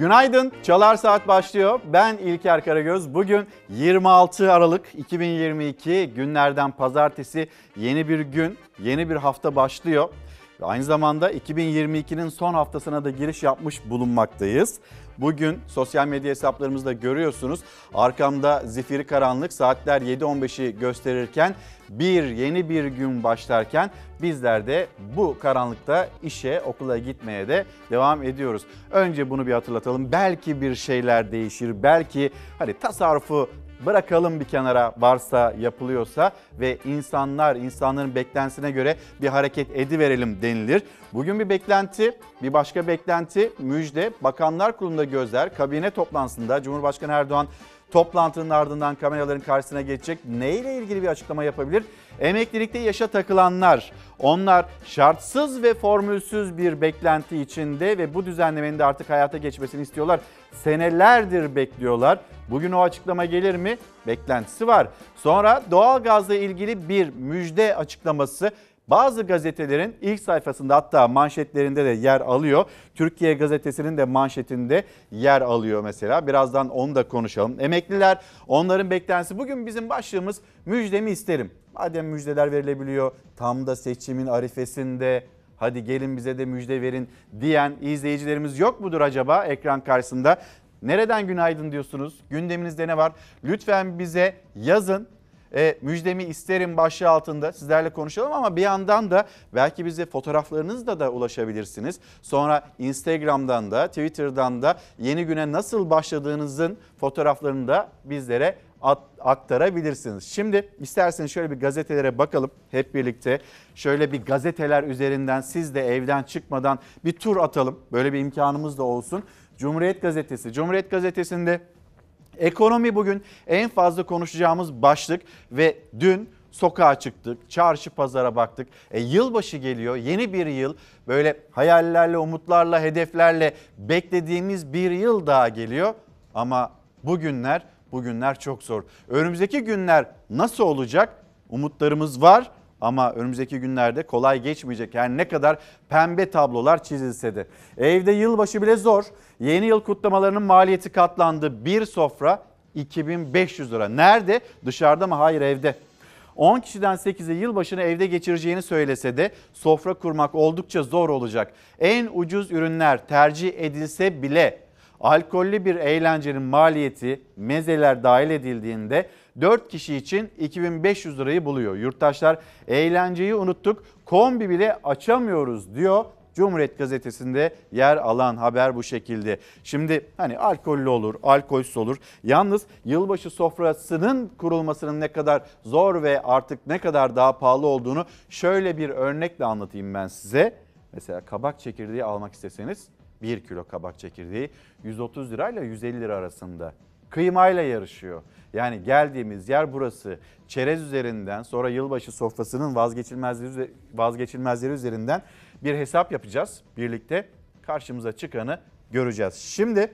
Günaydın. Çalar Saat başlıyor. Ben İlker Karagöz. Bugün 26 Aralık 2022 günlerden pazartesi yeni bir gün, yeni bir hafta başlıyor. aynı zamanda 2022'nin son haftasına da giriş yapmış bulunmaktayız. Bugün sosyal medya hesaplarımızda görüyorsunuz. Arkamda zifiri karanlık saatler 7.15'i gösterirken bir yeni bir gün başlarken bizler de bu karanlıkta işe, okula gitmeye de devam ediyoruz. Önce bunu bir hatırlatalım. Belki bir şeyler değişir. Belki hani tasarrufu bırakalım bir kenara varsa yapılıyorsa ve insanlar insanların beklentisine göre bir hareket ediverelim denilir. Bugün bir beklenti, bir başka beklenti müjde. Bakanlar Kurulu'nda gözler kabine toplantısında Cumhurbaşkanı Erdoğan toplantının ardından kameraların karşısına geçecek. Neyle ilgili bir açıklama yapabilir? Emeklilikte yaşa takılanlar, onlar şartsız ve formülsüz bir beklenti içinde ve bu düzenlemenin de artık hayata geçmesini istiyorlar. Senelerdir bekliyorlar. Bugün o açıklama gelir mi? Beklentisi var. Sonra doğalgazla ilgili bir müjde açıklaması bazı gazetelerin ilk sayfasında hatta manşetlerinde de yer alıyor. Türkiye gazetesinin de manşetinde yer alıyor mesela. Birazdan onu da konuşalım. Emekliler onların beklentisi. Bugün bizim başlığımız müjdemi isterim. Madem müjdeler verilebiliyor tam da seçimin arifesinde hadi gelin bize de müjde verin diyen izleyicilerimiz yok mudur acaba ekran karşısında? Nereden günaydın diyorsunuz? Gündeminizde ne var? Lütfen bize yazın e, müjdemi isterim başlığı altında sizlerle konuşalım ama bir yandan da belki bize fotoğraflarınızla da ulaşabilirsiniz. Sonra Instagram'dan da Twitter'dan da yeni güne nasıl başladığınızın fotoğraflarını da bizlere aktarabilirsiniz. Şimdi isterseniz şöyle bir gazetelere bakalım hep birlikte. Şöyle bir gazeteler üzerinden siz de evden çıkmadan bir tur atalım. Böyle bir imkanımız da olsun. Cumhuriyet Gazetesi. Cumhuriyet Gazetesi'nde Ekonomi bugün en fazla konuşacağımız başlık ve dün sokağa çıktık, çarşı pazara baktık. E, yılbaşı geliyor, yeni bir yıl. Böyle hayallerle, umutlarla, hedeflerle beklediğimiz bir yıl daha geliyor. Ama bugünler, bugünler çok zor. Önümüzdeki günler nasıl olacak? Umutlarımız var ama önümüzdeki günlerde kolay geçmeyecek. Yani ne kadar pembe tablolar çizilse de. Evde yılbaşı bile zor. Yeni yıl kutlamalarının maliyeti katlandı. Bir sofra 2500 lira. Nerede? Dışarıda mı? Hayır evde. 10 kişiden 8'i yılbaşını evde geçireceğini söylese de sofra kurmak oldukça zor olacak. En ucuz ürünler tercih edilse bile alkollü bir eğlencenin maliyeti mezeler dahil edildiğinde 4 kişi için 2500 lirayı buluyor. Yurttaşlar eğlenceyi unuttuk kombi bile açamıyoruz diyor. Cumhuriyet gazetesinde yer alan haber bu şekilde. Şimdi hani alkollü olur, alkolsüz olur. Yalnız yılbaşı sofrasının kurulmasının ne kadar zor ve artık ne kadar daha pahalı olduğunu şöyle bir örnekle anlatayım ben size. Mesela kabak çekirdeği almak isteseniz 1 kilo kabak çekirdeği 130 lirayla 150 lira arasında kıymayla yarışıyor. Yani geldiğimiz yer burası. Çerez üzerinden sonra yılbaşı sofrasının vazgeçilmezleri, vazgeçilmezleri üzerinden bir hesap yapacağız. Birlikte karşımıza çıkanı göreceğiz. Şimdi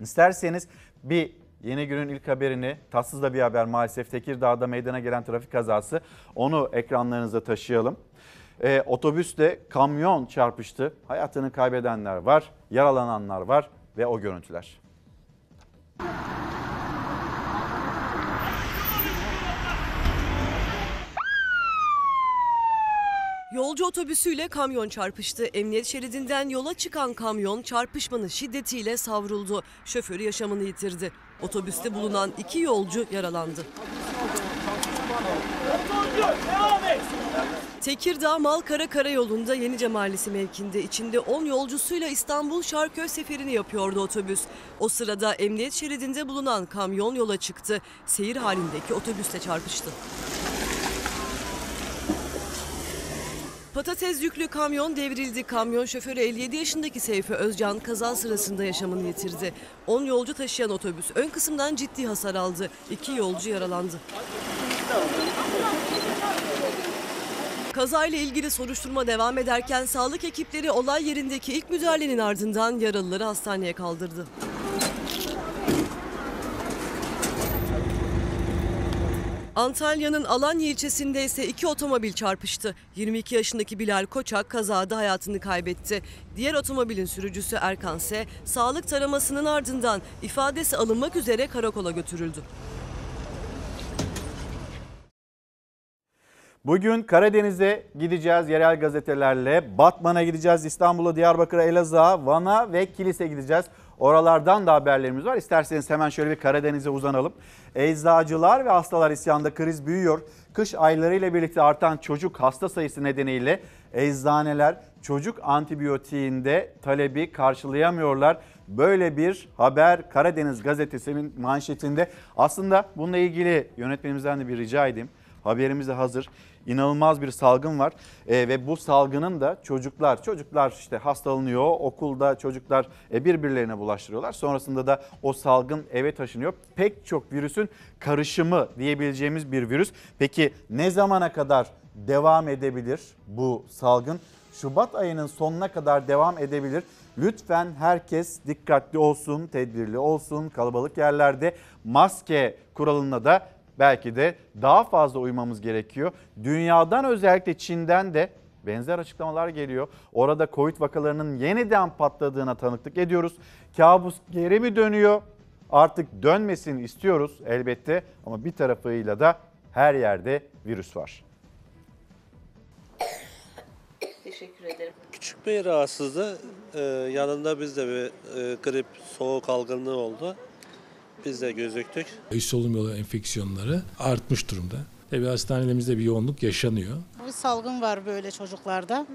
isterseniz bir Yeni günün ilk haberini tatsız da bir haber maalesef Tekirdağ'da meydana gelen trafik kazası onu ekranlarınıza taşıyalım. Ee, otobüsle kamyon çarpıştı. Hayatını kaybedenler var, yaralananlar var ve o görüntüler. Yolcu otobüsüyle kamyon çarpıştı. Emniyet şeridinden yola çıkan kamyon çarpışmanın şiddetiyle savruldu. Şoförü yaşamını yitirdi. Otobüste bulunan iki yolcu yaralandı. Tekirdağ Malkara Karayolu'nda Yenice Mahallesi mevkinde içinde 10 yolcusuyla İstanbul Şarköy seferini yapıyordu otobüs. O sırada emniyet şeridinde bulunan kamyon yola çıktı. Seyir halindeki otobüsle çarpıştı. Patates yüklü kamyon devrildi. Kamyon şoförü 57 yaşındaki Seyfi Özcan kaza sırasında yaşamını yitirdi. 10 yolcu taşıyan otobüs ön kısımdan ciddi hasar aldı. 2 yolcu yaralandı. Kazayla ilgili soruşturma devam ederken sağlık ekipleri olay yerindeki ilk müdahalenin ardından yaralıları hastaneye kaldırdı. Antalya'nın Alanya ilçesinde ise iki otomobil çarpıştı. 22 yaşındaki Bilal Koçak kazada hayatını kaybetti. Diğer otomobilin sürücüsü Erkan ise sağlık taramasının ardından ifadesi alınmak üzere karakola götürüldü. Bugün Karadeniz'e gideceğiz yerel gazetelerle. Batman'a gideceğiz, İstanbul'a, Diyarbakır'a, Elazığ'a, Van'a ve Kilis'e gideceğiz. Oralardan da haberlerimiz var. İsterseniz hemen şöyle bir Karadeniz'e uzanalım. Eczacılar ve hastalar isyanda kriz büyüyor. Kış aylarıyla birlikte artan çocuk hasta sayısı nedeniyle eczaneler çocuk antibiyotiğinde talebi karşılayamıyorlar. Böyle bir haber Karadeniz gazetesinin manşetinde. Aslında bununla ilgili yönetmenimizden de bir rica edeyim. Haberimiz de hazır inanılmaz bir salgın var e, ve bu salgının da çocuklar, çocuklar işte hastalanıyor, okulda çocuklar e, birbirlerine bulaştırıyorlar. Sonrasında da o salgın eve taşınıyor. Pek çok virüsün karışımı diyebileceğimiz bir virüs. Peki ne zamana kadar devam edebilir bu salgın? Şubat ayının sonuna kadar devam edebilir. Lütfen herkes dikkatli olsun, tedbirli olsun, kalabalık yerlerde maske kuralına da belki de daha fazla uymamız gerekiyor. Dünyadan özellikle Çin'den de benzer açıklamalar geliyor. Orada Covid vakalarının yeniden patladığına tanıklık ediyoruz. Kabus geri mi dönüyor? Artık dönmesini istiyoruz elbette ama bir tarafıyla da her yerde virüs var. Teşekkür ederim. Küçük bir rahatsızlığı e, yanında bizde bir e, grip, soğuk algınlığı oldu. Biz de gözüktük. Üst solunum yolu enfeksiyonları artmış durumda. Tabi hastanelerimizde bir yoğunluk yaşanıyor. Bir salgın var böyle çocuklarda.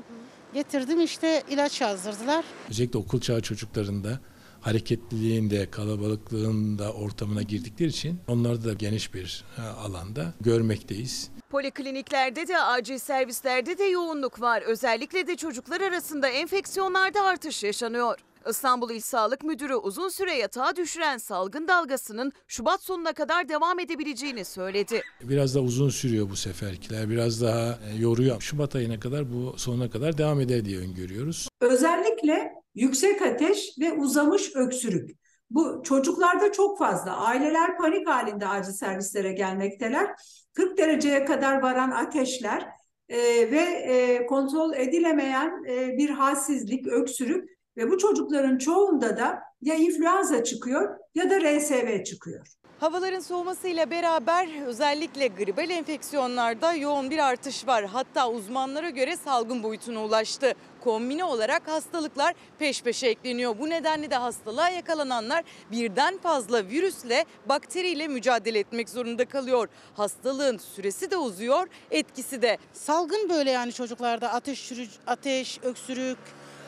Getirdim işte ilaç yazdırdılar. Özellikle okul çağı çocuklarında hareketliliğinde, kalabalıklığında ortamına girdikleri için onları da geniş bir e, alanda görmekteyiz. Polikliniklerde de acil servislerde de yoğunluk var. Özellikle de çocuklar arasında enfeksiyonlarda artış yaşanıyor. İstanbul İl Sağlık Müdürü uzun süre yatağa düşüren salgın dalgasının Şubat sonuna kadar devam edebileceğini söyledi. Biraz da uzun sürüyor bu seferkiler. Biraz daha e, yoruyor. Şubat ayına kadar bu sonuna kadar devam eder diye öngörüyoruz. Özellikle yüksek ateş ve uzamış öksürük. Bu çocuklarda çok fazla. Aileler panik halinde acil servislere gelmekteler. 40 dereceye kadar varan ateşler e, ve e, kontrol edilemeyen e, bir halsizlik, öksürük ve bu çocukların çoğunda da ya influenza çıkıyor ya da RSV çıkıyor. Havaların soğumasıyla beraber özellikle gribel enfeksiyonlarda yoğun bir artış var. Hatta uzmanlara göre salgın boyutuna ulaştı. Kombine olarak hastalıklar peş peşe ekleniyor. Bu nedenle de hastalığa yakalananlar birden fazla virüsle, bakteriyle mücadele etmek zorunda kalıyor. Hastalığın süresi de uzuyor, etkisi de. Salgın böyle yani çocuklarda ateş, ateş öksürük,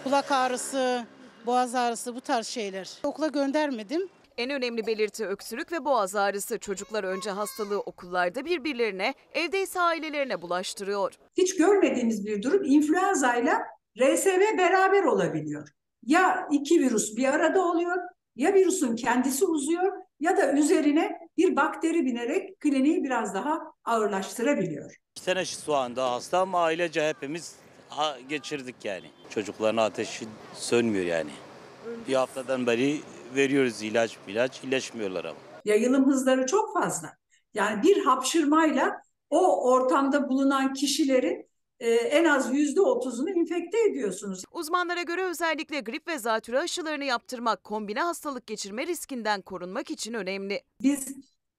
kulak ağrısı, boğaz ağrısı bu tarz şeyler. Okula göndermedim. En önemli belirti öksürük ve boğaz ağrısı. Çocuklar önce hastalığı okullarda birbirlerine, evde ise ailelerine bulaştırıyor. Hiç görmediğimiz bir durum influenza ile RSV beraber olabiliyor. Ya iki virüs bir arada oluyor, ya virüsün kendisi uzuyor ya da üzerine bir bakteri binerek kliniği biraz daha ağırlaştırabiliyor. Bir sene şu anda hastam, ailece hepimiz ha, geçirdik yani. Çocukların ateşi sönmüyor yani. Bir haftadan beri veriyoruz ilaç ilaç iyileşmiyorlar ama. Yayılım hızları çok fazla. Yani bir hapşırmayla o ortamda bulunan kişilerin e, en az yüzde otuzunu infekte ediyorsunuz. Uzmanlara göre özellikle grip ve zatürre aşılarını yaptırmak kombine hastalık geçirme riskinden korunmak için önemli. Biz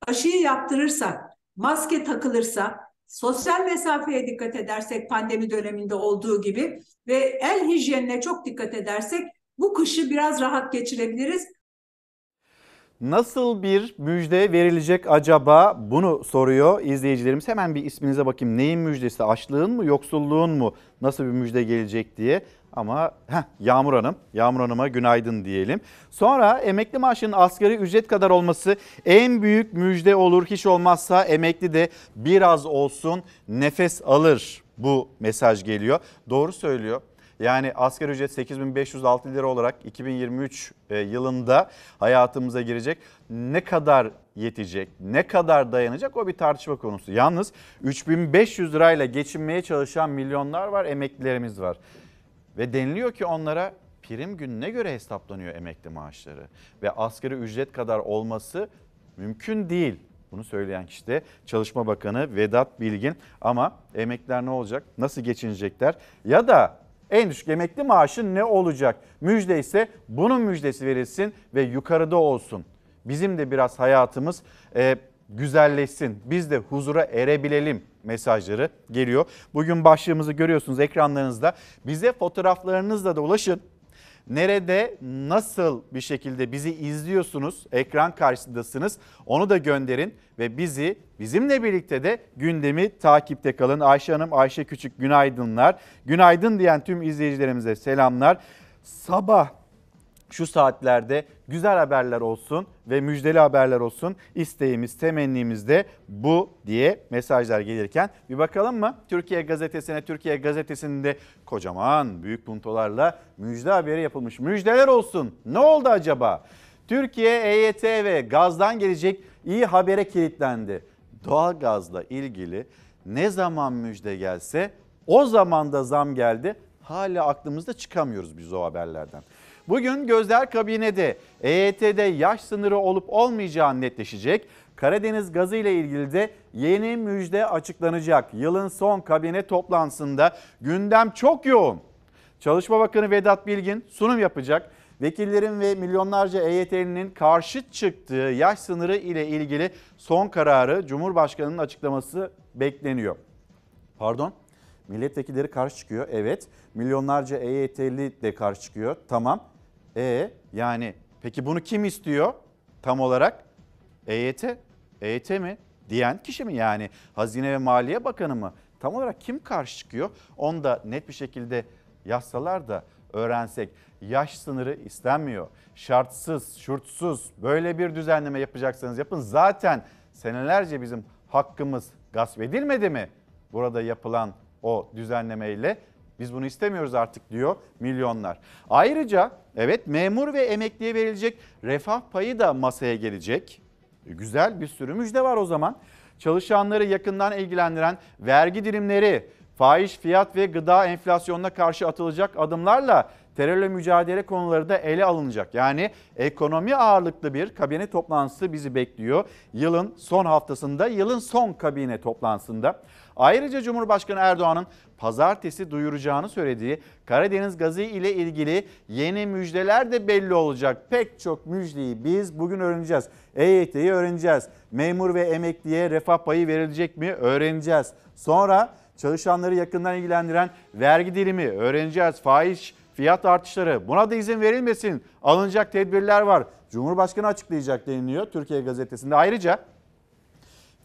aşıyı yaptırırsak, maske takılırsa, sosyal mesafeye dikkat edersek pandemi döneminde olduğu gibi ve el hijyenine çok dikkat edersek bu kışı biraz rahat geçirebiliriz. Nasıl bir müjde verilecek acaba bunu soruyor izleyicilerimiz. Hemen bir isminize bakayım. Neyin müjdesi? Açlığın mı, yoksulluğun mu? Nasıl bir müjde gelecek diye. Ama heh, Yağmur Hanım, Yağmur Hanım'a günaydın diyelim. Sonra emekli maaşının asgari ücret kadar olması en büyük müjde olur. Hiç olmazsa emekli de biraz olsun nefes alır bu mesaj geliyor. Doğru söylüyor. Yani asgari ücret 8506 lira olarak 2023 e, yılında hayatımıza girecek. Ne kadar yetecek, ne kadar dayanacak o bir tartışma konusu. Yalnız 3500 lirayla geçinmeye çalışan milyonlar var, emeklilerimiz var. Ve deniliyor ki onlara prim gününe göre hesaplanıyor emekli maaşları ve asgari ücret kadar olması mümkün değil. Bunu söyleyen kişi de Çalışma Bakanı Vedat Bilgin. Ama emekliler ne olacak? Nasıl geçinecekler? Ya da en düşük emekli maaşı ne olacak? Müjde ise bunun müjdesi verilsin ve yukarıda olsun. Bizim de biraz hayatımız e, güzelleşsin. Biz de huzura erebilelim mesajları geliyor. Bugün başlığımızı görüyorsunuz ekranlarınızda. Bize fotoğraflarınızla da ulaşın. Nerede, nasıl bir şekilde bizi izliyorsunuz, ekran karşısındasınız onu da gönderin ve bizi bizimle birlikte de gündemi takipte kalın. Ayşe Hanım, Ayşe Küçük günaydınlar. Günaydın diyen tüm izleyicilerimize selamlar. Sabah şu saatlerde güzel haberler olsun ve müjdeli haberler olsun. İsteğimiz, temennimiz de bu diye mesajlar gelirken bir bakalım mı? Türkiye Gazetesi'ne, Türkiye Gazetesi'nde kocaman büyük puntolarla müjde haberi yapılmış. Müjdeler olsun. Ne oldu acaba? Türkiye EYT ve gazdan gelecek iyi habere kilitlendi. Doğalgazla ilgili ne zaman müjde gelse o zaman da zam geldi. Hala aklımızda çıkamıyoruz biz o haberlerden. Bugün gözler kabinede EYT'de yaş sınırı olup olmayacağı netleşecek. Karadeniz gazı ile ilgili de yeni müjde açıklanacak. Yılın son kabine toplantısında gündem çok yoğun. Çalışma Bakanı Vedat Bilgin sunum yapacak. Vekillerin ve milyonlarca EYT'linin karşı çıktığı yaş sınırı ile ilgili son kararı Cumhurbaşkanı'nın açıklaması bekleniyor. Pardon? Milletvekilleri karşı çıkıyor. Evet. Milyonlarca EYT'li de karşı çıkıyor. Tamam. E yani peki bunu kim istiyor tam olarak? EYT. EYT mi? Diyen kişi mi yani? Hazine ve Maliye Bakanı mı? Tam olarak kim karşı çıkıyor? Onu da net bir şekilde yazsalar da öğrensek. Yaş sınırı istenmiyor. Şartsız, şurtsuz böyle bir düzenleme yapacaksanız yapın. Zaten senelerce bizim hakkımız gasp edilmedi mi? Burada yapılan o düzenlemeyle biz bunu istemiyoruz artık diyor milyonlar. Ayrıca evet memur ve emekliye verilecek refah payı da masaya gelecek. E, güzel bir sürü müjde var o zaman. Çalışanları yakından ilgilendiren vergi dilimleri, faiz, fiyat ve gıda enflasyonuna karşı atılacak adımlarla terörle mücadele konuları da ele alınacak. Yani ekonomi ağırlıklı bir kabine toplantısı bizi bekliyor. Yılın son haftasında, yılın son kabine toplantısında. Ayrıca Cumhurbaşkanı Erdoğan'ın pazartesi duyuracağını söylediği Karadeniz gazı ile ilgili yeni müjdeler de belli olacak. Pek çok müjdeyi biz bugün öğreneceğiz. EYT'yi öğreneceğiz. Memur ve emekliye refah payı verilecek mi öğreneceğiz. Sonra çalışanları yakından ilgilendiren vergi dilimi öğreneceğiz. Faiz fiyat artışları buna da izin verilmesin. Alınacak tedbirler var. Cumhurbaşkanı açıklayacak deniliyor Türkiye gazetesinde. Ayrıca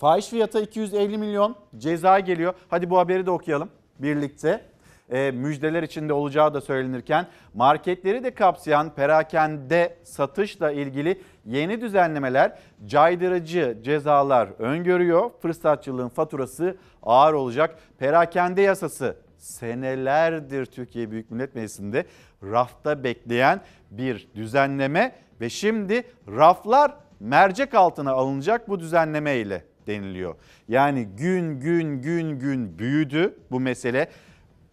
Fahiş fiyata 250 milyon ceza geliyor. Hadi bu haberi de okuyalım birlikte. E, müjdeler içinde olacağı da söylenirken marketleri de kapsayan perakende satışla ilgili yeni düzenlemeler caydırıcı cezalar öngörüyor. Fırsatçılığın faturası ağır olacak. Perakende yasası senelerdir Türkiye Büyük Millet Meclisi'nde rafta bekleyen bir düzenleme ve şimdi raflar mercek altına alınacak bu düzenleme ile deniliyor. Yani gün gün gün gün büyüdü bu mesele.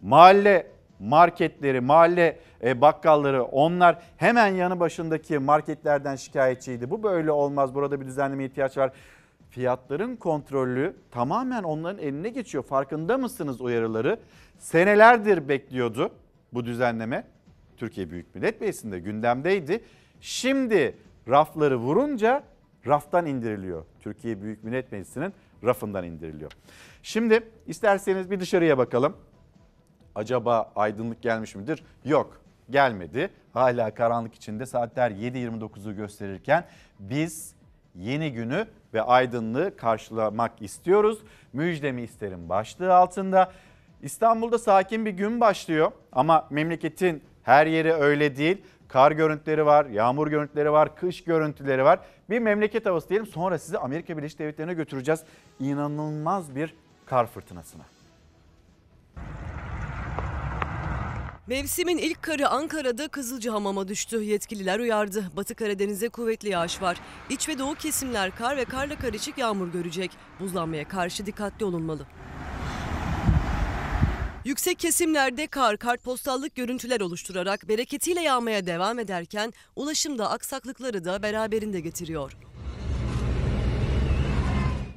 Mahalle marketleri, mahalle e, bakkalları onlar hemen yanı başındaki marketlerden şikayetçiydi. Bu böyle olmaz. Burada bir düzenleme ihtiyaç var. Fiyatların kontrolü tamamen onların eline geçiyor. Farkında mısınız uyarıları? Senelerdir bekliyordu bu düzenleme. Türkiye Büyük Millet Meclisi'nde gündemdeydi. Şimdi rafları vurunca raftan indiriliyor. Türkiye Büyük Millet Meclisi'nin rafından indiriliyor. Şimdi isterseniz bir dışarıya bakalım. Acaba aydınlık gelmiş midir? Yok gelmedi. Hala karanlık içinde saatler 7.29'u gösterirken biz yeni günü ve aydınlığı karşılamak istiyoruz. Müjdemi isterim başlığı altında. İstanbul'da sakin bir gün başlıyor ama memleketin her yeri öyle değil. Kar görüntüleri var, yağmur görüntüleri var, kış görüntüleri var. Bir memleket havası diyelim sonra sizi Amerika Birleşik Devletleri'ne götüreceğiz. İnanılmaz bir kar fırtınasına. Mevsimin ilk karı Ankara'da Kızılcahamam'a düştü. Yetkililer uyardı. Batı Karadeniz'e kuvvetli yağış var. İç ve doğu kesimler kar ve karla karışık yağmur görecek. Buzlanmaya karşı dikkatli olunmalı. Yüksek kesimlerde kar kartpostallık görüntüler oluşturarak bereketiyle yağmaya devam ederken ulaşımda aksaklıkları da beraberinde getiriyor.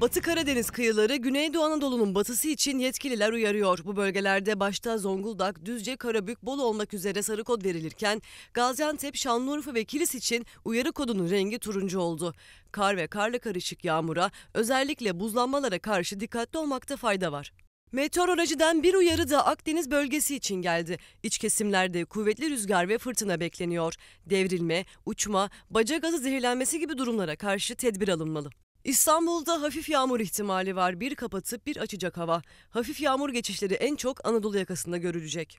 Batı Karadeniz kıyıları Güneydoğu Anadolu'nun batısı için yetkililer uyarıyor. Bu bölgelerde başta Zonguldak, Düzce, Karabük, Bolu olmak üzere sarı kod verilirken Gaziantep, Şanlıurfa ve Kilis için uyarı kodunun rengi turuncu oldu. Kar ve karla karışık yağmura özellikle buzlanmalara karşı dikkatli olmakta fayda var. Meteorolojiden bir uyarı da Akdeniz bölgesi için geldi. İç kesimlerde kuvvetli rüzgar ve fırtına bekleniyor. Devrilme, uçma, baca gazı zehirlenmesi gibi durumlara karşı tedbir alınmalı. İstanbul'da hafif yağmur ihtimali var. Bir kapatıp bir açacak hava. Hafif yağmur geçişleri en çok Anadolu yakasında görülecek.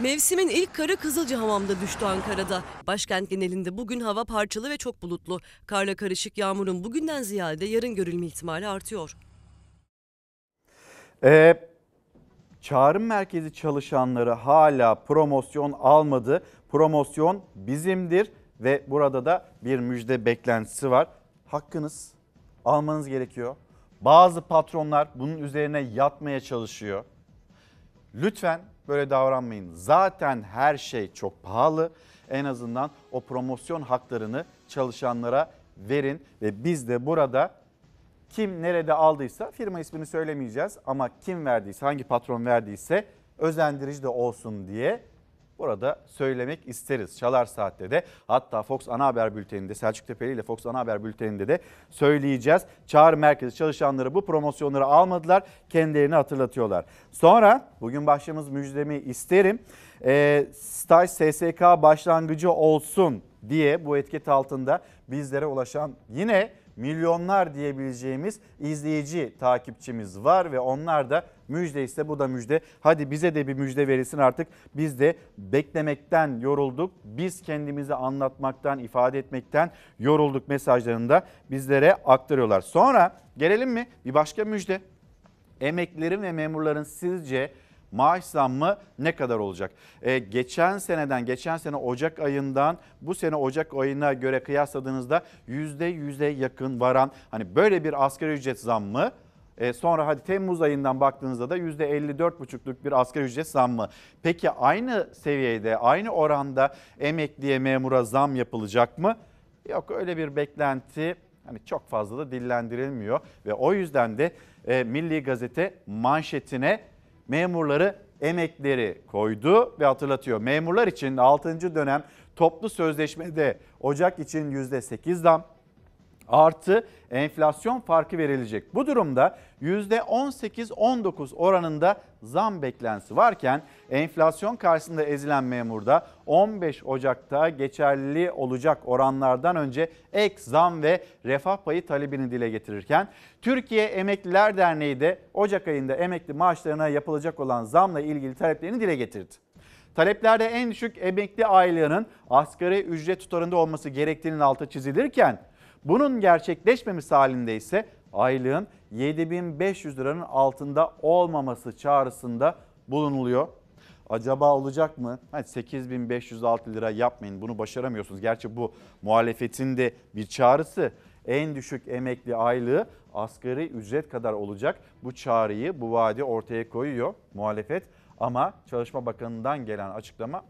Mevsimin ilk karı Kızılcahamam'da düştü Ankara'da. Başkent genelinde bugün hava parçalı ve çok bulutlu. Karla karışık yağmurun bugünden ziyade yarın görülme ihtimali artıyor. Ee, çağrım merkezi çalışanları hala promosyon almadı. Promosyon bizimdir ve burada da bir müjde beklentisi var. Hakkınız almanız gerekiyor. Bazı patronlar bunun üzerine yatmaya çalışıyor. Lütfen böyle davranmayın. Zaten her şey çok pahalı. En azından o promosyon haklarını çalışanlara verin ve biz de burada kim nerede aldıysa firma ismini söylemeyeceğiz ama kim verdiyse hangi patron verdiyse özendirici de olsun diye burada söylemek isteriz. Çalar Saat'te de hatta Fox Ana Haber Bülteni'nde Selçuk Tepeli ile Fox Ana Haber Bülteni'nde de söyleyeceğiz. Çağrı Merkezi çalışanları bu promosyonları almadılar kendilerini hatırlatıyorlar. Sonra bugün başlığımız müjdemi isterim. E, ee, staj SSK başlangıcı olsun diye bu etiket altında bizlere ulaşan yine milyonlar diyebileceğimiz izleyici takipçimiz var ve onlar da müjde ise bu da müjde. Hadi bize de bir müjde verilsin artık. Biz de beklemekten yorulduk. Biz kendimizi anlatmaktan, ifade etmekten yorulduk mesajlarını da bizlere aktarıyorlar. Sonra gelelim mi bir başka müjde. Emeklerin ve memurların sizce maaş zammı ne kadar olacak? Ee, geçen seneden, geçen sene Ocak ayından bu sene Ocak ayına göre kıyasladığınızda yüzde %100'e yakın varan hani böyle bir asgari ücret zammı e, sonra hadi Temmuz ayından baktığınızda da %54,5'luk bir asgari ücret zammı. Peki aynı seviyede, aynı oranda emekliye memura zam yapılacak mı? Yok öyle bir beklenti hani çok fazla da dillendirilmiyor ve o yüzden de e, Milli Gazete manşetine memurları emekleri koydu ve hatırlatıyor. Memurlar için 6. dönem toplu sözleşmede Ocak için %8 zam, artı enflasyon farkı verilecek. Bu durumda %18-19 oranında zam beklentisi varken enflasyon karşısında ezilen memurda 15 Ocak'ta geçerli olacak oranlardan önce ek zam ve refah payı talebini dile getirirken Türkiye Emekliler Derneği de Ocak ayında emekli maaşlarına yapılacak olan zamla ilgili taleplerini dile getirdi. Taleplerde en düşük emekli aylığının asgari ücret tutarında olması gerektiğinin altı çizilirken bunun gerçekleşmemesi halinde ise aylığın 7500 liranın altında olmaması çağrısında bulunuluyor. Acaba olacak mı? Hani 8506 lira yapmayın bunu başaramıyorsunuz. Gerçi bu muhalefetin de bir çağrısı. En düşük emekli aylığı asgari ücret kadar olacak. Bu çağrıyı bu vaadi ortaya koyuyor muhalefet. Ama Çalışma Bakanı'ndan gelen açıklama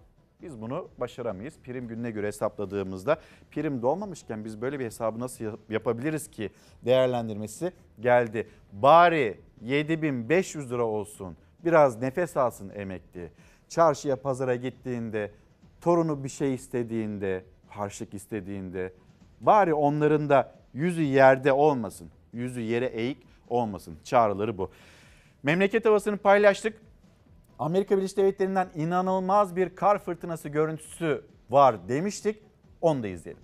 biz bunu başaramayız. Prim gününe göre hesapladığımızda prim dolmamışken biz böyle bir hesabı nasıl yapabiliriz ki değerlendirmesi geldi. Bari 7500 lira olsun biraz nefes alsın emekli. Çarşıya pazara gittiğinde torunu bir şey istediğinde harçlık istediğinde bari onların da yüzü yerde olmasın. Yüzü yere eğik olmasın. Çağrıları bu. Memleket havasını paylaştık. Amerika Birleşik Devletleri'nden inanılmaz bir kar fırtınası görüntüsü var demiştik. Onu da izleyelim.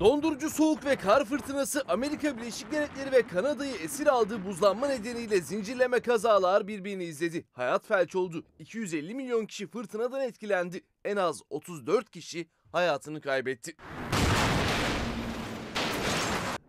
Dondurucu soğuk ve kar fırtınası Amerika Birleşik Devletleri ve Kanada'yı esir aldığı buzlanma nedeniyle zincirleme kazalar birbirini izledi. Hayat felç oldu. 250 milyon kişi fırtınadan etkilendi. En az 34 kişi hayatını kaybetti.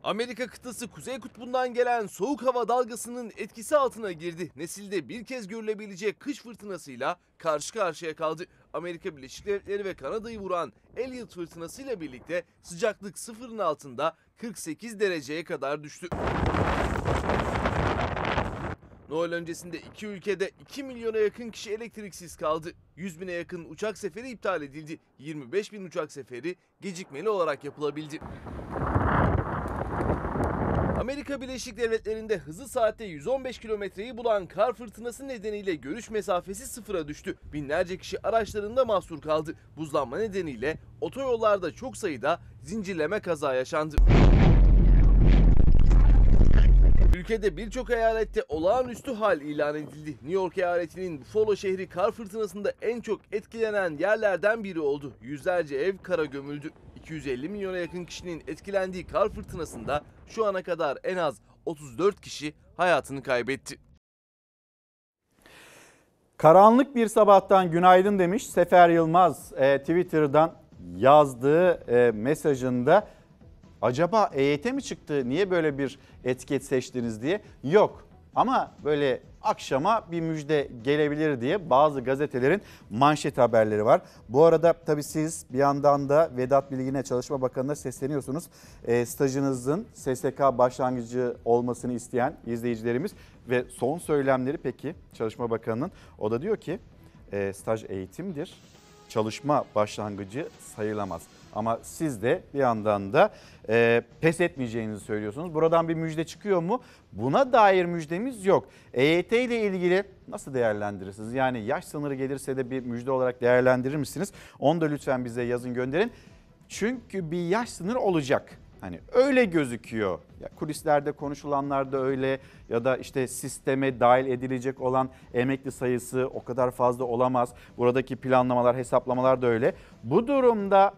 Amerika kıtası Kuzey Kutbu'ndan gelen soğuk hava dalgasının etkisi altına girdi. Nesilde bir kez görülebilecek kış fırtınasıyla karşı karşıya kaldı. Amerika Birleşik Devletleri ve Kanada'yı vuran Elliot fırtınasıyla birlikte sıcaklık sıfırın altında 48 dereceye kadar düştü. Noel öncesinde iki ülkede 2 milyona yakın kişi elektriksiz kaldı. 100 bine yakın uçak seferi iptal edildi. 25 bin uçak seferi gecikmeli olarak yapılabildi. Amerika Birleşik Devletleri'nde hızı saatte 115 kilometreyi bulan kar fırtınası nedeniyle görüş mesafesi sıfıra düştü. Binlerce kişi araçlarında mahsur kaldı. Buzlanma nedeniyle otoyollarda çok sayıda zincirleme kaza yaşandı. Ülkede birçok eyalette olağanüstü hal ilan edildi. New York eyaletinin Buffalo şehri kar fırtınasında en çok etkilenen yerlerden biri oldu. Yüzlerce ev kara gömüldü. 250 milyona yakın kişinin etkilendiği kar fırtınasında şu ana kadar en az 34 kişi hayatını kaybetti. Karanlık bir sabahtan günaydın demiş Sefer Yılmaz e, Twitter'dan yazdığı e, mesajında acaba EYT mi çıktı niye böyle bir etiket seçtiniz diye. Yok ama böyle akşama bir müjde gelebilir diye bazı gazetelerin manşet haberleri var. Bu arada tabii siz bir yandan da Vedat Bilgin'e Çalışma Bakanı'na sesleniyorsunuz. E, stajınızın SSK başlangıcı olmasını isteyen izleyicilerimiz ve son söylemleri peki Çalışma Bakanı'nın o da diyor ki e, staj eğitimdir çalışma başlangıcı sayılamaz. Ama siz de bir yandan da e, pes etmeyeceğinizi söylüyorsunuz. Buradan bir müjde çıkıyor mu? Buna dair müjdemiz yok. EYT ile ilgili nasıl değerlendirirsiniz? Yani yaş sınırı gelirse de bir müjde olarak değerlendirir misiniz? Onu da lütfen bize yazın gönderin. Çünkü bir yaş sınırı olacak. Hani öyle gözüküyor. Ya kulislerde konuşulanlar da öyle ya da işte sisteme dahil edilecek olan emekli sayısı o kadar fazla olamaz. Buradaki planlamalar, hesaplamalar da öyle. Bu durumda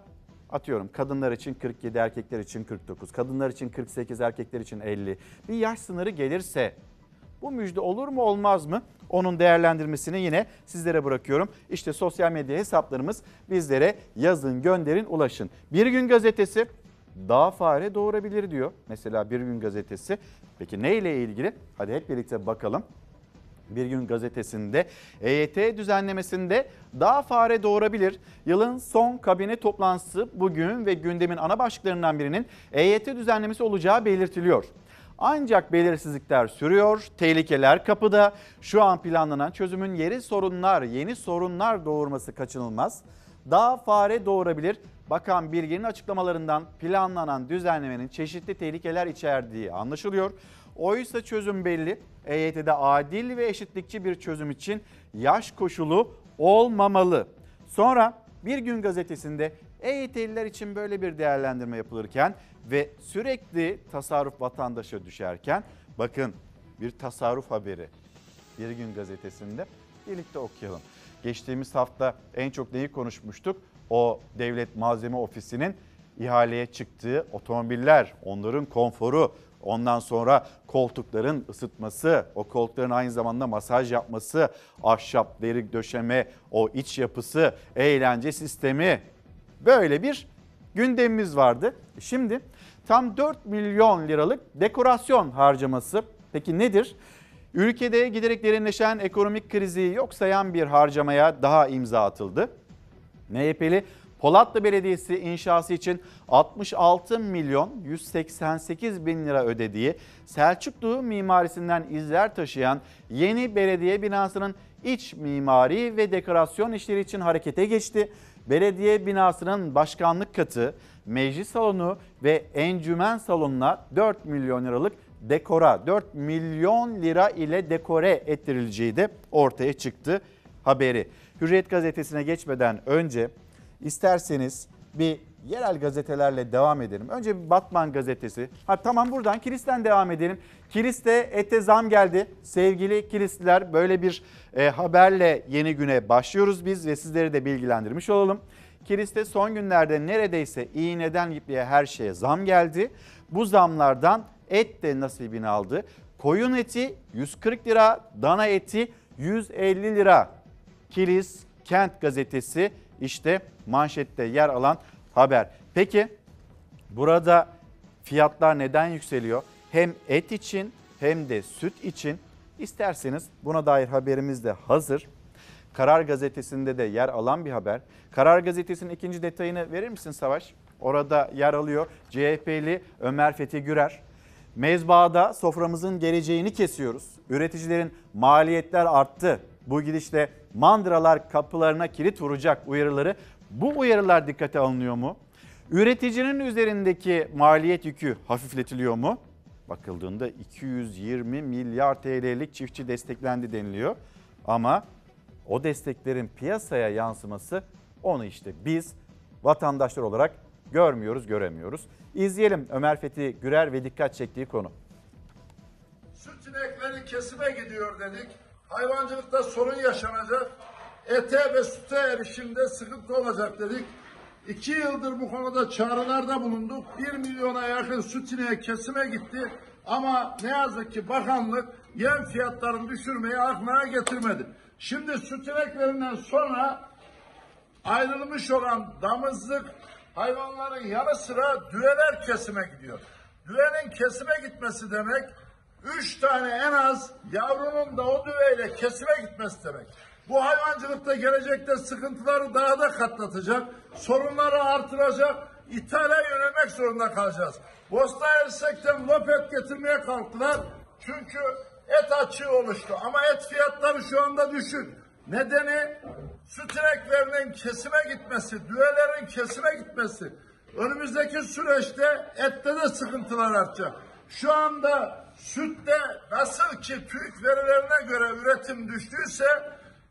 Atıyorum kadınlar için 47, erkekler için 49, kadınlar için 48, erkekler için 50. Bir yaş sınırı gelirse bu müjde olur mu olmaz mı? Onun değerlendirmesini yine sizlere bırakıyorum. İşte sosyal medya hesaplarımız bizlere yazın, gönderin, ulaşın. Bir gün gazetesi daha fare doğurabilir diyor. Mesela Bir Gün Gazetesi. Peki neyle ilgili? Hadi hep birlikte bakalım. Bir Gün Gazetesi'nde EYT düzenlemesinde daha fare doğurabilir. Yılın son kabine toplantısı bugün ve gündemin ana başlıklarından birinin EYT düzenlemesi olacağı belirtiliyor. Ancak belirsizlikler sürüyor, tehlikeler kapıda. Şu an planlanan çözümün yeri sorunlar, yeni sorunlar doğurması kaçınılmaz. Daha fare doğurabilir. Bakan Bilge'nin açıklamalarından planlanan düzenlemenin çeşitli tehlikeler içerdiği anlaşılıyor. Oysa çözüm belli. EYT'de adil ve eşitlikçi bir çözüm için yaş koşulu olmamalı. Sonra Bir Gün gazetesinde EYT'liler için böyle bir değerlendirme yapılırken ve sürekli tasarruf vatandaşa düşerken bakın bir tasarruf haberi Bir Gün gazetesinde birlikte okuyalım. Geçtiğimiz hafta en çok neyi konuşmuştuk? O devlet malzeme ofisinin ihaleye çıktığı otomobiller, onların konforu, Ondan sonra koltukların ısıtması, o koltukların aynı zamanda masaj yapması, ahşap, deri döşeme, o iç yapısı, eğlence sistemi. Böyle bir gündemimiz vardı. Şimdi tam 4 milyon liralık dekorasyon harcaması. Peki nedir? Ülkede giderek derinleşen ekonomik krizi yok sayan bir harcamaya daha imza atıldı. MHP'li Polatlı Belediyesi inşası için 66 milyon 188 bin lira ödediği Selçuklu mimarisinden izler taşıyan yeni belediye binasının iç mimari ve dekorasyon işleri için harekete geçti. Belediye binasının başkanlık katı, meclis salonu ve encümen salonuna 4 milyon liralık dekora 4 milyon lira ile dekore ettirileceği de ortaya çıktı haberi. Hürriyet gazetesine geçmeden önce İsterseniz bir yerel gazetelerle devam edelim. Önce bir Batman gazetesi. Ha, tamam buradan Kilis'ten devam edelim. Kilis'te ete zam geldi. Sevgili Kilisliler böyle bir e, haberle yeni güne başlıyoruz biz ve sizleri de bilgilendirmiş olalım. Kilis'te son günlerde neredeyse iğneden ipliğe her şeye zam geldi. Bu zamlardan et de nasibini aldı. Koyun eti 140 lira, dana eti 150 lira. Kilis Kent gazetesi işte manşette yer alan haber. Peki burada fiyatlar neden yükseliyor? Hem et için hem de süt için isterseniz buna dair haberimiz de hazır. Karar Gazetesi'nde de yer alan bir haber. Karar Gazetesi'nin ikinci detayını verir misin Savaş? Orada yer alıyor CHP'li Ömer Fethi Gürer. Mezbada soframızın geleceğini kesiyoruz. Üreticilerin maliyetler arttı bu gidişle mandralar kapılarına kilit vuracak uyarıları. Bu uyarılar dikkate alınıyor mu? Üreticinin üzerindeki maliyet yükü hafifletiliyor mu? Bakıldığında 220 milyar TL'lik çiftçi desteklendi deniliyor. Ama o desteklerin piyasaya yansıması onu işte biz vatandaşlar olarak görmüyoruz, göremiyoruz. İzleyelim Ömer Fethi Gürer ve dikkat çektiği konu. Süt inekleri kesime gidiyor dedik hayvancılıkta sorun yaşanacak, ete ve süte erişimde sıkıntı olacak dedik. İki yıldır bu konuda çağrılarda bulunduk. Bir milyona yakın süt ineği kesime gitti. Ama ne yazık ki bakanlık yem fiyatlarını düşürmeyi aklına getirmedi. Şimdi süt ineklerinden sonra ayrılmış olan damızlık hayvanların yanı sıra düveler kesime gidiyor. Düvenin kesime gitmesi demek Üç tane en az yavrunun da o düveyle kesime gitmesi demek. Bu hayvancılıkta gelecekte sıkıntıları daha da katlatacak, sorunları artıracak, ithale yönelmek zorunda kalacağız. Bosna Hersek'ten Lopet getirmeye kalktılar. Çünkü et açığı oluştu ama et fiyatları şu anda düşük. Nedeni süt ineklerinin kesime gitmesi, düvelerin kesime gitmesi. Önümüzdeki süreçte ette de sıkıntılar artacak. Şu anda Sütte nasıl ki TÜİK verilerine göre üretim düştüyse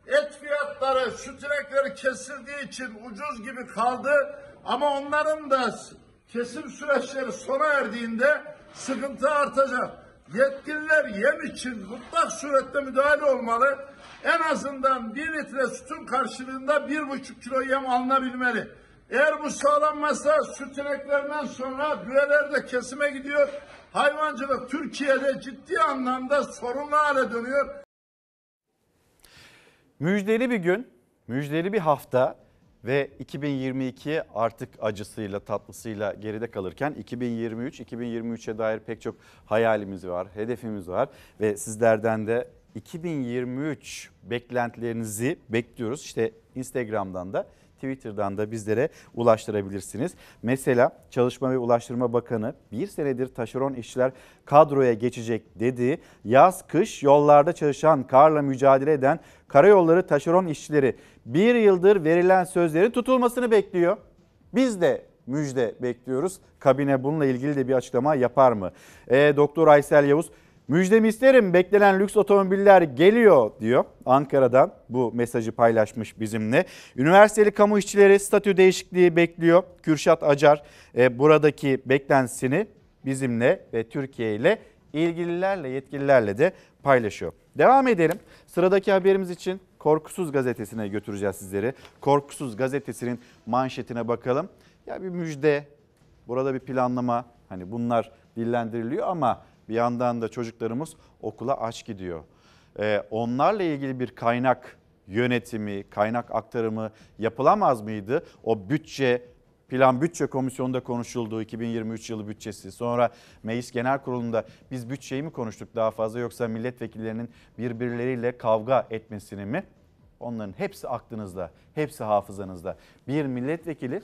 et fiyatları, süt inekleri kesildiği için ucuz gibi kaldı. Ama onların da kesim süreçleri sona erdiğinde sıkıntı artacak. Yetkililer yem için mutlak surette müdahale olmalı. En azından bir litre sütün karşılığında bir buçuk kilo yem alınabilmeli. Eğer bu sağlanmazsa süt ineklerinden sonra düelerde kesime gidiyor hayvancılık Türkiye'de ciddi anlamda sorunlu hale dönüyor. Müjdeli bir gün, müjdeli bir hafta ve 2022 artık acısıyla tatlısıyla geride kalırken 2023 2023'e dair pek çok hayalimiz var, hedefimiz var ve sizlerden de 2023 beklentilerinizi bekliyoruz. İşte Instagram'dan da Twitter'dan da bizlere ulaştırabilirsiniz. Mesela Çalışma ve Ulaştırma Bakanı bir senedir taşeron işçiler kadroya geçecek dedi. Yaz kış yollarda çalışan karla mücadele eden karayolları taşeron işçileri bir yıldır verilen sözlerin tutulmasını bekliyor. Biz de müjde bekliyoruz. Kabine bununla ilgili de bir açıklama yapar mı? E, Doktor Aysel Yavuz Müjdemi isterim beklenen lüks otomobiller geliyor diyor. Ankara'dan bu mesajı paylaşmış bizimle. Üniversiteli kamu işçileri statü değişikliği bekliyor. Kürşat Acar e, buradaki beklentisini bizimle ve Türkiye ile ilgililerle yetkililerle de paylaşıyor. Devam edelim. Sıradaki haberimiz için Korkusuz Gazetesi'ne götüreceğiz sizleri. Korkusuz Gazetesi'nin manşetine bakalım. Ya bir müjde, burada bir planlama hani bunlar dillendiriliyor ama bir yandan da çocuklarımız okula aç gidiyor. Ee, onlarla ilgili bir kaynak yönetimi, kaynak aktarımı yapılamaz mıydı? O bütçe Plan Bütçe Komisyonu'nda konuşuldu 2023 yılı bütçesi. Sonra Meclis Genel Kurulu'nda biz bütçeyi mi konuştuk daha fazla yoksa milletvekillerinin birbirleriyle kavga etmesini mi? Onların hepsi aklınızda, hepsi hafızanızda. Bir milletvekili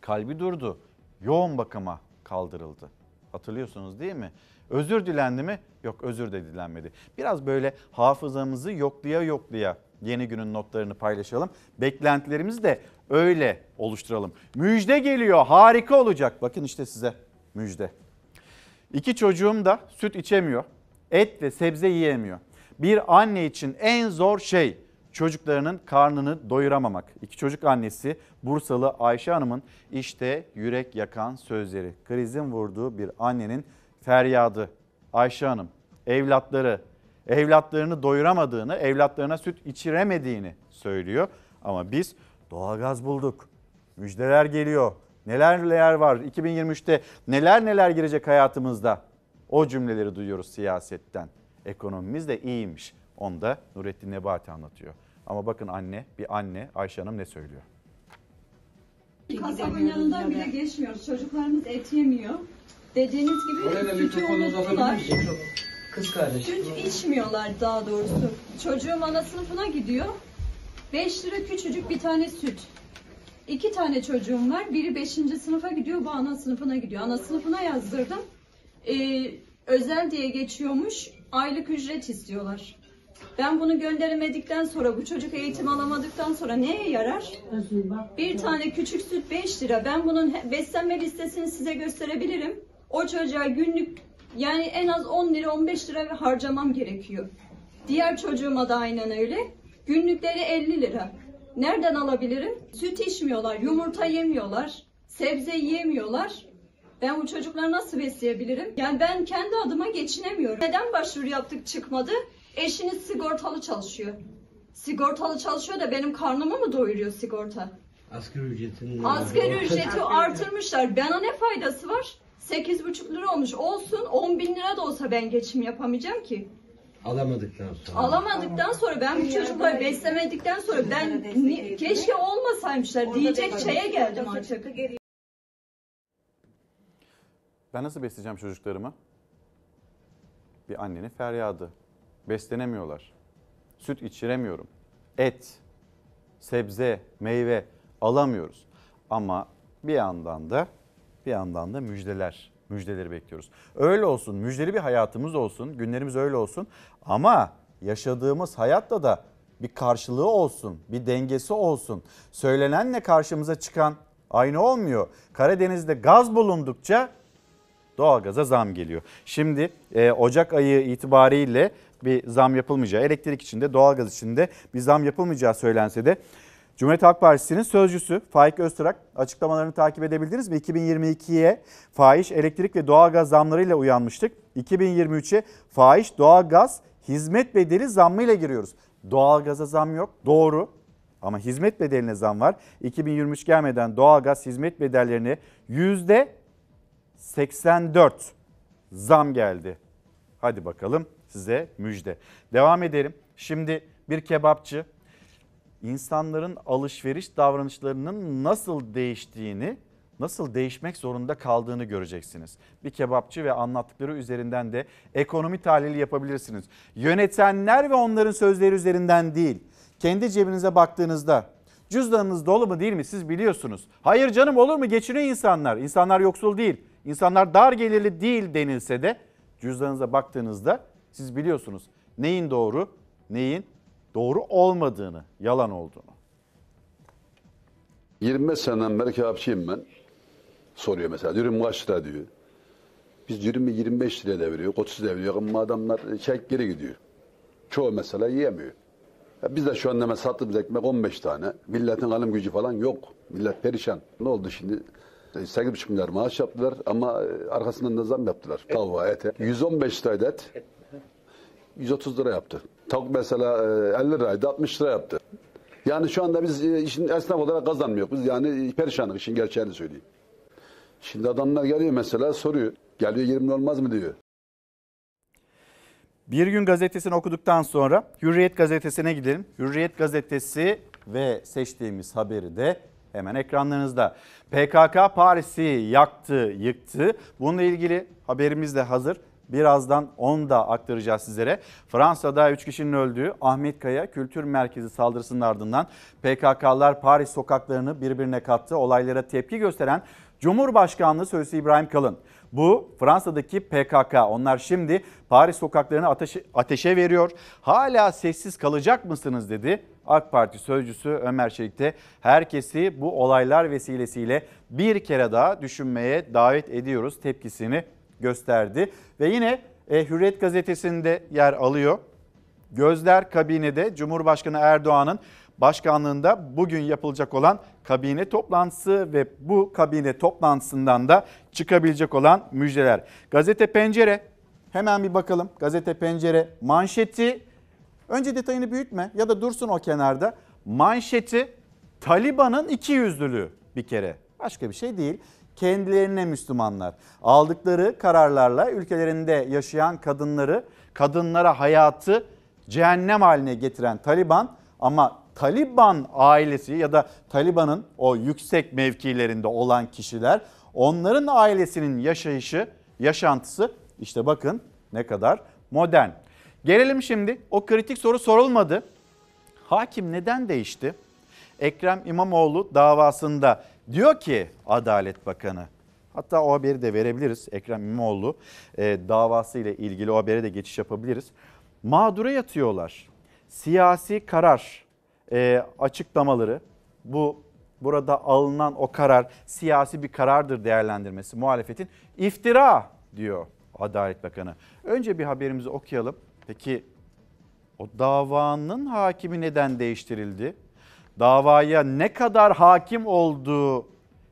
kalbi durdu, yoğun bakıma kaldırıldı. Hatırlıyorsunuz değil mi? Özür dilendi mi? Yok özür de dilenmedi. Biraz böyle hafızamızı yoklaya yoklaya yeni günün notlarını paylaşalım. Beklentilerimizi de öyle oluşturalım. Müjde geliyor harika olacak. Bakın işte size müjde. İki çocuğum da süt içemiyor. Et ve sebze yiyemiyor. Bir anne için en zor şey çocuklarının karnını doyuramamak. İki çocuk annesi Bursalı Ayşe Hanım'ın işte yürek yakan sözleri. Krizin vurduğu bir annenin feryadı Ayşe Hanım, evlatları, evlatlarını doyuramadığını, evlatlarına süt içiremediğini söylüyor. Ama biz doğalgaz bulduk, müjdeler geliyor, neler neler var 2023'te neler neler girecek hayatımızda. O cümleleri duyuyoruz siyasetten. Ekonomimiz de iyiymiş. Onu da Nurettin Nebati anlatıyor. Ama bakın anne, bir anne Ayşe Hanım ne söylüyor? Kasabın yanından bile geçmiyoruz. Çocuklarımız et yemiyor. Dediğiniz gibi sütü unuttular. Kız kardeş. Çünkü içmiyorlar daha doğrusu. Çocuğum ana sınıfına gidiyor. Beş lira küçücük bir tane süt. İki tane çocuğum var. Biri beşinci sınıfa gidiyor, bu ana sınıfına gidiyor. Ana sınıfına yazdırdım. Ee, özel diye geçiyormuş. Aylık ücret istiyorlar. Ben bunu gönderemedikten sonra, bu çocuk eğitim alamadıktan sonra neye yarar? Bir tane küçük süt 5 lira. Ben bunun beslenme listesini size gösterebilirim. O çocuğa günlük yani en az 10 lira 15 lira harcamam gerekiyor. Diğer çocuğuma da aynen öyle. Günlükleri 50 lira. Nereden alabilirim? Süt içmiyorlar, yumurta yemiyorlar, sebze yemiyorlar. Ben bu çocukları nasıl besleyebilirim? Yani ben kendi adıma geçinemiyorum. Neden başvuru yaptık çıkmadı? Eşiniz sigortalı çalışıyor. Sigortalı çalışıyor da benim karnımı mı doyuruyor sigorta? Asgari ücretini Asgari ücreti artırmışlar. Bana ne faydası var? Sekiz buçuk lira olmuş. Olsun on bin lira da olsa ben geçim yapamayacağım ki. Alamadıktan sonra. Alamadıktan sonra ben bu çocukları beslemedikten sonra ben keşke olmasaymışlar diyecek şeye geldim artık. Ben nasıl besleyeceğim çocuklarımı? Bir annenin feryadı. Beslenemiyorlar. Süt içiremiyorum. Et, sebze, meyve alamıyoruz. Ama bir yandan da bir yandan da müjdeler, müjdeleri bekliyoruz. Öyle olsun, müjdeli bir hayatımız olsun, günlerimiz öyle olsun ama yaşadığımız hayatta da bir karşılığı olsun, bir dengesi olsun. Söylenenle karşımıza çıkan aynı olmuyor. Karadeniz'de gaz bulundukça doğalgaza zam geliyor. Şimdi e, Ocak ayı itibariyle bir zam yapılmayacağı, elektrik içinde, doğalgaz içinde bir zam yapılmayacağı söylense de Cumhuriyet Halk Partisi'nin sözcüsü Faik Öztürk açıklamalarını takip edebildiniz mi? 2022'ye faiz, elektrik ve doğalgaz zamlarıyla uyanmıştık. 2023'e faiz, doğalgaz hizmet bedeli zammıyla giriyoruz. Doğalgaza zam yok doğru ama hizmet bedeline zam var. 2023 gelmeden doğalgaz hizmet bedellerine %84 zam geldi. Hadi bakalım size müjde. Devam edelim. Şimdi bir kebapçı insanların alışveriş davranışlarının nasıl değiştiğini, nasıl değişmek zorunda kaldığını göreceksiniz. Bir kebapçı ve anlattıkları üzerinden de ekonomi tahlili yapabilirsiniz. Yönetenler ve onların sözleri üzerinden değil. Kendi cebinize baktığınızda cüzdanınız dolu mu değil mi siz biliyorsunuz. Hayır canım olur mu geçiniyor insanlar. İnsanlar yoksul değil. İnsanlar dar gelirli değil denilse de cüzdanınıza baktığınızda siz biliyorsunuz neyin doğru, neyin doğru olmadığını, yalan olduğunu. 25 seneden beri kebapçıyım ben. Soruyor mesela dürüm kaç lira diyor. Biz dürümü 25 liraya deviriyor, 30 liraya deviriyor ama adamlar e, çek geri gidiyor. Çoğu mesela yiyemiyor. Ya biz de şu anda mesela sattığımız ekmek 15 tane. Milletin alım gücü falan yok. Millet perişan. Ne oldu şimdi? 8,5 e, milyar maaş yaptılar ama e, arkasından da zam yaptılar. Tavuğa, ete. 115 liraydı et. 130 lira yaptı. Tavuk mesela 50 e, liraydı 60 lira yaptı. Yani şu anda biz e, işin esnaf olarak kazanmıyoruz. Biz yani perişanlık işin gerçeğini söyleyeyim. Şimdi adamlar geliyor mesela soruyor. Geliyor 20 olmaz mı diyor. Bir gün gazetesini okuduktan sonra Hürriyet gazetesine gidelim. Hürriyet gazetesi ve seçtiğimiz haberi de hemen ekranlarınızda. PKK Paris'i yaktı, yıktı. Bununla ilgili haberimiz de hazır birazdan onu da aktaracağız sizlere. Fransa'da 3 kişinin öldüğü Ahmet Kaya Kültür Merkezi saldırısının ardından PKK'lar Paris sokaklarını birbirine kattı. Olaylara tepki gösteren Cumhurbaşkanlığı Sözcüsü İbrahim Kalın. Bu Fransa'daki PKK. Onlar şimdi Paris sokaklarını ateşe, ateşe veriyor. Hala sessiz kalacak mısınız dedi. AK Parti sözcüsü Ömer Çelik de herkesi bu olaylar vesilesiyle bir kere daha düşünmeye davet ediyoruz tepkisini gösterdi. Ve yine e, Hürriyet gazetesinde yer alıyor. Gözler kabinede Cumhurbaşkanı Erdoğan'ın başkanlığında bugün yapılacak olan kabine toplantısı ve bu kabine toplantısından da çıkabilecek olan müjdeler. Gazete Pencere hemen bir bakalım. Gazete Pencere manşeti önce detayını büyütme ya da dursun o kenarda. Manşeti Taliban'ın ikiyüzlülüğü bir kere. Başka bir şey değil kendilerine Müslümanlar. Aldıkları kararlarla ülkelerinde yaşayan kadınları, kadınlara hayatı cehennem haline getiren Taliban ama Taliban ailesi ya da Taliban'ın o yüksek mevkilerinde olan kişiler onların ailesinin yaşayışı, yaşantısı işte bakın ne kadar modern. Gelelim şimdi o kritik soru sorulmadı. Hakim neden değişti? Ekrem İmamoğlu davasında Diyor ki Adalet Bakanı hatta o haberi de verebiliriz Ekrem İmamoğlu e, davası ile ilgili o habere de geçiş yapabiliriz. Mağdura yatıyorlar. Siyasi karar e, açıklamaları bu burada alınan o karar siyasi bir karardır değerlendirmesi muhalefetin iftira diyor Adalet Bakanı. Önce bir haberimizi okuyalım. Peki o davanın hakimi neden değiştirildi? davaya ne kadar hakim olduğu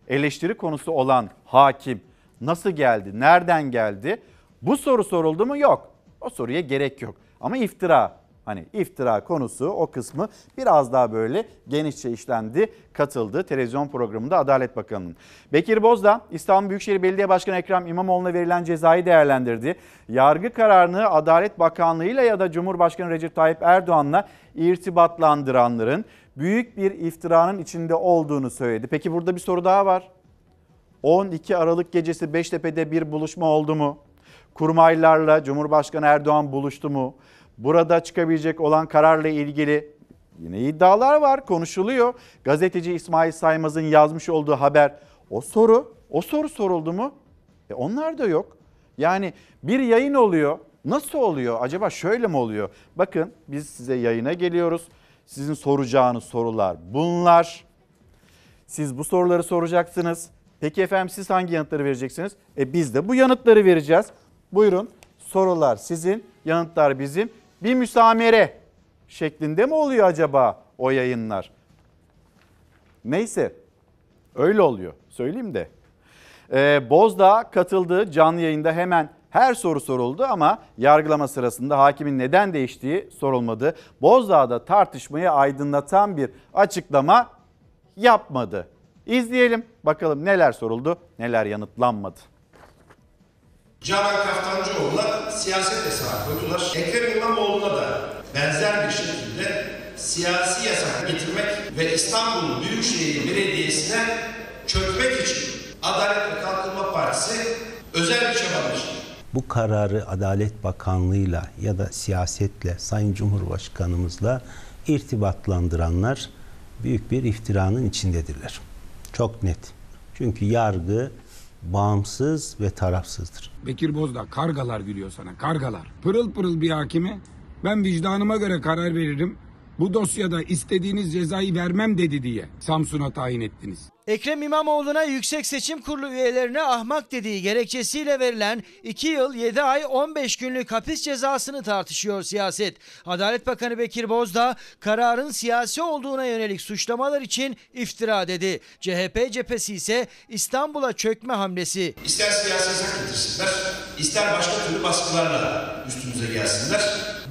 eleştiri konusu olan hakim nasıl geldi, nereden geldi? Bu soru soruldu mu? Yok. O soruya gerek yok. Ama iftira hani iftira konusu o kısmı biraz daha böyle genişçe işlendi, katıldı televizyon programında Adalet Bakanı'nın. Bekir Bozda İstanbul Büyükşehir Belediye Başkanı Ekrem İmamoğlu'na verilen cezayı değerlendirdi. Yargı kararını Adalet Bakanlığı'yla ya da Cumhurbaşkanı Recep Tayyip Erdoğan'la irtibatlandıranların büyük bir iftiranın içinde olduğunu söyledi. Peki burada bir soru daha var. 12 Aralık gecesi Beştepe'de bir buluşma oldu mu? Kurmaylarla Cumhurbaşkanı Erdoğan buluştu mu? Burada çıkabilecek olan kararla ilgili yine iddialar var, konuşuluyor. Gazeteci İsmail Saymaz'ın yazmış olduğu haber. O soru, o soru soruldu mu? E onlar da yok. Yani bir yayın oluyor. Nasıl oluyor? Acaba şöyle mi oluyor? Bakın biz size yayına geliyoruz. Sizin soracağınız sorular bunlar. Siz bu soruları soracaksınız. Peki efendim siz hangi yanıtları vereceksiniz? E biz de bu yanıtları vereceğiz. Buyurun sorular sizin, yanıtlar bizim. Bir müsamere şeklinde mi oluyor acaba o yayınlar? Neyse öyle oluyor söyleyeyim de. Ee, Bozdağ katıldığı canlı yayında hemen her soru soruldu ama yargılama sırasında hakimin neden değiştiği sorulmadı. Bozdağ'da tartışmayı aydınlatan bir açıklama yapmadı. İzleyelim bakalım neler soruldu, neler yanıtlanmadı. Canan Kaftancıoğlu'na siyaset yasağı koydular. Ekrem İmamoğlu'na da benzer bir şekilde siyasi yasak getirmek ve İstanbul Büyükşehir Belediyesi'ne çökmek için Adalet ve Kalkınma Partisi özel bir çaba başladı bu kararı Adalet Bakanlığı'yla ya da siyasetle Sayın Cumhurbaşkanımızla irtibatlandıranlar büyük bir iftiranın içindedirler. Çok net. Çünkü yargı bağımsız ve tarafsızdır. Bekir Bozdağ kargalar gülüyor sana kargalar. Pırıl pırıl bir hakimi ben vicdanıma göre karar veririm bu dosyada istediğiniz cezayı vermem dedi diye Samsun'a tayin ettiniz. Ekrem İmamoğlu'na Yüksek Seçim Kurulu üyelerine ahmak dediği gerekçesiyle verilen 2 yıl 7 ay 15 günlük hapis cezasını tartışıyor siyaset. Adalet Bakanı Bekir Bozdağ kararın siyasi olduğuna yönelik suçlamalar için iftira dedi. CHP cephesi ise İstanbul'a çökme hamlesi. İster siyasi yasak getirsinler, ister başka türlü baskılarla üstümüze gelsinler.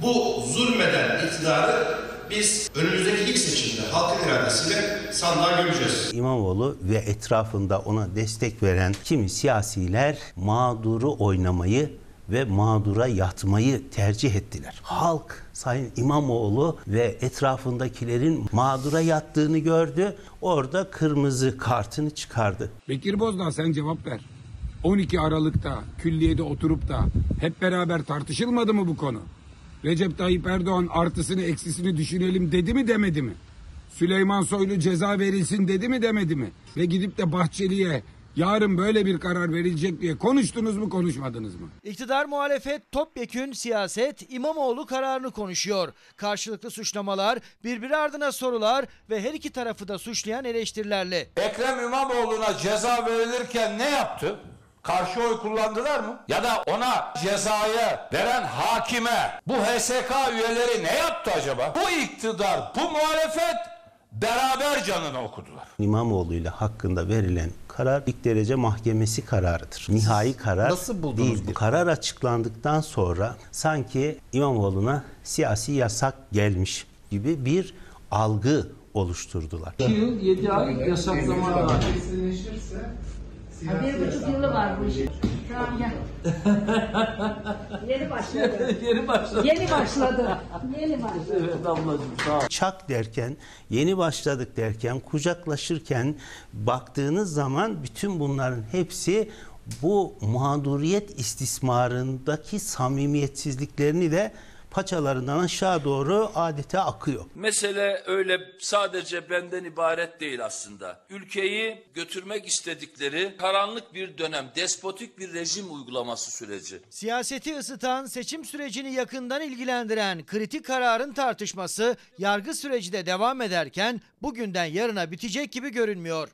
Bu zulmeden iktidarı biz önümüzdeki ilk seçimde halkın iradesiyle sandığa göreceğiz. İmamoğlu ve etrafında ona destek veren kimi siyasiler mağduru oynamayı ve mağdura yatmayı tercih ettiler. Halk Sayın İmamoğlu ve etrafındakilerin mağdura yattığını gördü. Orada kırmızı kartını çıkardı. Bekir Bozdağ sen cevap ver. 12 Aralık'ta külliyede oturup da hep beraber tartışılmadı mı bu konu? Recep Tayyip Erdoğan artısını eksisini düşünelim dedi mi demedi mi? Süleyman Soylu ceza verilsin dedi mi demedi mi? Ve gidip de Bahçeli'ye yarın böyle bir karar verilecek diye konuştunuz mu konuşmadınız mı? İktidar muhalefet topyekün siyaset İmamoğlu kararını konuşuyor. Karşılıklı suçlamalar, birbiri ardına sorular ve her iki tarafı da suçlayan eleştirilerle. Ekrem İmamoğlu'na ceza verilirken ne yaptı? karşı oy kullandılar mı? Ya da ona cezayı veren hakime bu HSK üyeleri ne yaptı acaba? Bu iktidar, bu muhalefet beraber canını okudular. İmamoğlu ile hakkında verilen karar ilk derece mahkemesi kararıdır. Nihai karar Nasıl buldunuz değildir. Bu? Karar açıklandıktan sonra sanki İmamoğlu'na siyasi yasak gelmiş gibi bir algı oluşturdular. 2 yıl 7 ay yasaklama rağmen Ha, bir buçuk yılı var bu işin. Tamam gel. Yeni başladı. Yeni başladı. Yeni başladı. Yeni başladı. evet ablacığım sağ ol. Çak derken, yeni başladık derken, kucaklaşırken baktığınız zaman bütün bunların hepsi bu mağduriyet istismarındaki samimiyetsizliklerini de paçalarından aşağı doğru adeta akıyor. Mesele öyle sadece benden ibaret değil aslında. Ülkeyi götürmek istedikleri karanlık bir dönem, despotik bir rejim uygulaması süreci. Siyaseti ısıtan, seçim sürecini yakından ilgilendiren kritik kararın tartışması yargı süreci de devam ederken bugünden yarına bitecek gibi görünmüyor.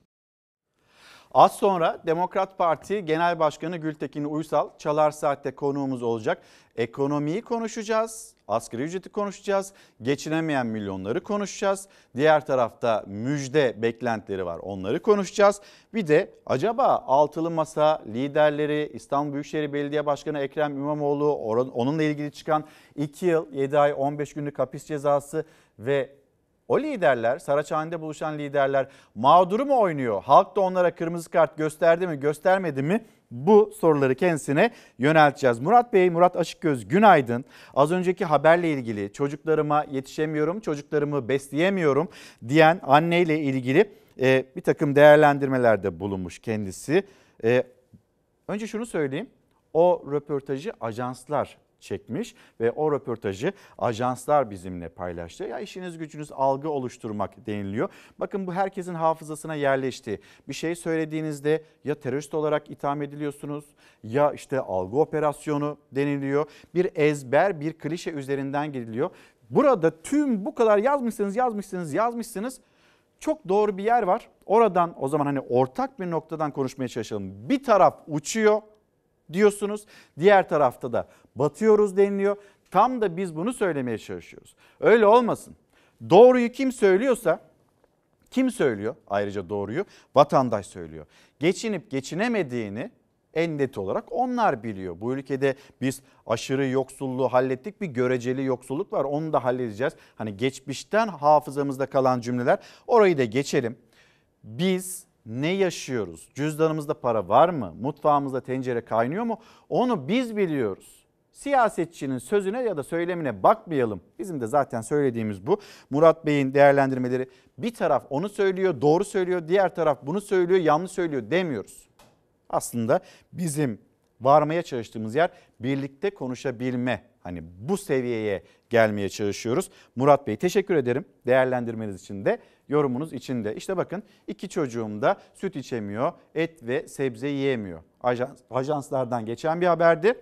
Az sonra Demokrat Parti Genel Başkanı Gültekin Uysal Çalar Saat'te konuğumuz olacak. Ekonomiyi konuşacağız, asgari ücreti konuşacağız, geçinemeyen milyonları konuşacağız. Diğer tarafta müjde beklentileri var onları konuşacağız. Bir de acaba altılı masa liderleri İstanbul Büyükşehir Belediye Başkanı Ekrem İmamoğlu onunla ilgili çıkan 2 yıl 7 ay 15 günlük hapis cezası ve o liderler, Saraçhane'de buluşan liderler mağduru mu oynuyor? Halk da onlara kırmızı kart gösterdi mi, göstermedi mi? Bu soruları kendisine yönelteceğiz. Murat Bey, Murat Aşıkgöz günaydın. Az önceki haberle ilgili çocuklarıma yetişemiyorum, çocuklarımı besleyemiyorum diyen anneyle ilgili e, bir takım değerlendirmelerde bulunmuş kendisi. E, önce şunu söyleyeyim. O röportajı ajanslar çekmiş ve o röportajı ajanslar bizimle paylaştı. Ya işiniz gücünüz algı oluşturmak deniliyor. Bakın bu herkesin hafızasına yerleşti. Bir şey söylediğinizde ya terörist olarak itham ediliyorsunuz ya işte algı operasyonu deniliyor. Bir ezber, bir klişe üzerinden gidiliyor. Burada tüm bu kadar yazmışsınız, yazmışsınız, yazmışsınız. Çok doğru bir yer var. Oradan o zaman hani ortak bir noktadan konuşmaya çalışalım. Bir taraf uçuyor, diyorsunuz. Diğer tarafta da batıyoruz deniliyor. Tam da biz bunu söylemeye çalışıyoruz. Öyle olmasın. Doğruyu kim söylüyorsa kim söylüyor? Ayrıca doğruyu vatandaş söylüyor. Geçinip geçinemediğini en net olarak onlar biliyor. Bu ülkede biz aşırı yoksulluğu hallettik bir göreceli yoksulluk var onu da halledeceğiz. Hani geçmişten hafızamızda kalan cümleler orayı da geçelim. Biz ne yaşıyoruz? Cüzdanımızda para var mı? Mutfağımızda tencere kaynıyor mu? Onu biz biliyoruz. Siyasetçinin sözüne ya da söylemine bakmayalım. Bizim de zaten söylediğimiz bu. Murat Bey'in değerlendirmeleri bir taraf onu söylüyor, doğru söylüyor, diğer taraf bunu söylüyor, yanlış söylüyor demiyoruz. Aslında bizim varmaya çalıştığımız yer birlikte konuşabilme, Hani bu seviyeye gelmeye çalışıyoruz. Murat Bey teşekkür ederim değerlendirmeniz için de yorumunuz için de. İşte bakın iki çocuğum da süt içemiyor, et ve sebze yiyemiyor. Ajans, ajanslardan geçen bir haberdi.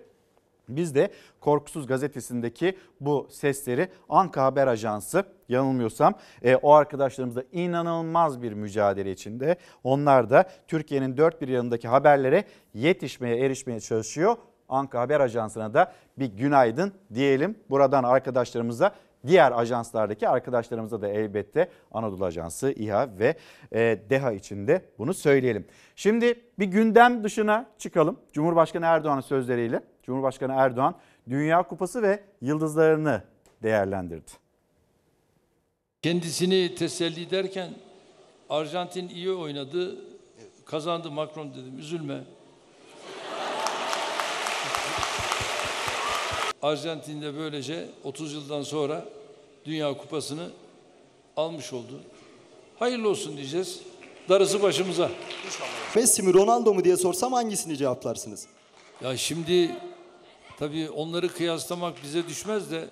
Biz de Korkusuz gazetesindeki bu sesleri Anka Haber Ajansı yanılmıyorsam e, o arkadaşlarımız da inanılmaz bir mücadele içinde. Onlar da Türkiye'nin dört bir yanındaki haberlere yetişmeye erişmeye çalışıyor. Anka Haber Ajansı'na da bir günaydın diyelim. Buradan arkadaşlarımıza diğer ajanslardaki arkadaşlarımıza da elbette Anadolu Ajansı, İHA ve e, DEHA için bunu söyleyelim. Şimdi bir gündem dışına çıkalım. Cumhurbaşkanı Erdoğan'ın sözleriyle. Cumhurbaşkanı Erdoğan Dünya Kupası ve yıldızlarını değerlendirdi. Kendisini teselli ederken Arjantin iyi oynadı, kazandı Macron dedim. Üzülme, Arjantin'de böylece 30 yıldan sonra Dünya Kupası'nı almış oldu. Hayırlı olsun diyeceğiz. Darısı başımıza. Messi mi Ronaldo mu diye sorsam hangisini cevaplarsınız? Ya şimdi tabii onları kıyaslamak bize düşmez de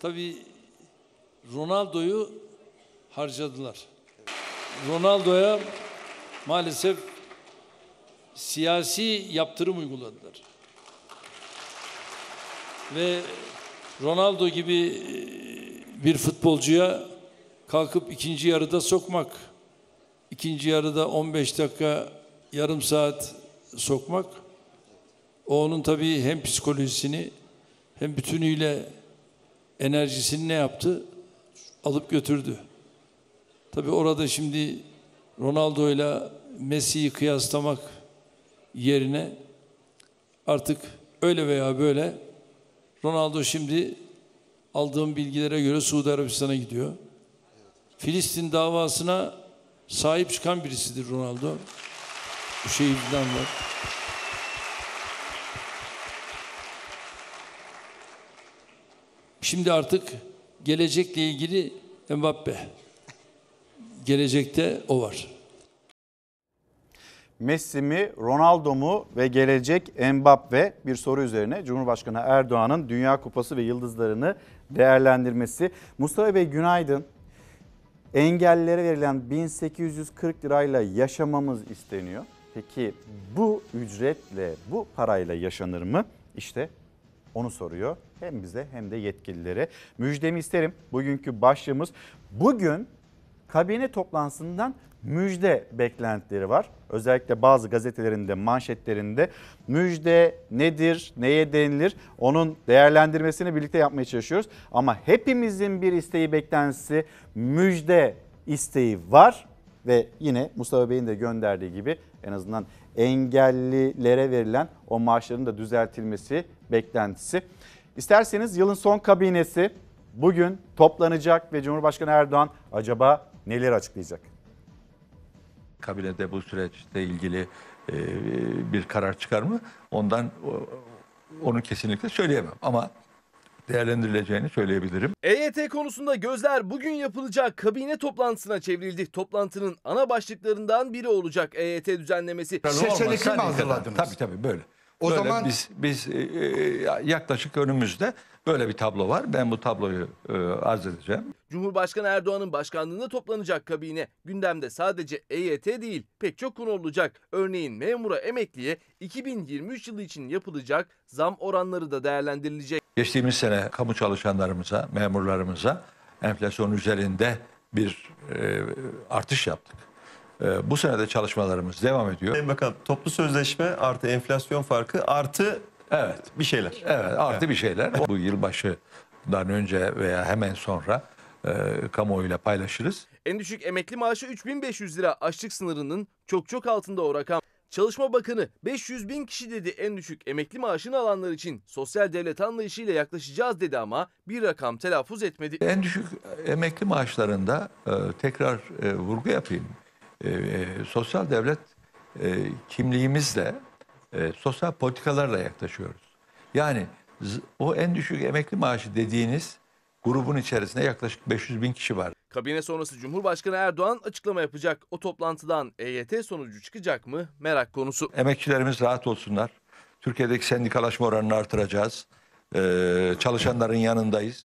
tabii Ronaldo'yu harcadılar. Ronaldo'ya maalesef siyasi yaptırım uyguladılar ve Ronaldo gibi e, bir futbolcuya kalkıp ikinci yarıda sokmak, ikinci yarıda 15 dakika, yarım saat sokmak, o onun tabii hem psikolojisini hem bütünüyle enerjisini ne yaptı? Alıp götürdü. Tabii orada şimdi Ronaldo ile Messi'yi kıyaslamak yerine artık öyle veya böyle Ronaldo şimdi aldığım bilgilere göre Suudi Arabistan'a gidiyor. Filistin davasına sahip çıkan birisidir Ronaldo. Bu şey iddiam var. Şimdi artık gelecekle ilgili Mbappe. Gelecekte o var. Messi mi, Ronaldo mu ve gelecek Mbappe bir soru üzerine Cumhurbaşkanı Erdoğan'ın Dünya Kupası ve yıldızlarını değerlendirmesi. Mustafa Bey günaydın. engellere verilen 1840 lirayla yaşamamız isteniyor. Peki bu ücretle, bu parayla yaşanır mı? İşte onu soruyor hem bize hem de yetkililere. Müjdemi isterim. Bugünkü başlığımız bugün kabine toplantısından müjde beklentileri var. Özellikle bazı gazetelerinde, manşetlerinde müjde nedir, neye denilir onun değerlendirmesini birlikte yapmaya çalışıyoruz. Ama hepimizin bir isteği beklentisi müjde isteği var ve yine Mustafa Bey'in de gönderdiği gibi en azından engellilere verilen o maaşların da düzeltilmesi beklentisi. İsterseniz yılın son kabinesi bugün toplanacak ve Cumhurbaşkanı Erdoğan acaba Neler açıklayacak? Kabinede bu süreçte ilgili e, bir karar çıkar mı? Ondan onu kesinlikle söyleyemem ama değerlendirileceğini söyleyebilirim. EYT konusunda gözler bugün yapılacak kabine toplantısına çevrildi. Toplantının ana başlıklarından biri olacak EYT düzenlemesi. Seçenekli mi hazırladınız? Tabii tabii böyle. O böyle zaman biz biz e, e, yaklaşık önümüzde böyle bir tablo var. Ben bu tabloyu arz edeceğim. Cumhurbaşkanı Erdoğan'ın başkanlığında toplanacak kabine gündemde sadece EYT değil pek çok konu olacak. Örneğin memura emekliye 2023 yılı için yapılacak zam oranları da değerlendirilecek. Geçtiğimiz sene kamu çalışanlarımıza, memurlarımıza enflasyon üzerinde bir e, artış yaptık. E, bu sene de çalışmalarımız devam ediyor. Sayın Bakan toplu sözleşme artı enflasyon farkı artı evet bir şeyler. Evet artı evet. bir şeyler. Bu yılbaşıdan önce veya hemen sonra e, kamuoyuyla paylaşırız. En düşük emekli maaşı 3500 lira. Açlık sınırının çok çok altında o rakam. Çalışma Bakanı 500 bin kişi dedi en düşük emekli maaşını alanlar için sosyal devlet anlayışıyla yaklaşacağız dedi ama bir rakam telaffuz etmedi. En düşük emekli maaşlarında e, tekrar e, vurgu yapayım. E, e, sosyal devlet e, kimliğimizle, e, sosyal politikalarla yaklaşıyoruz. Yani o en düşük emekli maaşı dediğiniz grubun içerisinde yaklaşık 500 bin kişi var. Kabine sonrası Cumhurbaşkanı Erdoğan açıklama yapacak. O toplantıdan EYT sonucu çıkacak mı merak konusu. Emekçilerimiz rahat olsunlar. Türkiye'deki sendikalaşma oranını artıracağız. Ee, çalışanların yanındayız.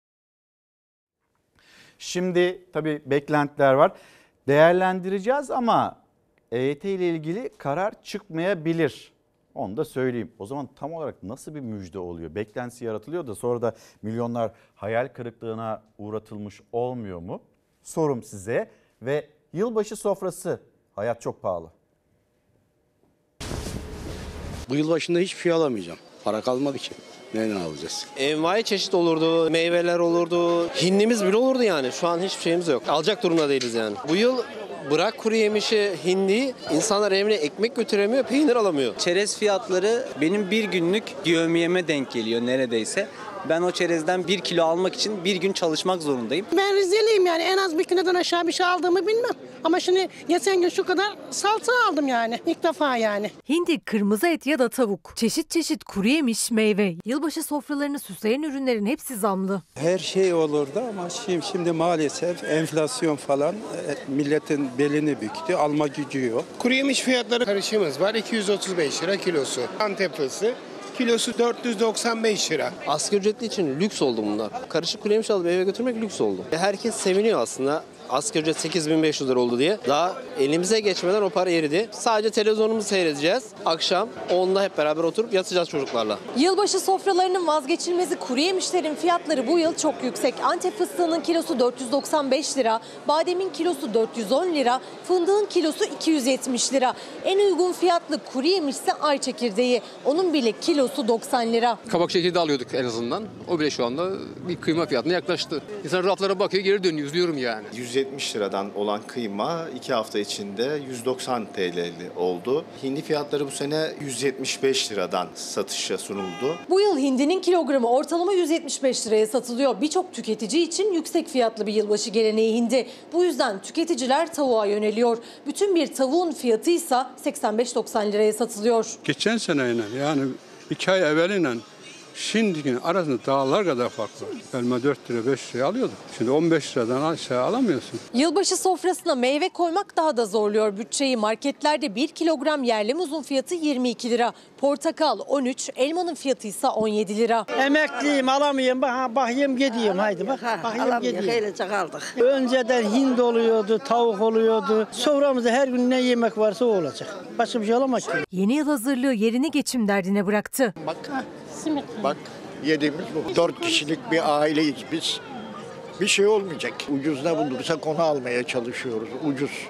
Şimdi tabii beklentiler var. Değerlendireceğiz ama EYT ile ilgili karar çıkmayabilir. Onu da söyleyeyim. O zaman tam olarak nasıl bir müjde oluyor? Beklentisi yaratılıyor da sonra da milyonlar hayal kırıklığına uğratılmış olmuyor mu? Sorum size ve yılbaşı sofrası hayat çok pahalı. Bu yılbaşında hiç fiyat şey alamayacağım. Para kalmadı ki. Ne ne alacağız? Envai çeşit olurdu, meyveler olurdu, hindimiz bile olurdu yani. Şu an hiçbir şeyimiz yok. Alacak durumda değiliz yani. Bu yıl Bırak kuru yemişi, hindi, insanlar evine ekmek götüremiyor, peynir alamıyor. Çerez fiyatları benim bir günlük yövmiyeme denk geliyor neredeyse. Ben o çerezden bir kilo almak için bir gün çalışmak zorundayım. Ben Rizeliyim yani en az bir kilodan aşağı bir şey aldığımı bilmem. Ama şimdi geçen gün şu kadar salça aldım yani. ilk defa yani. Hindi, kırmızı et ya da tavuk. Çeşit çeşit kuru yemiş, meyve. Yılbaşı sofralarını süsleyen ürünlerin hepsi zamlı. Her şey olurdu ama şimdi, şimdi maalesef enflasyon falan e, milletin belini büktü. Alma gücü yok. Kuru yemiş fiyatları karışımız var. 235 lira kilosu. Antep fıstığı kilosu 495 lira. Asgari ücretli için lüks oldu bunlar. Karışık kuru alıp eve götürmek lüks oldu. Herkes seviniyor aslında asgari ücret 8500 lira oldu diye. Daha elimize geçmeden o para eridi. Sadece televizyonumuzu seyredeceğiz. Akşam onda hep beraber oturup yatacağız çocuklarla. Yılbaşı sofralarının vazgeçilmezi kuru yemişlerin fiyatları bu yıl çok yüksek. Antep fıstığının kilosu 495 lira, bademin kilosu 410 lira, fındığın kilosu 270 lira. En uygun fiyatlı kuru yemiş ise ay çekirdeği. Onun bile kilosu 90 lira. Kabak çekirdeği alıyorduk en azından. O bile şu anda bir kıyma fiyatına yaklaştı. İnsan raflara bakıyor geri dönüyor. Üzülüyorum yani. 170 liradan olan kıyma 2 hafta içinde 190 TL'li oldu. Hindi fiyatları bu sene 175 liradan satışa sunuldu. Bu yıl hindinin kilogramı ortalama 175 liraya satılıyor. Birçok tüketici için yüksek fiyatlı bir yılbaşı geleneği hindi. Bu yüzden tüketiciler tavuğa yöneliyor. Bütün bir tavuğun fiyatı ise 85-90 liraya satılıyor. Geçen sene yani iki ay evvelinden Şimdikinin arasında dağlar kadar fark var. Elma 4 lira 5 lira alıyorduk. Şimdi 15 liradan aşağı şey alamıyorsun. Yılbaşı sofrasına meyve koymak daha da zorluyor bütçeyi. Marketlerde 1 kilogram yerli muzun fiyatı 22 lira. Portakal 13, elmanın fiyatı ise 17 lira. Emekliyim alamıyorum. Bak, bakayım gideyim haydi bak. Bakayım gideyim. Eylece kaldık. Önceden hind oluyordu, tavuk oluyordu. Soframızda her gün ne yemek varsa o olacak. Başka bir şey olamaz ki. Yeni yıl hazırlığı yerini geçim derdine bıraktı. Bak Bak yediğimiz bu. Dört kişilik bir aileyiz biz. Bir şey olmayacak. Ucuz ne bulursak onu almaya çalışıyoruz. Ucuz.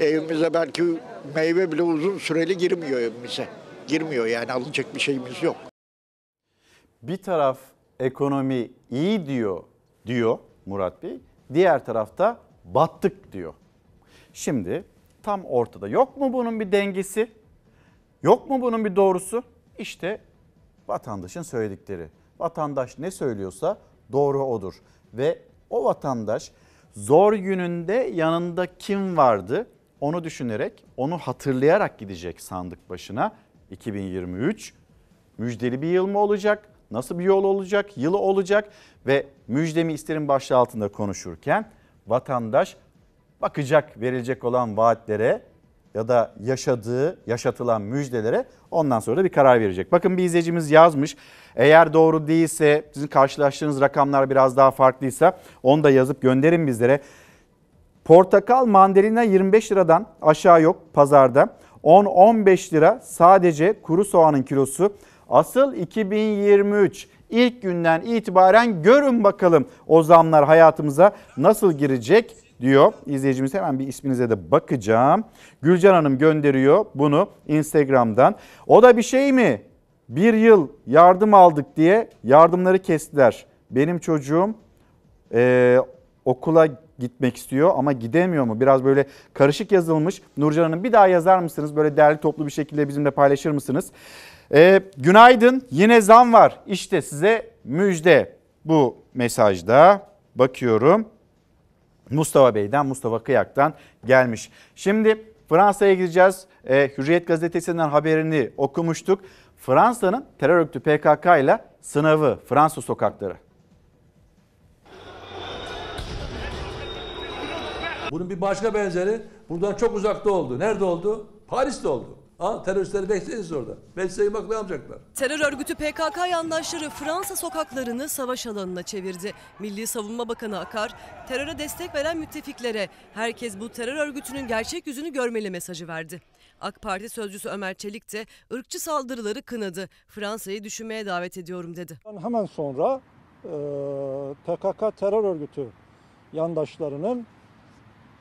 Evimize belki meyve bile uzun süreli girmiyor evimize. Girmiyor yani alınacak bir şeyimiz yok. Bir taraf ekonomi iyi diyor diyor Murat Bey. Diğer tarafta battık diyor. Şimdi tam ortada yok mu bunun bir dengesi? Yok mu bunun bir doğrusu? İşte vatandaşın söyledikleri. Vatandaş ne söylüyorsa doğru odur. Ve o vatandaş zor gününde yanında kim vardı onu düşünerek, onu hatırlayarak gidecek sandık başına. 2023 müjdeli bir yıl mı olacak? Nasıl bir yol olacak? Yılı olacak ve müjdemi isterim başlığı altında konuşurken vatandaş bakacak verilecek olan vaatlere ya da yaşadığı, yaşatılan müjdelere ondan sonra da bir karar verecek. Bakın bir izleyicimiz yazmış. Eğer doğru değilse, sizin karşılaştığınız rakamlar biraz daha farklıysa onu da yazıp gönderin bizlere. Portakal mandalina 25 liradan aşağı yok pazarda. 10-15 lira sadece kuru soğanın kilosu. Asıl 2023 ilk günden itibaren görün bakalım o zamlar hayatımıza nasıl girecek diyor. İzleyicimiz hemen bir isminize de bakacağım. Gülcan Hanım gönderiyor bunu Instagram'dan. O da bir şey mi? Bir yıl yardım aldık diye yardımları kestiler. Benim çocuğum e, okula gitmek istiyor ama gidemiyor mu? Biraz böyle karışık yazılmış. Nurcan Hanım bir daha yazar mısınız? Böyle değerli toplu bir şekilde bizimle paylaşır mısınız? E, günaydın yine zam var. İşte size müjde bu mesajda bakıyorum. Mustafa Bey'den, Mustafa Kıyak'tan gelmiş. Şimdi Fransa'ya gideceğiz. E, Hürriyet gazetesinden haberini okumuştuk. Fransa'nın terör örgütü PKK ile sınavı Fransa sokakları. Bunun bir başka benzeri buradan çok uzakta oldu. Nerede oldu? Paris'te oldu. Ha, teröristleri bekleyiniz orada. Bekleyin bak ne yapacaklar. Terör örgütü PKK yandaşları Fransa sokaklarını savaş alanına çevirdi. Milli Savunma Bakanı Akar, teröre destek veren müttefiklere herkes bu terör örgütünün gerçek yüzünü görmeli mesajı verdi. AK Parti sözcüsü Ömer Çelik de ırkçı saldırıları kınadı. Fransa'yı düşünmeye davet ediyorum dedi. Hemen sonra e, PKK terör örgütü yandaşlarının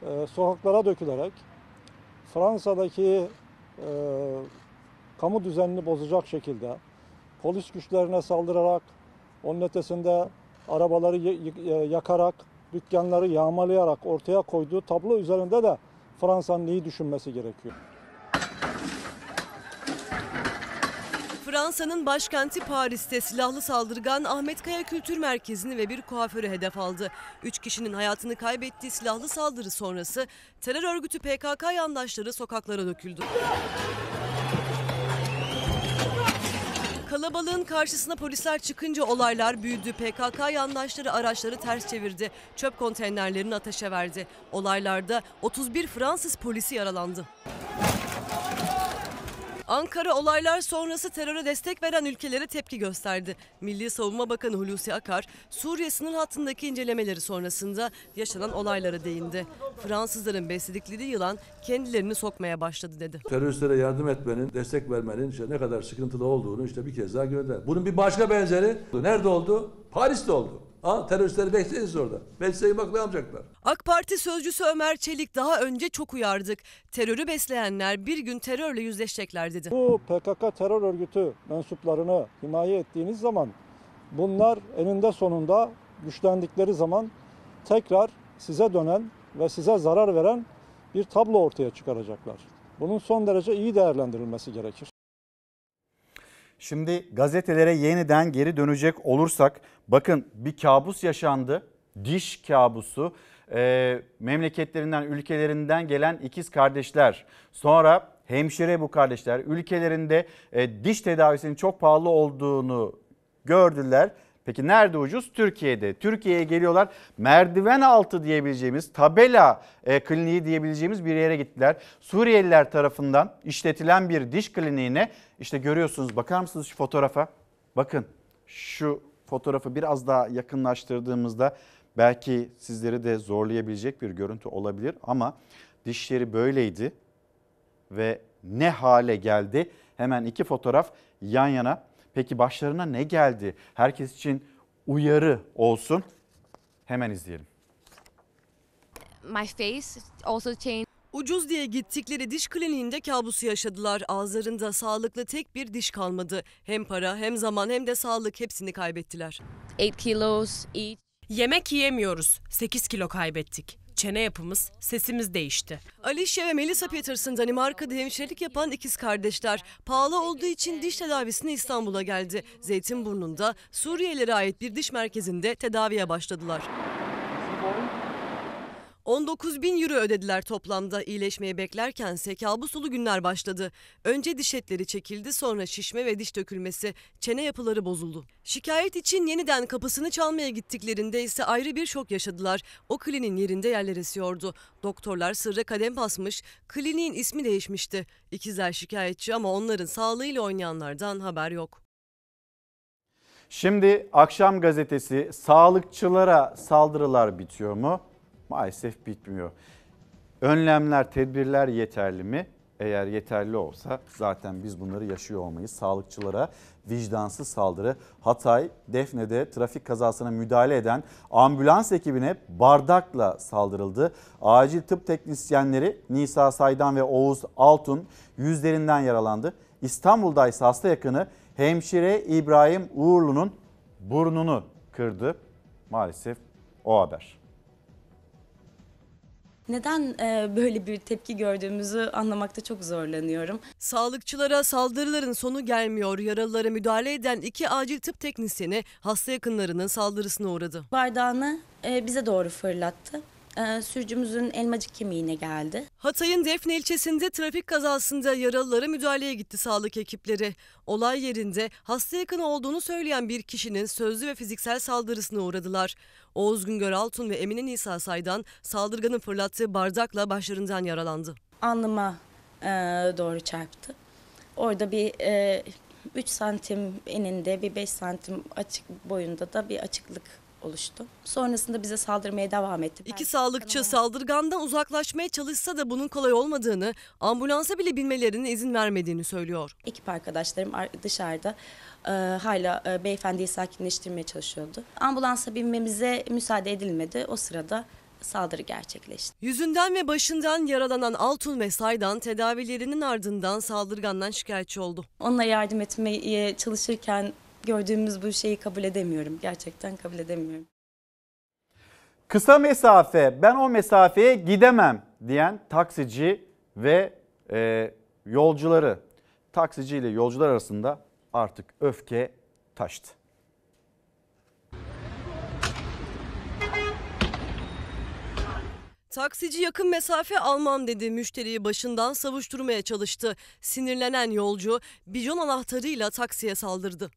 e, sokaklara dökülerek Fransa'daki e, kamu düzenini bozacak şekilde polis güçlerine saldırarak, onun ötesinde arabaları e, yakarak, dükkanları yağmalayarak ortaya koyduğu tablo üzerinde de Fransa'nın iyi düşünmesi gerekiyor. Fransa'nın başkenti Paris'te silahlı saldırgan Ahmet Kaya Kültür Merkezi'ni ve bir kuaförü hedef aldı. Üç kişinin hayatını kaybettiği silahlı saldırı sonrası terör örgütü PKK yandaşları sokaklara döküldü. Kalabalığın karşısına polisler çıkınca olaylar büyüdü. PKK yandaşları araçları ters çevirdi. Çöp konteynerlerini ateşe verdi. Olaylarda 31 Fransız polisi yaralandı. Ankara olaylar sonrası teröre destek veren ülkelere tepki gösterdi. Milli Savunma Bakanı Hulusi Akar, Suriye sınır hattındaki incelemeleri sonrasında yaşanan olaylara değindi. Fransızların besledikleri yılan kendilerini sokmaya başladı dedi. Teröristlere yardım etmenin, destek vermenin işte ne kadar sıkıntılı olduğunu işte bir kez daha gönder. Bunun bir başka benzeri nerede oldu? Paris'te oldu. Ha, teröristleri bekleyiniz orada. Meclise yımak yapacaklar? AK Parti sözcüsü Ömer Çelik daha önce çok uyardık. Terörü besleyenler bir gün terörle yüzleşecekler dedi. Bu PKK terör örgütü mensuplarını himaye ettiğiniz zaman bunlar eninde sonunda güçlendikleri zaman tekrar size dönen ve size zarar veren bir tablo ortaya çıkaracaklar. Bunun son derece iyi değerlendirilmesi gerekir. Şimdi gazetelere yeniden geri dönecek olursak bakın bir kabus yaşandı. Diş kabusu. Ee, memleketlerinden, ülkelerinden gelen ikiz kardeşler. Sonra hemşire bu kardeşler ülkelerinde e, diş tedavisinin çok pahalı olduğunu gördüler Peki nerede ucuz? Türkiye'de. Türkiye'ye geliyorlar merdiven altı diyebileceğimiz tabela e, kliniği diyebileceğimiz bir yere gittiler. Suriyeliler tarafından işletilen bir diş kliniğine işte görüyorsunuz bakar mısınız şu fotoğrafa? Bakın şu fotoğrafı biraz daha yakınlaştırdığımızda belki sizleri de zorlayabilecek bir görüntü olabilir ama dişleri böyleydi ve ne hale geldi? Hemen iki fotoğraf yan yana Peki başlarına ne geldi? Herkes için uyarı olsun. Hemen izleyelim. My face also changed. Ucuz diye gittikleri diş kliniğinde kabusu yaşadılar. Ağızlarında sağlıklı tek bir diş kalmadı. Hem para hem zaman hem de sağlık hepsini kaybettiler. 8 kilos each. Yemek yiyemiyoruz. 8 kilo kaybettik çene yapımız, sesimiz değişti. Alicia ve Melissa Peterson Danimarka'da hemşirelik yapan ikiz kardeşler. Pahalı olduğu için diş tedavisine İstanbul'a geldi. Zeytinburnu'nda Suriyelilere ait bir diş merkezinde tedaviye başladılar. 19 bin euro ödediler toplamda iyileşmeyi beklerken ise kabusulu günler başladı. Önce diş etleri çekildi sonra şişme ve diş dökülmesi, çene yapıları bozuldu. Şikayet için yeniden kapısını çalmaya gittiklerinde ise ayrı bir şok yaşadılar. O klinin yerinde yerler esiyordu. Doktorlar sırra kadem basmış, kliniğin ismi değişmişti. İkizler şikayetçi ama onların sağlığıyla oynayanlardan haber yok. Şimdi akşam gazetesi sağlıkçılara saldırılar bitiyor mu? maalesef bitmiyor. Önlemler, tedbirler yeterli mi? Eğer yeterli olsa zaten biz bunları yaşıyor olmayız. Sağlıkçılara vicdansız saldırı. Hatay, Defne'de trafik kazasına müdahale eden ambulans ekibine bardakla saldırıldı. Acil tıp teknisyenleri Nisa Saydan ve Oğuz Altun yüzlerinden yaralandı. İstanbul'da ise hasta yakını hemşire İbrahim Uğurlu'nun burnunu kırdı. Maalesef o haber. Neden e, böyle bir tepki gördüğümüzü anlamakta çok zorlanıyorum. Sağlıkçılara saldırıların sonu gelmiyor. Yaralılara müdahale eden iki acil tıp teknisyeni hasta yakınlarının saldırısına uğradı. Bardağını e, bize doğru fırlattı. Ee, sürücümüzün elmacık kemiğine geldi. Hatay'ın Defne ilçesinde trafik kazasında yaralılara müdahaleye gitti sağlık ekipleri. Olay yerinde hasta yakını olduğunu söyleyen bir kişinin sözlü ve fiziksel saldırısına uğradılar. Oğuz Güngör Altun ve Emine Nisa Saydan saldırganın fırlattığı bardakla başlarından yaralandı. Alnıma e, doğru çarptı. Orada bir e, 3 santim eninde bir 5 santim açık boyunda da bir açıklık oluştu. Sonrasında bize saldırmaya devam etti. İki sağlıkçı saldırgandan uzaklaşmaya çalışsa da bunun kolay olmadığını, ambulansa bile binmelerine izin vermediğini söylüyor. Ekip arkadaşlarım dışarıda e, hala e, beyefendiyi sakinleştirmeye çalışıyordu. Ambulansa binmemize müsaade edilmedi. O sırada saldırı gerçekleşti. Yüzünden ve başından yaralanan Altun ve Saydan tedavilerinin ardından saldırgandan şikayetçi oldu. Onunla yardım etmeye çalışırken gördüğümüz bu şeyi kabul edemiyorum. Gerçekten kabul edemiyorum. Kısa mesafe ben o mesafeye gidemem diyen taksici ve e, yolcuları taksici ile yolcular arasında artık öfke taştı. Taksici yakın mesafe almam dedi. Müşteriyi başından savuşturmaya çalıştı. Sinirlenen yolcu bijon anahtarıyla taksiye saldırdı.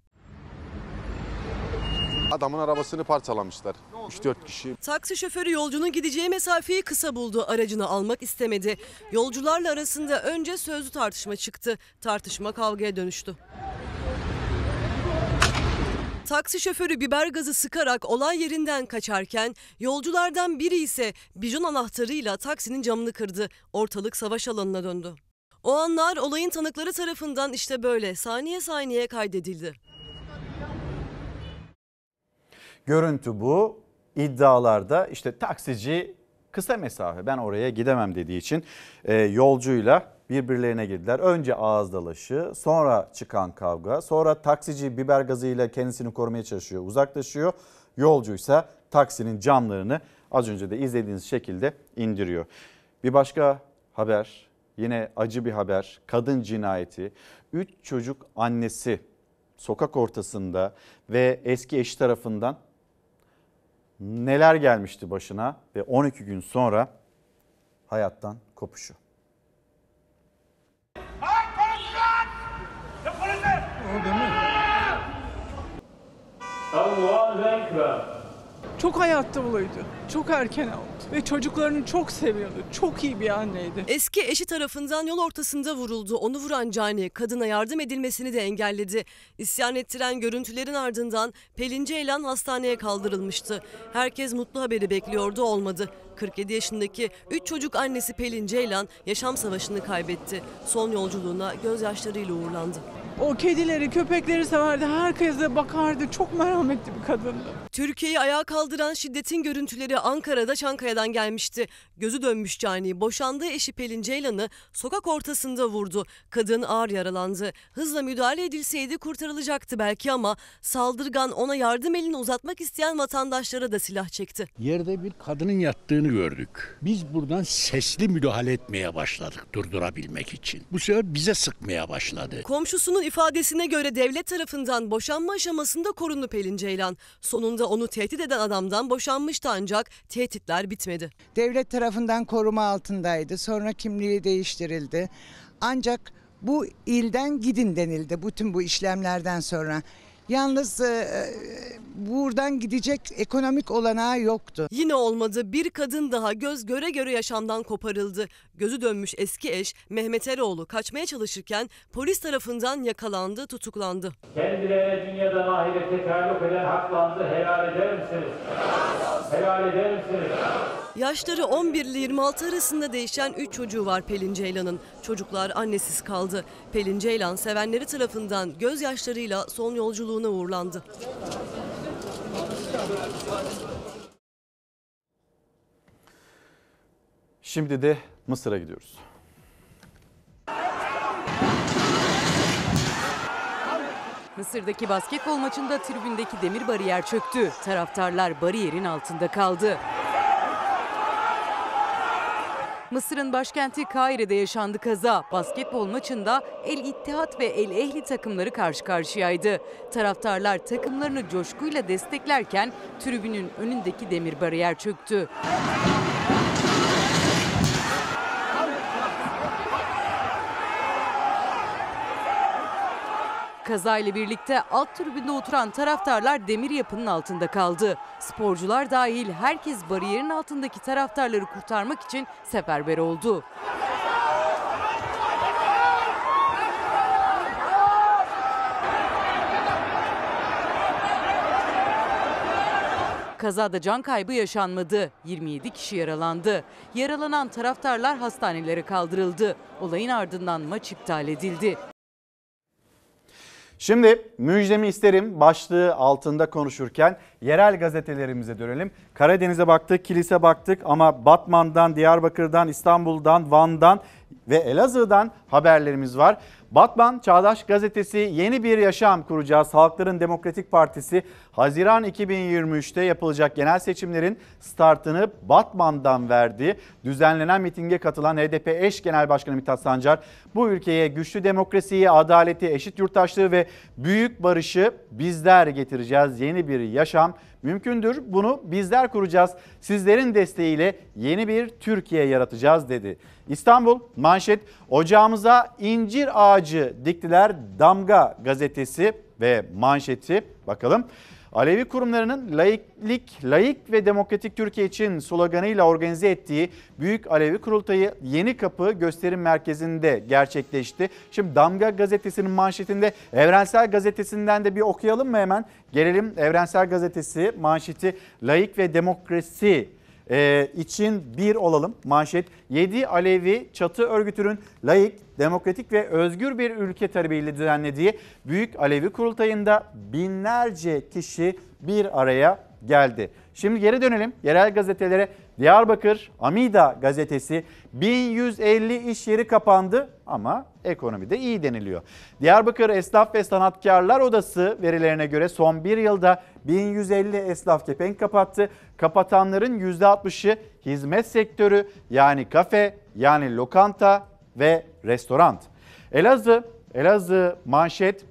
Adamın arabasını parçalamışlar. 3-4 kişi. Taksi şoförü yolcunun gideceği mesafeyi kısa buldu. Aracını almak istemedi. Yolcularla arasında önce sözlü tartışma çıktı. Tartışma kavgaya dönüştü. Taksi şoförü biber gazı sıkarak olay yerinden kaçarken yolculardan biri ise bijon anahtarıyla taksinin camını kırdı. Ortalık savaş alanına döndü. O anlar olayın tanıkları tarafından işte böyle saniye saniye kaydedildi. Görüntü bu. İddialarda işte taksici kısa mesafe ben oraya gidemem dediği için e, yolcuyla birbirlerine girdiler. Önce ağız dalaşı, sonra çıkan kavga, sonra taksici biber gazıyla kendisini korumaya çalışıyor, uzaklaşıyor. Yolcuysa taksinin camlarını az önce de izlediğiniz şekilde indiriyor. Bir başka haber, yine acı bir haber. Kadın cinayeti. 3 çocuk annesi sokak ortasında ve eski eşi tarafından neler gelmişti başına ve 12 gün sonra hayattan kopuşu. Çok hayatta olaydı. Çok erken oldu ve çocuklarını çok seviyordu. Çok iyi bir anneydi. Eski eşi tarafından yol ortasında vuruldu. Onu vuran Cani kadına yardım edilmesini de engelledi. İsyan ettiren görüntülerin ardından Pelin Ceylan hastaneye kaldırılmıştı. Herkes mutlu haberi bekliyordu olmadı. 47 yaşındaki 3 çocuk annesi Pelin Ceylan yaşam savaşını kaybetti. Son yolculuğuna gözyaşlarıyla uğurlandı. O kedileri, köpekleri severdi. Herkese bakardı. Çok merhametli bir kadındı. Türkiye'yi ayağa kaldıran şiddetin görüntüleri Ankara'da Çankaya'dan gelmişti. Gözü dönmüş cani boşandığı eşi Pelin Ceylan'ı sokak ortasında vurdu. Kadın ağır yaralandı. Hızla müdahale edilseydi kurtarılacaktı belki ama saldırgan ona yardım elini uzatmak isteyen vatandaşlara da silah çekti. Yerde bir kadının yattığını gördük. Biz buradan sesli müdahale etmeye başladık durdurabilmek için. Bu sefer bize sıkmaya başladı. Komşusunun ifadesine göre devlet tarafından boşanma aşamasında korunup Pelin Ceylan. Sonunda onu tehdit eden adamdan boşanmıştı ancak tehditler bitmedi. Devlet tarafından koruma altındaydı. Sonra kimliği değiştirildi. Ancak bu ilden gidin denildi bütün bu işlemlerden sonra. Yalnız e, e, buradan gidecek ekonomik olanağı yoktu. Yine olmadı. Bir kadın daha göz göre göre yaşamdan koparıldı. Gözü dönmüş eski eş Mehmet Eroğlu kaçmaya çalışırken polis tarafından yakalandı, tutuklandı. Kendilerine dünyada ahirette terlok eden haklandı. Helal eder misiniz? Helal eder misiniz? Yaşları 11 ile 26 arasında değişen 3 çocuğu var Pelin Ceylan'ın. Çocuklar annesiz kaldı. Pelin Ceylan sevenleri tarafından gözyaşlarıyla son yolculuğuna uğurlandı. Şimdi de Mısır'a gidiyoruz. Mısır'daki basketbol maçında tribündeki demir bariyer çöktü. Taraftarlar bariyerin altında kaldı. Mısır'ın başkenti Kahire'de yaşandı kaza. Basketbol maçında El İttihat ve El Ehli takımları karşı karşıyaydı. Taraftarlar takımlarını coşkuyla desteklerken tribünün önündeki demir bariyer çöktü. Kazayla birlikte alt tribünde oturan taraftarlar demir yapının altında kaldı. Sporcular dahil herkes bariyerin altındaki taraftarları kurtarmak için seferber oldu. Kazada can kaybı yaşanmadı. 27 kişi yaralandı. Yaralanan taraftarlar hastanelere kaldırıldı. Olayın ardından maç iptal edildi. Şimdi müjdemi isterim başlığı altında konuşurken yerel gazetelerimize dönelim. Karadeniz'e baktık, Kilis'e baktık ama Batman'dan, Diyarbakır'dan, İstanbul'dan, Van'dan ve Elazığ'dan haberlerimiz var. Batman Çağdaş Gazetesi yeni bir yaşam kuracağız. Halkların Demokratik Partisi Haziran 2023'te yapılacak genel seçimlerin startını Batman'dan verdi. Düzenlenen mitinge katılan HDP eş genel başkanı Mithat Sancar bu ülkeye güçlü demokrasiyi, adaleti, eşit yurttaşlığı ve büyük barışı bizler getireceğiz. Yeni bir yaşam mümkündür. Bunu bizler kuracağız. Sizlerin desteğiyle yeni bir Türkiye yaratacağız dedi. İstanbul manşet ocağımıza incir ağacı diktiler damga gazetesi ve manşeti bakalım. Alevi kurumlarının laiklik, laik ve demokratik Türkiye için sloganıyla organize ettiği Büyük Alevi Kurultayı Yeni Kapı Gösterim Merkezi'nde gerçekleşti. Şimdi Damga Gazetesi'nin manşetinde Evrensel Gazetesi'nden de bir okuyalım mı hemen? Gelelim Evrensel Gazetesi manşeti laik ve demokrasi e, için bir olalım manşet. 7 Alevi Çatı Örgütü'nün layık, demokratik ve özgür bir ülke talebiyle düzenlediği Büyük Alevi Kurultayı'nda binlerce kişi bir araya geldi. Şimdi geri dönelim yerel gazetelere. Diyarbakır Amida gazetesi 1150 iş yeri kapandı ama ekonomide iyi deniliyor. Diyarbakır Esnaf ve Sanatkarlar Odası verilerine göre son bir yılda 1150 esnaf kepenk kapattı. Kapatanların %60'ı hizmet sektörü yani kafe yani lokanta ve restoran. Elazığ, Elazığ manşet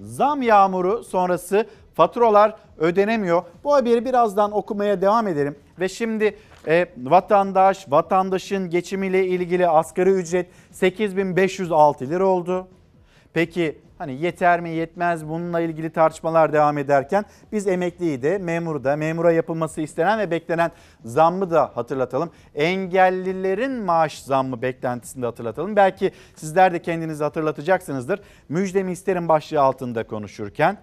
zam yağmuru sonrası faturalar ödenemiyor. Bu haberi birazdan okumaya devam edelim ve şimdi e, vatandaş, vatandaşın geçimiyle ilgili asgari ücret 8506 lira oldu. Peki hani yeter mi yetmez bununla ilgili tartışmalar devam ederken biz emekliyi de memuru da memura yapılması istenen ve beklenen zammı da hatırlatalım. Engellilerin maaş zammı beklentisini de hatırlatalım. Belki sizler de kendinizi hatırlatacaksınızdır. Müjdemi isterim başlığı altında konuşurken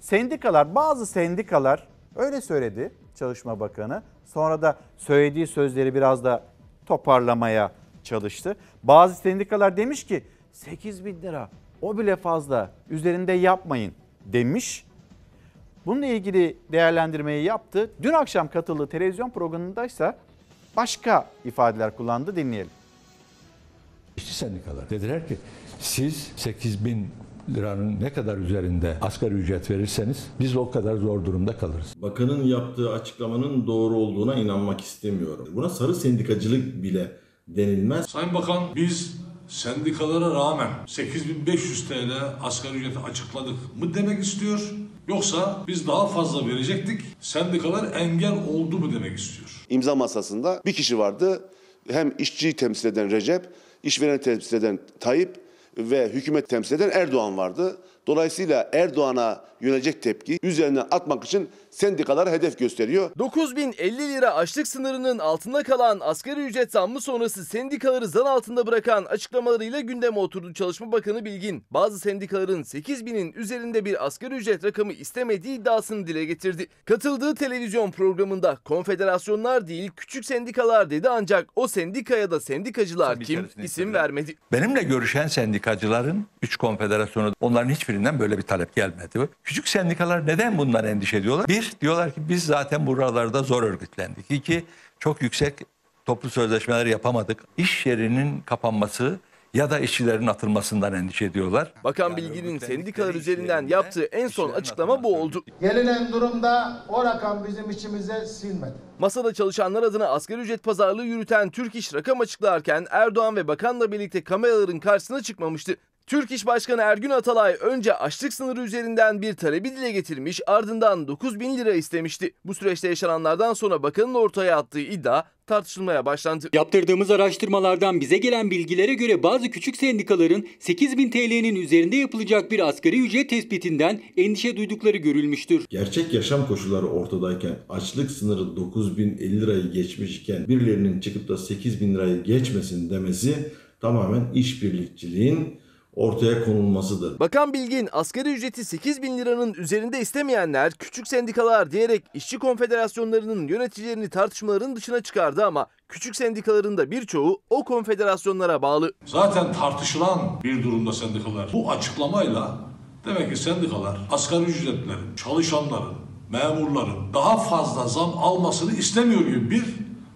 sendikalar bazı sendikalar öyle söyledi Çalışma Bakanı. Sonra da söylediği sözleri biraz da toparlamaya çalıştı. Bazı sendikalar demiş ki 8 bin lira o bile fazla üzerinde yapmayın demiş. Bununla ilgili değerlendirmeyi yaptı. Dün akşam katıldığı televizyon programındaysa başka ifadeler kullandı dinleyelim. İşçi sendikalar dediler ki siz 8 bin liranın ne kadar üzerinde asgari ücret verirseniz biz o kadar zor durumda kalırız. Bakanın yaptığı açıklamanın doğru olduğuna inanmak istemiyorum. Buna sarı sendikacılık bile denilmez. Sayın Bakan biz sendikalara rağmen 8500 TL asgari ücreti açıkladık mı demek istiyor? Yoksa biz daha fazla verecektik, sendikalar engel oldu mu demek istiyor. İmza masasında bir kişi vardı. Hem işçiyi temsil eden Recep, işvereni temsil eden Tayyip, ve hükümet temsil eden Erdoğan vardı. Dolayısıyla Erdoğan'a yönelecek tepki üzerine atmak için sendikalar hedef gösteriyor. 9050 lira açlık sınırının altında kalan asgari ücret zammı sonrası sendikaları zan altında bırakan açıklamalarıyla gündeme oturdu Çalışma Bakanı Bilgin. Bazı sendikaların 8000'in üzerinde bir asgari ücret rakamı istemediği iddiasını dile getirdi. Katıldığı televizyon programında konfederasyonlar değil küçük sendikalar dedi ancak o sendikaya da sendikacılar kim isim vermedi. Benimle görüşen sendikacıların 3 konfederasyonu onların hiçbirinden böyle bir talep gelmedi. Küçük sendikalar neden bundan endişe ediyorlar? Bir, diyorlar ki biz zaten buralarda zor örgütlendik. İki, çok yüksek toplu sözleşmeler yapamadık. İş yerinin kapanması ya da işçilerin atılmasından endişe ediyorlar. Bakan yani Bilgin'in sendikalar üzerinden yaptığı en son açıklama bu oldu. Gelinen durumda o rakam bizim içimize silmedi. Masada çalışanlar adına asgari ücret pazarlığı yürüten Türk İş rakam açıklarken Erdoğan ve bakanla birlikte kameraların karşısına çıkmamıştı. Türk İş Başkanı Ergün Atalay önce açlık sınırı üzerinden bir talebi dile getirmiş ardından 9 bin lira istemişti. Bu süreçte yaşananlardan sonra bakanın ortaya attığı iddia tartışılmaya başlandı. Yaptırdığımız araştırmalardan bize gelen bilgilere göre bazı küçük sendikaların 8 bin TL'nin üzerinde yapılacak bir asgari ücret tespitinden endişe duydukları görülmüştür. Gerçek yaşam koşulları ortadayken açlık sınırı 9 bin 50 lirayı geçmişken birilerinin çıkıp da 8 bin lirayı geçmesin demesi tamamen işbirlikçiliğin ortaya konulmasıdır. Bakan Bilgin asgari ücreti 8 bin liranın üzerinde istemeyenler küçük sendikalar diyerek işçi konfederasyonlarının yöneticilerini tartışmaların dışına çıkardı ama küçük sendikaların da birçoğu o konfederasyonlara bağlı. Zaten tartışılan bir durumda sendikalar. Bu açıklamayla demek ki sendikalar asgari ücretlerin, çalışanların, memurların daha fazla zam almasını istemiyor gibi bir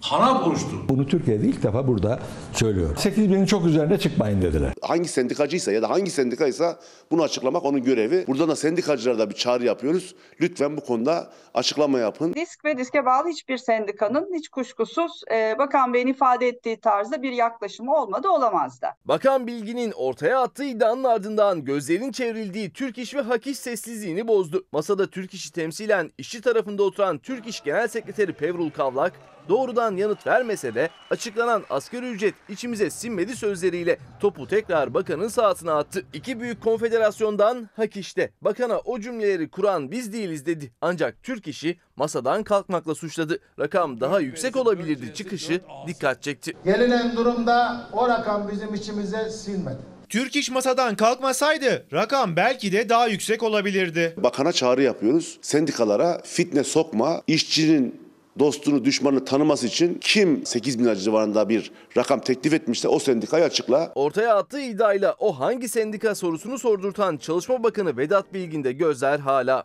harap konuştu. Bunu Türkiye'de ilk defa burada söylüyor. 8 binin çok üzerinde çıkmayın dediler. Hangi sendikacıysa ya da hangi sendikaysa bunu açıklamak onun görevi. Buradan da sendikacılara da bir çağrı yapıyoruz. Lütfen bu konuda açıklama yapın. Disk ve diske bağlı hiçbir sendikanın hiç kuşkusuz e, Bakan Bey'in ifade ettiği tarzda bir yaklaşımı olmadı olamaz da. Bakan Bilgin'in ortaya attığı iddianın ardından gözlerin çevrildiği Türk İş ve Hak İş sessizliğini bozdu. Masada Türk İş'i temsilen işçi tarafında oturan Türk İş Genel Sekreteri Pevrul Kavlak doğrudan yanıt vermese de açıklanan asgari ücret içimize sinmedi sözleriyle topu tekrar bakanın saatine attı. İki büyük konfederasyondan hak işte. Bakana o cümleleri kuran biz değiliz dedi. Ancak Türk işi masadan kalkmakla suçladı. Rakam daha yüksek olabilirdi çıkışı dikkat çekti. Gelinen durumda o rakam bizim içimize sinmedi. Türk iş masadan kalkmasaydı rakam belki de daha yüksek olabilirdi. Bakana çağrı yapıyoruz. Sendikalara fitne sokma, işçinin dostunu düşmanını tanıması için kim 8 bin lira civarında bir rakam teklif etmişse o sendikayı açıkla. Ortaya attığı iddiayla o hangi sendika sorusunu sordurtan Çalışma Bakanı Vedat Bilgin'de gözler hala.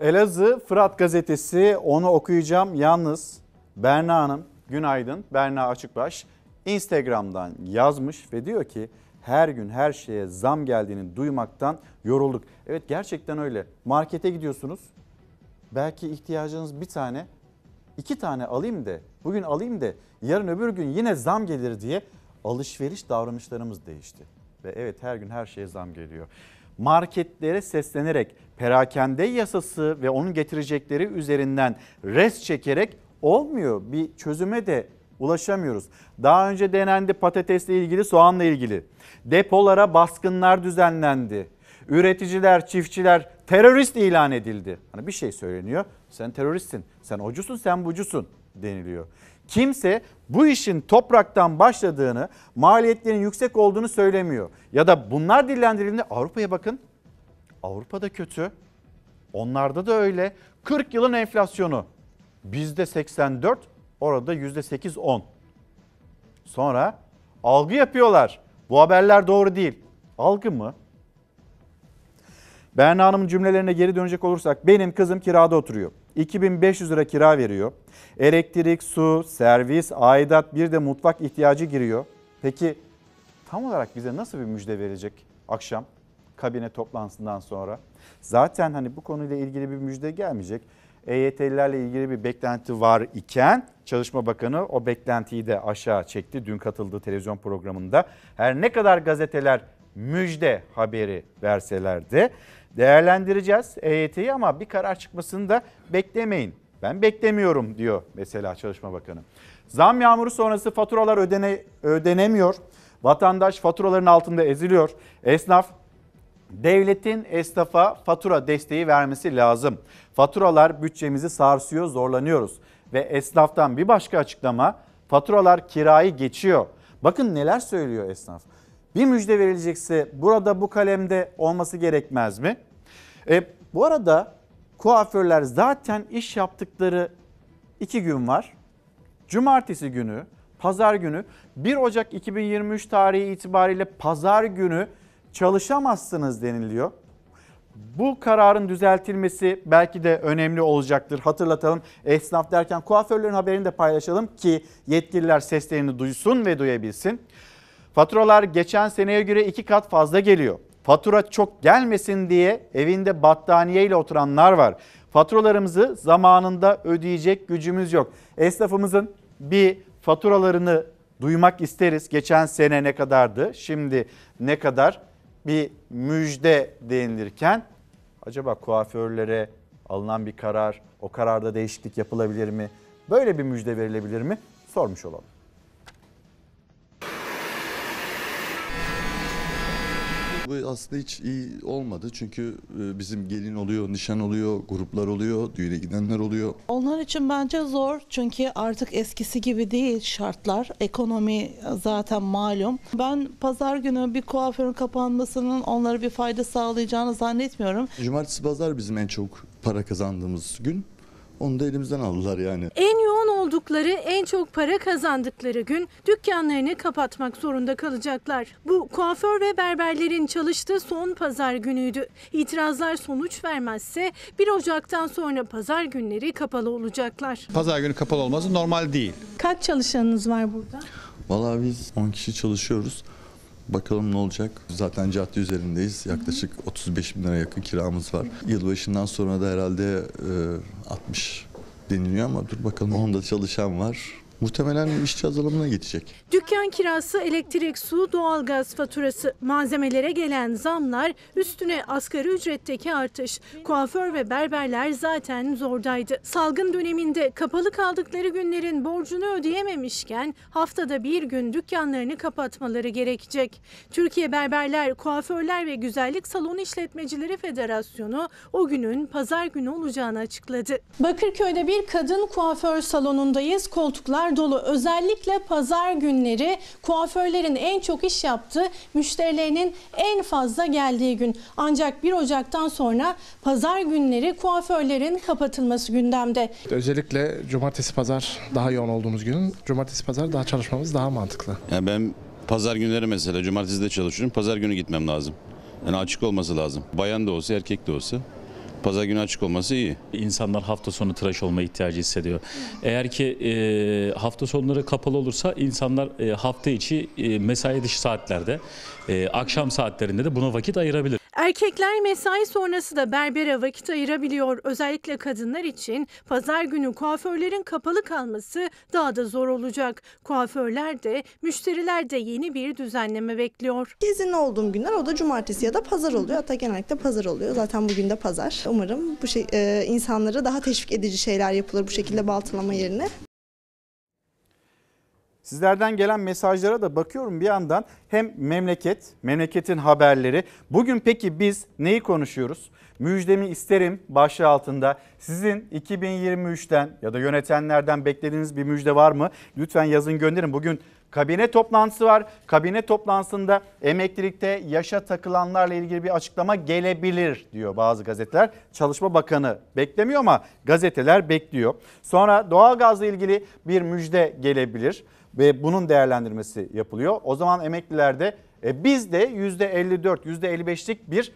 Elazığ Fırat gazetesi onu okuyacağım. Yalnız Berna Hanım günaydın Berna Açıkbaş Instagram'dan yazmış ve diyor ki her gün her şeye zam geldiğini duymaktan yorulduk. Evet gerçekten öyle. Markete gidiyorsunuz Belki ihtiyacınız bir tane, iki tane alayım de, bugün alayım de, yarın öbür gün yine zam gelir diye alışveriş davranışlarımız değişti. Ve evet her gün her şeye zam geliyor. Marketlere seslenerek perakende yasası ve onun getirecekleri üzerinden res çekerek olmuyor. Bir çözüme de ulaşamıyoruz. Daha önce denendi patatesle ilgili, soğanla ilgili. Depolara baskınlar düzenlendi. Üreticiler, çiftçiler terörist ilan edildi. Hani bir şey söyleniyor. Sen teröristsin, sen ocusun, sen bucusun deniliyor. Kimse bu işin topraktan başladığını, maliyetlerin yüksek olduğunu söylemiyor. Ya da bunlar dillendirildiğinde Avrupa'ya bakın. Avrupa'da kötü. Onlarda da öyle. 40 yılın enflasyonu. Bizde 84, orada %8 10. Sonra algı yapıyorlar. Bu haberler doğru değil. Algı mı? Berna Hanım'ın cümlelerine geri dönecek olursak benim kızım kirada oturuyor. 2500 lira kira veriyor. Elektrik, su, servis, aidat bir de mutfak ihtiyacı giriyor. Peki tam olarak bize nasıl bir müjde verecek akşam kabine toplantısından sonra? Zaten hani bu konuyla ilgili bir müjde gelmeyecek. EYT'lilerle ilgili bir beklenti var iken Çalışma Bakanı o beklentiyi de aşağı çekti dün katıldığı televizyon programında. Her ne kadar gazeteler müjde haberi verseler de değerlendireceğiz EYT'yi ama bir karar çıkmasını da beklemeyin. Ben beklemiyorum diyor mesela Çalışma Bakanı. Zam yağmuru sonrası faturalar ödene, ödenemiyor. Vatandaş faturaların altında eziliyor. Esnaf devletin esnafa fatura desteği vermesi lazım. Faturalar bütçemizi sarsıyor, zorlanıyoruz. Ve esnaftan bir başka açıklama faturalar kirayı geçiyor. Bakın neler söylüyor esnaf bir müjde verilecekse burada bu kalemde olması gerekmez mi? E, bu arada kuaförler zaten iş yaptıkları iki gün var. Cumartesi günü, pazar günü 1 Ocak 2023 tarihi itibariyle pazar günü çalışamazsınız deniliyor. Bu kararın düzeltilmesi belki de önemli olacaktır. Hatırlatalım esnaf derken kuaförlerin haberini de paylaşalım ki yetkililer seslerini duysun ve duyabilsin. Faturalar geçen seneye göre iki kat fazla geliyor. Fatura çok gelmesin diye evinde battaniye ile oturanlar var. Faturalarımızı zamanında ödeyecek gücümüz yok. Esnafımızın bir faturalarını duymak isteriz. Geçen sene ne kadardı, şimdi ne kadar bir müjde denilirken acaba kuaförlere alınan bir karar, o kararda değişiklik yapılabilir mi? Böyle bir müjde verilebilir mi? Sormuş olalım. Bu aslında hiç iyi olmadı çünkü e, bizim gelin oluyor, nişan oluyor, gruplar oluyor, düğüne gidenler oluyor. Onlar için bence zor çünkü artık eskisi gibi değil şartlar. Ekonomi zaten malum. Ben pazar günü bir kuaförün kapanmasının onlara bir fayda sağlayacağını zannetmiyorum. Cumartesi pazar bizim en çok para kazandığımız gün. Onu da elimizden aldılar yani. En yoğun oldukları, en çok para kazandıkları gün dükkanlarını kapatmak zorunda kalacaklar. Bu kuaför ve berberlerin çalıştığı son pazar günüydü. İtirazlar sonuç vermezse 1 Ocak'tan sonra pazar günleri kapalı olacaklar. Pazar günü kapalı olması normal değil. Kaç çalışanınız var burada? Vallahi biz 10 kişi çalışıyoruz. Bakalım ne olacak? Zaten cadde üzerindeyiz. Yaklaşık 35 bin lira yakın kiramız var. Yılbaşından sonra da herhalde 60 e, deniliyor ama dur bakalım onda çalışan var muhtemelen işçi azalımına gidecek. Dükkan kirası, elektrik, su, doğalgaz faturası, malzemelere gelen zamlar, üstüne asgari ücretteki artış. Kuaför ve berberler zaten zordaydı. Salgın döneminde kapalı kaldıkları günlerin borcunu ödeyememişken haftada bir gün dükkanlarını kapatmaları gerekecek. Türkiye Berberler, Kuaförler ve Güzellik Salon İşletmecileri Federasyonu o günün pazar günü olacağını açıkladı. Bakırköy'de bir kadın kuaför salonundayız. Koltuklar dolu. Özellikle pazar günleri kuaförlerin en çok iş yaptığı, müşterilerinin en fazla geldiği gün. Ancak 1 Ocak'tan sonra pazar günleri kuaförlerin kapatılması gündemde. Özellikle cumartesi pazar daha yoğun olduğumuz gün. Cumartesi pazar daha çalışmamız daha mantıklı. Yani ben pazar günleri mesela cumartesi de çalışıyorum. Pazar günü gitmem lazım. Yani açık olması lazım. Bayan da olsa erkek de olsa Pazar günü açık olması iyi. İnsanlar hafta sonu tıraş olma ihtiyacı hissediyor. Eğer ki e, hafta sonları kapalı olursa insanlar e, hafta içi e, mesai dışı saatlerde, e, akşam saatlerinde de buna vakit ayırabilir. Erkekler mesai sonrası da berbere vakit ayırabiliyor. Özellikle kadınlar için pazar günü kuaförlerin kapalı kalması daha da zor olacak. Kuaförler de müşteriler de yeni bir düzenleme bekliyor. İzinli olduğum günler o da cumartesi ya da pazar oluyor. Hatta genellikle pazar oluyor. Zaten bugün de pazar. Umarım bu şey, e, insanlara daha teşvik edici şeyler yapılır bu şekilde baltalama yerine. Sizlerden gelen mesajlara da bakıyorum bir yandan. Hem memleket, memleketin haberleri. Bugün peki biz neyi konuşuyoruz? Müjdemi isterim başlığı altında. Sizin 2023'ten ya da yönetenlerden beklediğiniz bir müjde var mı? Lütfen yazın gönderin. Bugün kabine toplantısı var. Kabine toplantısında emeklilikte yaşa takılanlarla ilgili bir açıklama gelebilir diyor bazı gazeteler. Çalışma Bakanı beklemiyor ama gazeteler bekliyor. Sonra doğalgazla ilgili bir müjde gelebilir ve bunun değerlendirmesi yapılıyor. O zaman emeklilerde e, biz de %54, %55'lik bir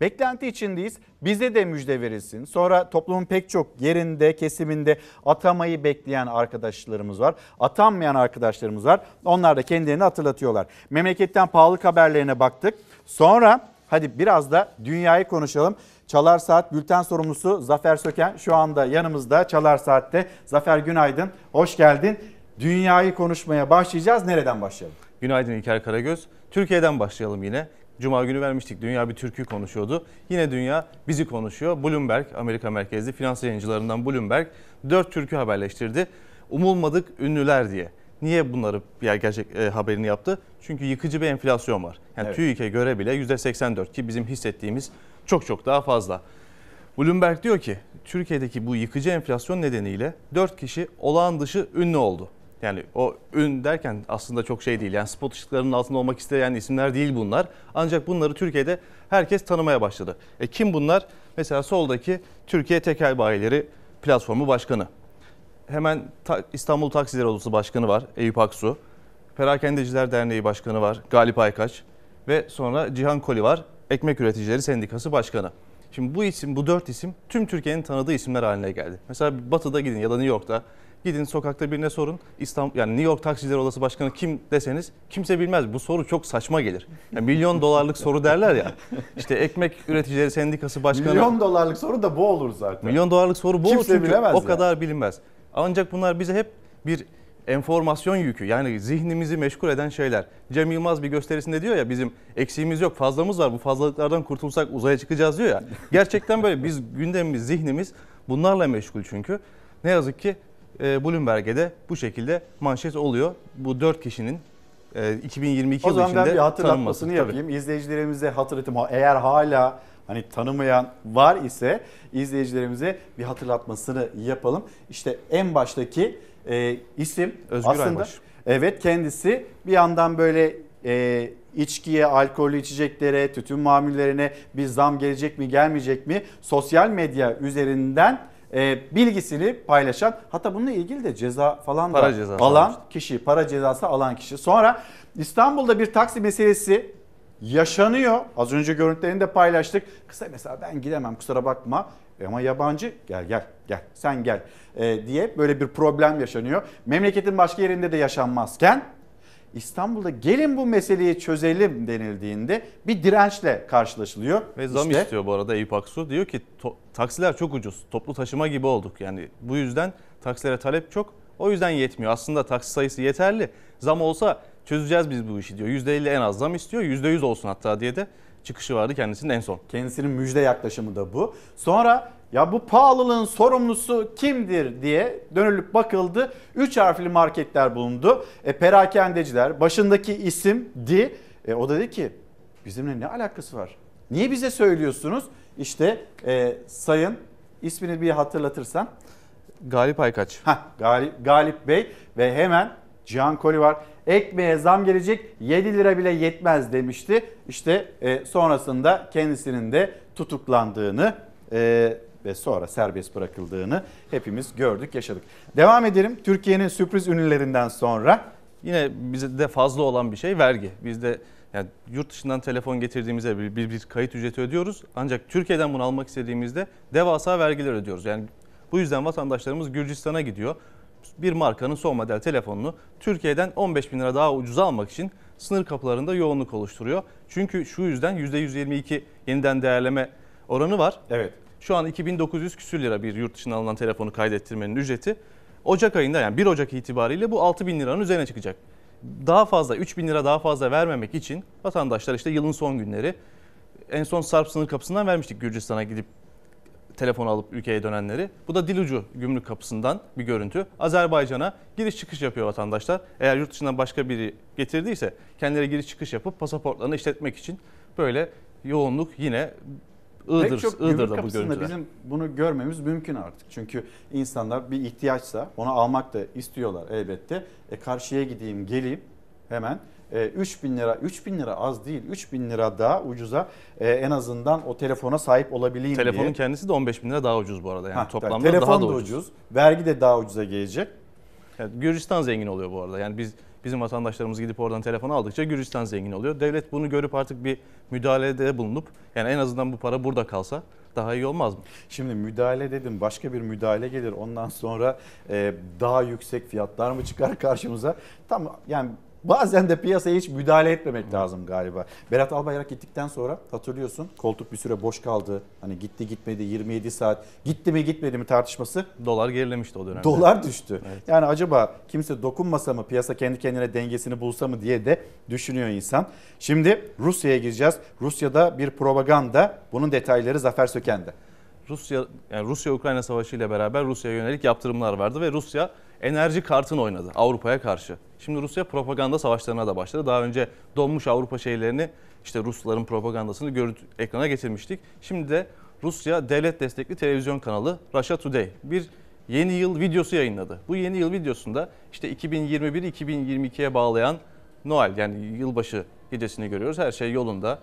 beklenti içindeyiz. Bize de müjde verilsin. Sonra toplumun pek çok yerinde, kesiminde atamayı bekleyen arkadaşlarımız var. Atanmayan arkadaşlarımız var. Onlar da kendilerini hatırlatıyorlar. Memleketten pahalı haberlerine baktık. Sonra hadi biraz da dünyayı konuşalım. Çalar Saat Bülten Sorumlusu Zafer Söken şu anda yanımızda Çalar Saat'te. Zafer günaydın, hoş geldin. Dünyayı konuşmaya başlayacağız. Nereden başlayalım? Günaydın İlker Karagöz. Türkiye'den başlayalım yine. Cuma günü vermiştik. Dünya bir türkü konuşuyordu. Yine dünya bizi konuşuyor. Bloomberg, Amerika merkezli finans yayıncılarından Bloomberg dört türkü haberleştirdi. Umulmadık ünlüler diye. Niye bunları yer gerçek e, haberini yaptı? Çünkü yıkıcı bir enflasyon var. Yani evet. TÜİK'e göre bile %84 ki bizim hissettiğimiz çok çok daha fazla. Bloomberg diyor ki Türkiye'deki bu yıkıcı enflasyon nedeniyle 4 kişi olağan dışı ünlü oldu. Yani o ün derken aslında çok şey değil. Yani spot ışıklarının altında olmak isteyen isimler değil bunlar. Ancak bunları Türkiye'de herkes tanımaya başladı. E kim bunlar? Mesela soldaki Türkiye Tekel Bayileri Platformu Başkanı. Hemen ta İstanbul Taksiler Odası Başkanı var Eyüp Aksu. Perakendeciler Derneği Başkanı var Galip Aykaç. Ve sonra Cihan Koli var Ekmek Üreticileri Sendikası Başkanı. Şimdi bu isim, bu dört isim tüm Türkiye'nin tanıdığı isimler haline geldi. Mesela Batı'da gidin ya da New York'ta Gidin sokakta birine sorun. İstanbul yani New York Taksiciler Odası Başkanı kim deseniz kimse bilmez. Bu soru çok saçma gelir. Yani milyon dolarlık soru derler ya. İşte ekmek üreticileri sendikası başkanı. Milyon dolarlık soru da bu olur zaten. Milyon dolarlık soru bu kimse olur çünkü bilemez o yani. kadar bilinmez. Ancak bunlar bize hep bir enformasyon yükü yani zihnimizi meşgul eden şeyler. Cem Yılmaz bir gösterisinde diyor ya bizim eksiğimiz yok fazlamız var bu fazlalıklardan kurtulsak uzaya çıkacağız diyor ya. Gerçekten böyle biz gündemimiz zihnimiz bunlarla meşgul çünkü. Ne yazık ki e, Bloomberg'e de bu şekilde manşet oluyor. Bu dört kişinin 2022 e, o yılı içinde ben bir hatırlatmasını yapayım. Tabii. İzleyicilerimize hatırlatayım. Eğer hala hani tanımayan var ise izleyicilerimize bir hatırlatmasını yapalım. İşte en baştaki e, isim Özgür aslında Aybaş. evet kendisi bir yandan böyle e, içkiye, alkollü içeceklere, tütün mamullerine bir zam gelecek mi gelmeyecek mi sosyal medya üzerinden e, bilgisini paylaşan hatta bununla ilgili de ceza falan para da cezası alan almıştı. kişi, para cezası alan kişi. Sonra İstanbul'da bir taksi meselesi yaşanıyor. Az önce görüntülerini de paylaştık. Kısa mesela ben gidemem kusura bakma e, ama yabancı gel gel gel sen gel e, diye böyle bir problem yaşanıyor. Memleketin başka yerinde de yaşanmazken İstanbul'da gelin bu meseleyi çözelim denildiğinde bir dirençle karşılaşılıyor. Ve zam işte, istiyor bu arada Eyüp Aksu. Diyor ki taksiler çok ucuz. Toplu taşıma gibi olduk. Yani bu yüzden taksilere talep çok. O yüzden yetmiyor. Aslında taksi sayısı yeterli. Zam olsa çözeceğiz biz bu işi diyor. %50 en az zam istiyor. %100 olsun hatta diye de çıkışı vardı kendisinin en son. Kendisinin müjde yaklaşımı da bu. Sonra ya bu pahalılığın sorumlusu kimdir diye dönülüp bakıldı. Üç harfli marketler bulundu. E, perakendeciler başındaki isim di. E, o da dedi ki bizimle ne alakası var? Niye bize söylüyorsunuz? İşte e, sayın ismini bir hatırlatırsan. Galip Aykaç. Heh, Galip, Galip Bey ve hemen Cihan Koli var. Ekmeğe zam gelecek 7 lira bile yetmez demişti. İşte e, sonrasında kendisinin de tutuklandığını e, ve sonra serbest bırakıldığını hepimiz gördük, yaşadık. Devam edelim. Türkiye'nin sürpriz ünlülerinden sonra yine bizde de fazla olan bir şey vergi. Bizde yani yurt dışından telefon getirdiğimizde bir, bir, bir kayıt ücreti ödüyoruz. Ancak Türkiye'den bunu almak istediğimizde devasa vergiler ödüyoruz. Yani bu yüzden vatandaşlarımız Gürcistan'a gidiyor. Bir markanın son model telefonunu Türkiye'den 15 bin lira daha ucuza almak için sınır kapılarında yoğunluk oluşturuyor. Çünkü şu yüzden %122 yeniden değerleme oranı var. Evet. Şu an 2900 küsür lira bir yurt dışından alınan telefonu kaydettirmenin ücreti. Ocak ayında yani 1 Ocak itibariyle bu 6000 liranın üzerine çıkacak. Daha fazla 3000 lira daha fazla vermemek için vatandaşlar işte yılın son günleri en son Sarp sınır kapısından vermiştik Gürcistan'a gidip telefon alıp ülkeye dönenleri. Bu da Dilucu gümrük kapısından bir görüntü. Azerbaycan'a giriş çıkış yapıyor vatandaşlar. Eğer yurt dışından başka biri getirdiyse kendileri giriş çıkış yapıp pasaportlarını işletmek için böyle yoğunluk yine Iğdır, çok Iğdır'da gümrük bu görüntüler. bizim bunu görmemiz mümkün artık. Çünkü insanlar bir ihtiyaçsa onu almak da istiyorlar elbette. E karşıya gideyim geleyim hemen. E, 3 bin lira 3 bin lira az değil 3 bin lira daha ucuza e, en azından o telefona sahip olabileyim Telefonun diye. kendisi de 15 bin lira daha ucuz bu arada yani ha, toplamda telefon daha da ucuz. ucuz. Vergi de daha ucuza gelecek. Yani Gürcistan zengin oluyor bu arada. Yani biz Bizim vatandaşlarımız gidip oradan telefon aldıkça Gürcistan zengin oluyor. Devlet bunu görüp artık bir müdahalede bulunup yani en azından bu para burada kalsa daha iyi olmaz mı? Şimdi müdahale dedim başka bir müdahale gelir ondan sonra e, daha yüksek fiyatlar mı çıkar karşımıza? Tam yani Bazen de piyasaya hiç müdahale etmemek lazım galiba. Berat Albayrak gittikten sonra hatırlıyorsun koltuk bir süre boş kaldı. Hani gitti gitmedi 27 saat. Gitti mi gitmedi mi tartışması. Dolar gerilemişti o dönemde. Dolar düştü. Evet. Yani acaba kimse dokunmasa mı piyasa kendi kendine dengesini bulsa mı diye de düşünüyor insan. Şimdi Rusya'ya gireceğiz. Rusya'da bir propaganda. Bunun detayları Zafer Söken'de. Rusya yani Rusya Ukrayna savaşı ile beraber Rusya'ya yönelik yaptırımlar vardı ve Rusya enerji kartını oynadı Avrupa'ya karşı. Şimdi Rusya propaganda savaşlarına da başladı. Daha önce donmuş Avrupa şeylerini işte Rusların propagandasını görüntü, ekrana getirmiştik. Şimdi de Rusya devlet destekli televizyon kanalı Russia Today bir yeni yıl videosu yayınladı. Bu yeni yıl videosunda işte 2021-2022'ye bağlayan Noel yani yılbaşı gecesini görüyoruz. Her şey yolunda.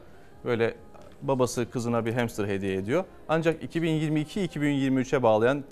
Böyle babası kızına bir hamster hediye ediyor. Ancak 2022-2023'e bağlayan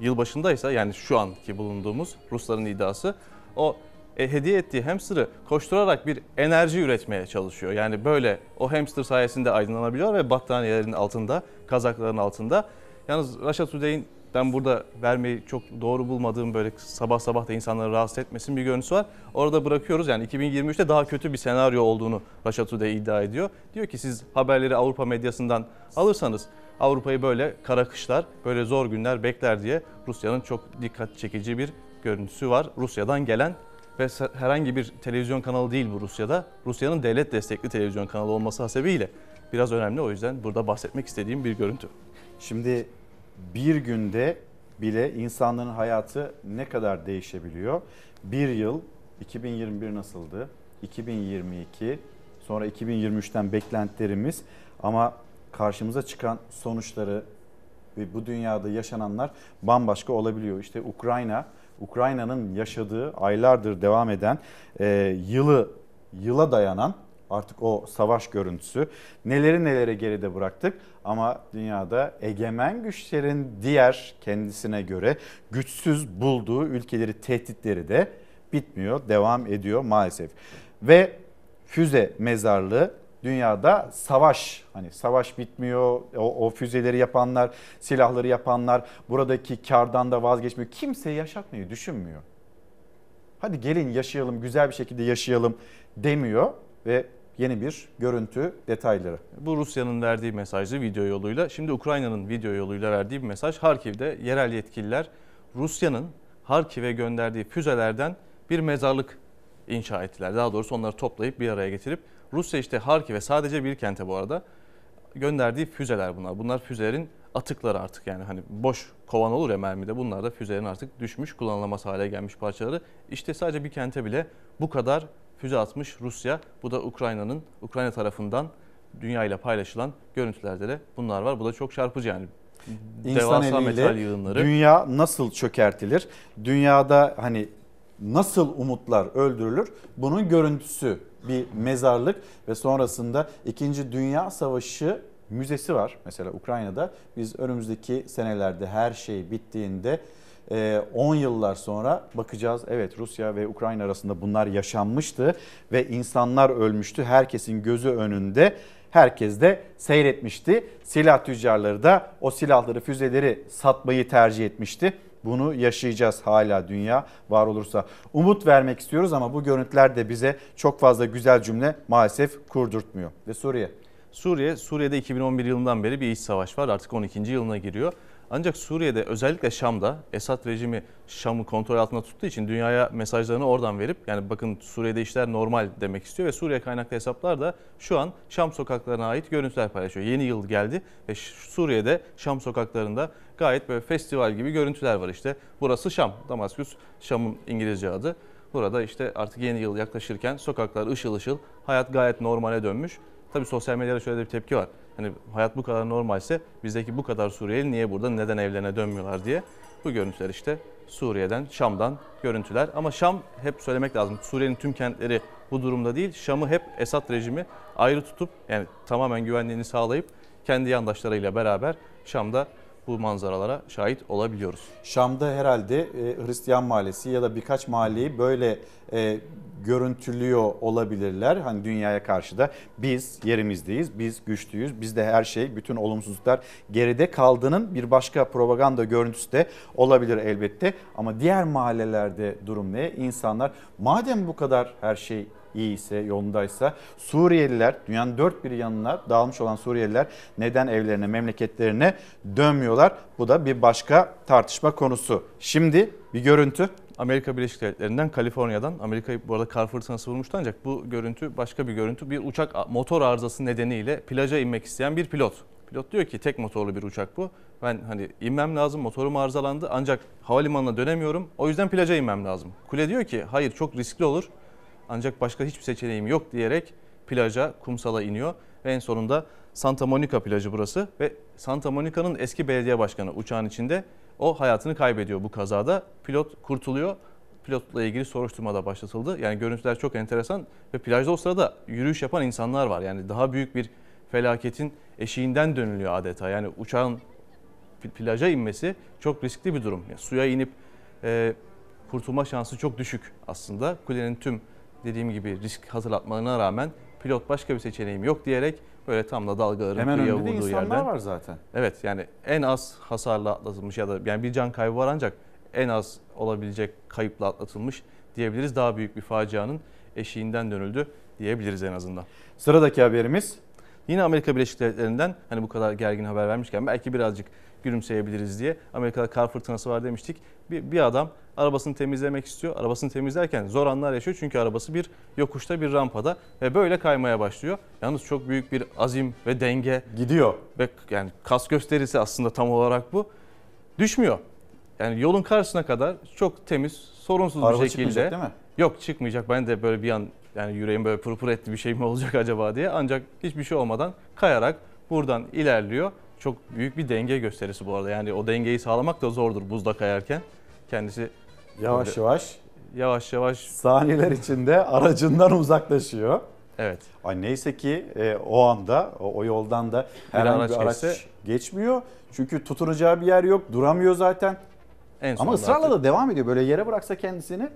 yılbaşındaysa yani şu anki bulunduğumuz Rusların iddiası o e, hediye ettiği hamster'ı koşturarak bir enerji üretmeye çalışıyor. Yani böyle o hamster sayesinde aydınlanabiliyor ve battaniyelerin altında, kazakların altında. Yalnız Russia Today'in ben burada vermeyi çok doğru bulmadığım böyle sabah sabah da insanları rahatsız etmesin bir görüntüsü var. Orada bırakıyoruz yani 2023'te daha kötü bir senaryo olduğunu Russia Today iddia ediyor. Diyor ki siz haberleri Avrupa medyasından alırsanız Avrupa'yı böyle kara kışlar, böyle zor günler bekler diye Rusya'nın çok dikkat çekici bir görüntüsü var. Rusya'dan gelen ve herhangi bir televizyon kanalı değil bu Rusya'da. Rusya'nın devlet destekli televizyon kanalı olması hasebiyle biraz önemli. O yüzden burada bahsetmek istediğim bir görüntü. Şimdi bir günde bile insanların hayatı ne kadar değişebiliyor? Bir yıl 2021 nasıldı? 2022 sonra 2023'ten beklentilerimiz ama karşımıza çıkan sonuçları ve bu dünyada yaşananlar bambaşka olabiliyor. İşte Ukrayna, Ukrayna'nın yaşadığı aylardır devam eden e, yılı yıla dayanan artık o savaş görüntüsü neleri nelere geride bıraktık ama dünyada egemen güçlerin diğer kendisine göre güçsüz bulduğu ülkeleri tehditleri de bitmiyor devam ediyor maalesef ve füze mezarlığı dünyada savaş hani savaş bitmiyor. O, o füzeleri yapanlar, silahları yapanlar buradaki kardan da vazgeçmiyor. Kimseyi yaşatmayı düşünmüyor. Hadi gelin yaşayalım, güzel bir şekilde yaşayalım demiyor ve yeni bir görüntü detayları. Bu Rusya'nın verdiği mesajı video yoluyla. Şimdi Ukrayna'nın video yoluyla verdiği bir mesaj. Harkiv'de yerel yetkililer Rusya'nın Harkiv'e gönderdiği füzelerden bir mezarlık inşa ettiler. Daha doğrusu onları toplayıp bir araya getirip Rusya işte Harkiv'e sadece bir kente bu arada gönderdiği füzeler bunlar. Bunlar füzelerin atıkları artık yani hani boş kovan olur ya mermide bunlar da füzelerin artık düşmüş kullanılamaz hale gelmiş parçaları. İşte sadece bir kente bile bu kadar füze atmış Rusya. Bu da Ukrayna'nın Ukrayna tarafından dünya ile paylaşılan görüntülerde de bunlar var. Bu da çok çarpıcı yani. İnsan Devasa metal yığınları. dünya nasıl çökertilir? Dünyada hani nasıl umutlar öldürülür? Bunun görüntüsü bir mezarlık ve sonrasında 2. Dünya Savaşı müzesi var mesela Ukrayna'da. Biz önümüzdeki senelerde her şey bittiğinde 10 e, yıllar sonra bakacağız. Evet Rusya ve Ukrayna arasında bunlar yaşanmıştı ve insanlar ölmüştü. Herkesin gözü önünde herkes de seyretmişti. Silah tüccarları da o silahları, füzeleri satmayı tercih etmişti. Bunu yaşayacağız hala dünya var olursa. Umut vermek istiyoruz ama bu görüntüler de bize çok fazla güzel cümle maalesef kurdurtmuyor. Ve Suriye. Suriye, Suriye'de 2011 yılından beri bir iç savaş var. Artık 12. yılına giriyor. Ancak Suriye'de özellikle Şam'da Esad rejimi Şam'ı kontrol altında tuttuğu için dünyaya mesajlarını oradan verip yani bakın Suriye'de işler normal demek istiyor ve Suriye kaynaklı hesaplar da şu an Şam sokaklarına ait görüntüler paylaşıyor. Yeni yıl geldi ve Suriye'de Şam sokaklarında gayet böyle festival gibi görüntüler var işte. Burası Şam, Damaskus, Şam'ın İngilizce adı. Burada işte artık yeni yıl yaklaşırken sokaklar ışıl ışıl, hayat gayet normale dönmüş. Tabii sosyal medyada şöyle bir tepki var. Hani hayat bu kadar normalse bizdeki bu kadar Suriyeli niye burada neden evlerine dönmüyorlar diye. Bu görüntüler işte Suriye'den, Şam'dan görüntüler. Ama Şam hep söylemek lazım. Suriye'nin tüm kentleri bu durumda değil. Şam'ı hep Esad rejimi ayrı tutup yani tamamen güvenliğini sağlayıp kendi yandaşlarıyla beraber Şam'da bu manzaralara şahit olabiliyoruz. Şam'da herhalde e, Hristiyan mahallesi ya da birkaç mahalleyi böyle e, görüntülüyor olabilirler. Hani dünyaya karşı da biz yerimizdeyiz, biz güçlüyüz, bizde her şey, bütün olumsuzluklar geride kaldığının bir başka propaganda görüntüsü de olabilir elbette. Ama diğer mahallelerde durum ne? İnsanlar madem bu kadar her şey iyi ise yolundaysa Suriyeliler dünyanın dört bir yanına dağılmış olan Suriyeliler neden evlerine memleketlerine dönmüyorlar? Bu da bir başka tartışma konusu. Şimdi bir görüntü. Amerika Birleşik Devletleri'nden Kaliforniya'dan Amerika, bu arada kar fırtınası vurmuştu ancak bu görüntü başka bir görüntü. Bir uçak motor arızası nedeniyle plaja inmek isteyen bir pilot. Pilot diyor ki tek motorlu bir uçak bu. Ben hani inmem lazım motorum arızalandı ancak havalimanına dönemiyorum. O yüzden plaja inmem lazım. Kule diyor ki hayır çok riskli olur. Ancak başka hiçbir seçeneğim yok diyerek plaja, kumsala iniyor. Ve en sonunda Santa Monica plajı burası. Ve Santa Monica'nın eski belediye başkanı uçağın içinde o hayatını kaybediyor bu kazada. Pilot kurtuluyor. Pilotla ilgili soruşturma da başlatıldı. Yani görüntüler çok enteresan ve plajda o sırada yürüyüş yapan insanlar var. Yani daha büyük bir felaketin eşiğinden dönülüyor adeta. Yani uçağın plaja inmesi çok riskli bir durum. Yani suya inip e, kurtulma şansı çok düşük aslında. Kulenin tüm dediğim gibi risk hatırlatmalarına rağmen pilot başka bir seçeneğim yok diyerek böyle tam da dalgaların Hemen kıyıya vurduğu insanlar yerden. insanlar var zaten. Evet yani en az hasarla atlatılmış ya da yani bir can kaybı var ancak en az olabilecek kayıpla atlatılmış diyebiliriz. Daha büyük bir facianın eşiğinden dönüldü diyebiliriz en azından. Sıradaki haberimiz Yine Amerika Birleşik Devletleri'nden hani bu kadar gergin haber vermişken belki birazcık gülümseyebiliriz diye. Amerika'da kar fırtınası var demiştik bir, bir adam arabasını temizlemek istiyor. Arabasını temizlerken zor anlar yaşıyor çünkü arabası bir yokuşta bir rampada ve böyle kaymaya başlıyor. Yalnız çok büyük bir azim ve denge gidiyor ve yani kas gösterisi aslında tam olarak bu. Düşmüyor. Yani yolun karşısına kadar çok temiz, sorunsuz Araba bir şekilde. değil mi? Yok çıkmayacak. Ben de böyle bir an yani yüreğim böyle pırpır etti bir şey mi olacak acaba diye. Ancak hiçbir şey olmadan kayarak buradan ilerliyor çok büyük bir denge gösterisi bu arada. Yani o dengeyi sağlamak da zordur buzda kayarken. Kendisi yavaş böyle, yavaş yavaş yavaş saniyeler içinde aracından uzaklaşıyor. Evet. Ay neyse ki e, o anda o, o yoldan da herhangi bir araç, bir araç geçse, geçmiyor. Çünkü tutunacağı bir yer yok. Duramıyor zaten. En Ama ısrarla da devam ediyor. Böyle yere bıraksa kendisini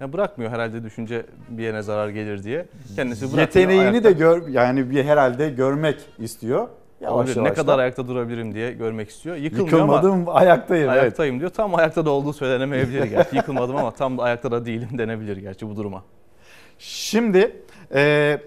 ya bırakmıyor herhalde düşünce bir yere zarar gelir diye. Kendisi bırakmıyor. Yeteneğini ayakta. de gör yani bir herhalde görmek istiyor yavaş yavaş. Ne kadar ayakta durabilirim diye görmek istiyor. Yıkılmıyor Yıkılmadım ama ayaktayım. Ayaktayım evet. diyor. Tam ayakta da olduğu söylenemeyebilir gerçi. Yıkılmadım ama tam ayakta da değilim denebilir gerçi bu duruma. Şimdi e,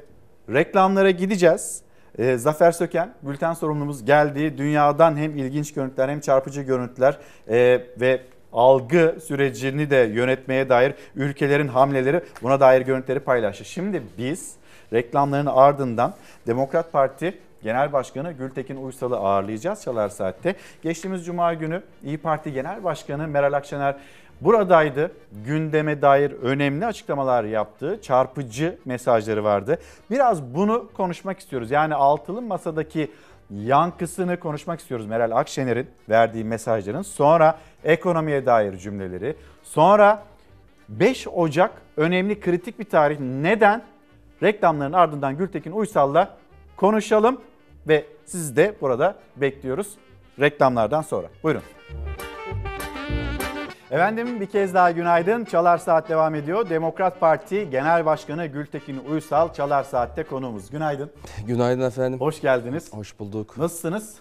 reklamlara gideceğiz. E, Zafer Söken, bülten sorumlumuz geldi. Dünyadan hem ilginç görüntüler hem çarpıcı görüntüler e, ve algı sürecini de yönetmeye dair ülkelerin hamleleri buna dair görüntüleri paylaştı. Şimdi biz reklamların ardından Demokrat Parti Genel Başkanı Gültekin Uysal'ı ağırlayacağız Çalar Saat'te. Geçtiğimiz Cuma günü İyi Parti Genel Başkanı Meral Akşener buradaydı. Gündeme dair önemli açıklamalar yaptı. Çarpıcı mesajları vardı. Biraz bunu konuşmak istiyoruz. Yani altılı masadaki yankısını konuşmak istiyoruz Meral Akşener'in verdiği mesajların. Sonra ekonomiye dair cümleleri. Sonra 5 Ocak önemli kritik bir tarih. Neden? Reklamların ardından Gültekin Uysal'la konuşalım ve sizi de burada bekliyoruz reklamlardan sonra. Buyurun. Efendim bir kez daha günaydın. Çalar Saat devam ediyor. Demokrat Parti Genel Başkanı Gültekin Uysal Çalar Saat'te konuğumuz. Günaydın. Günaydın efendim. Hoş geldiniz. Hoş bulduk. Nasılsınız?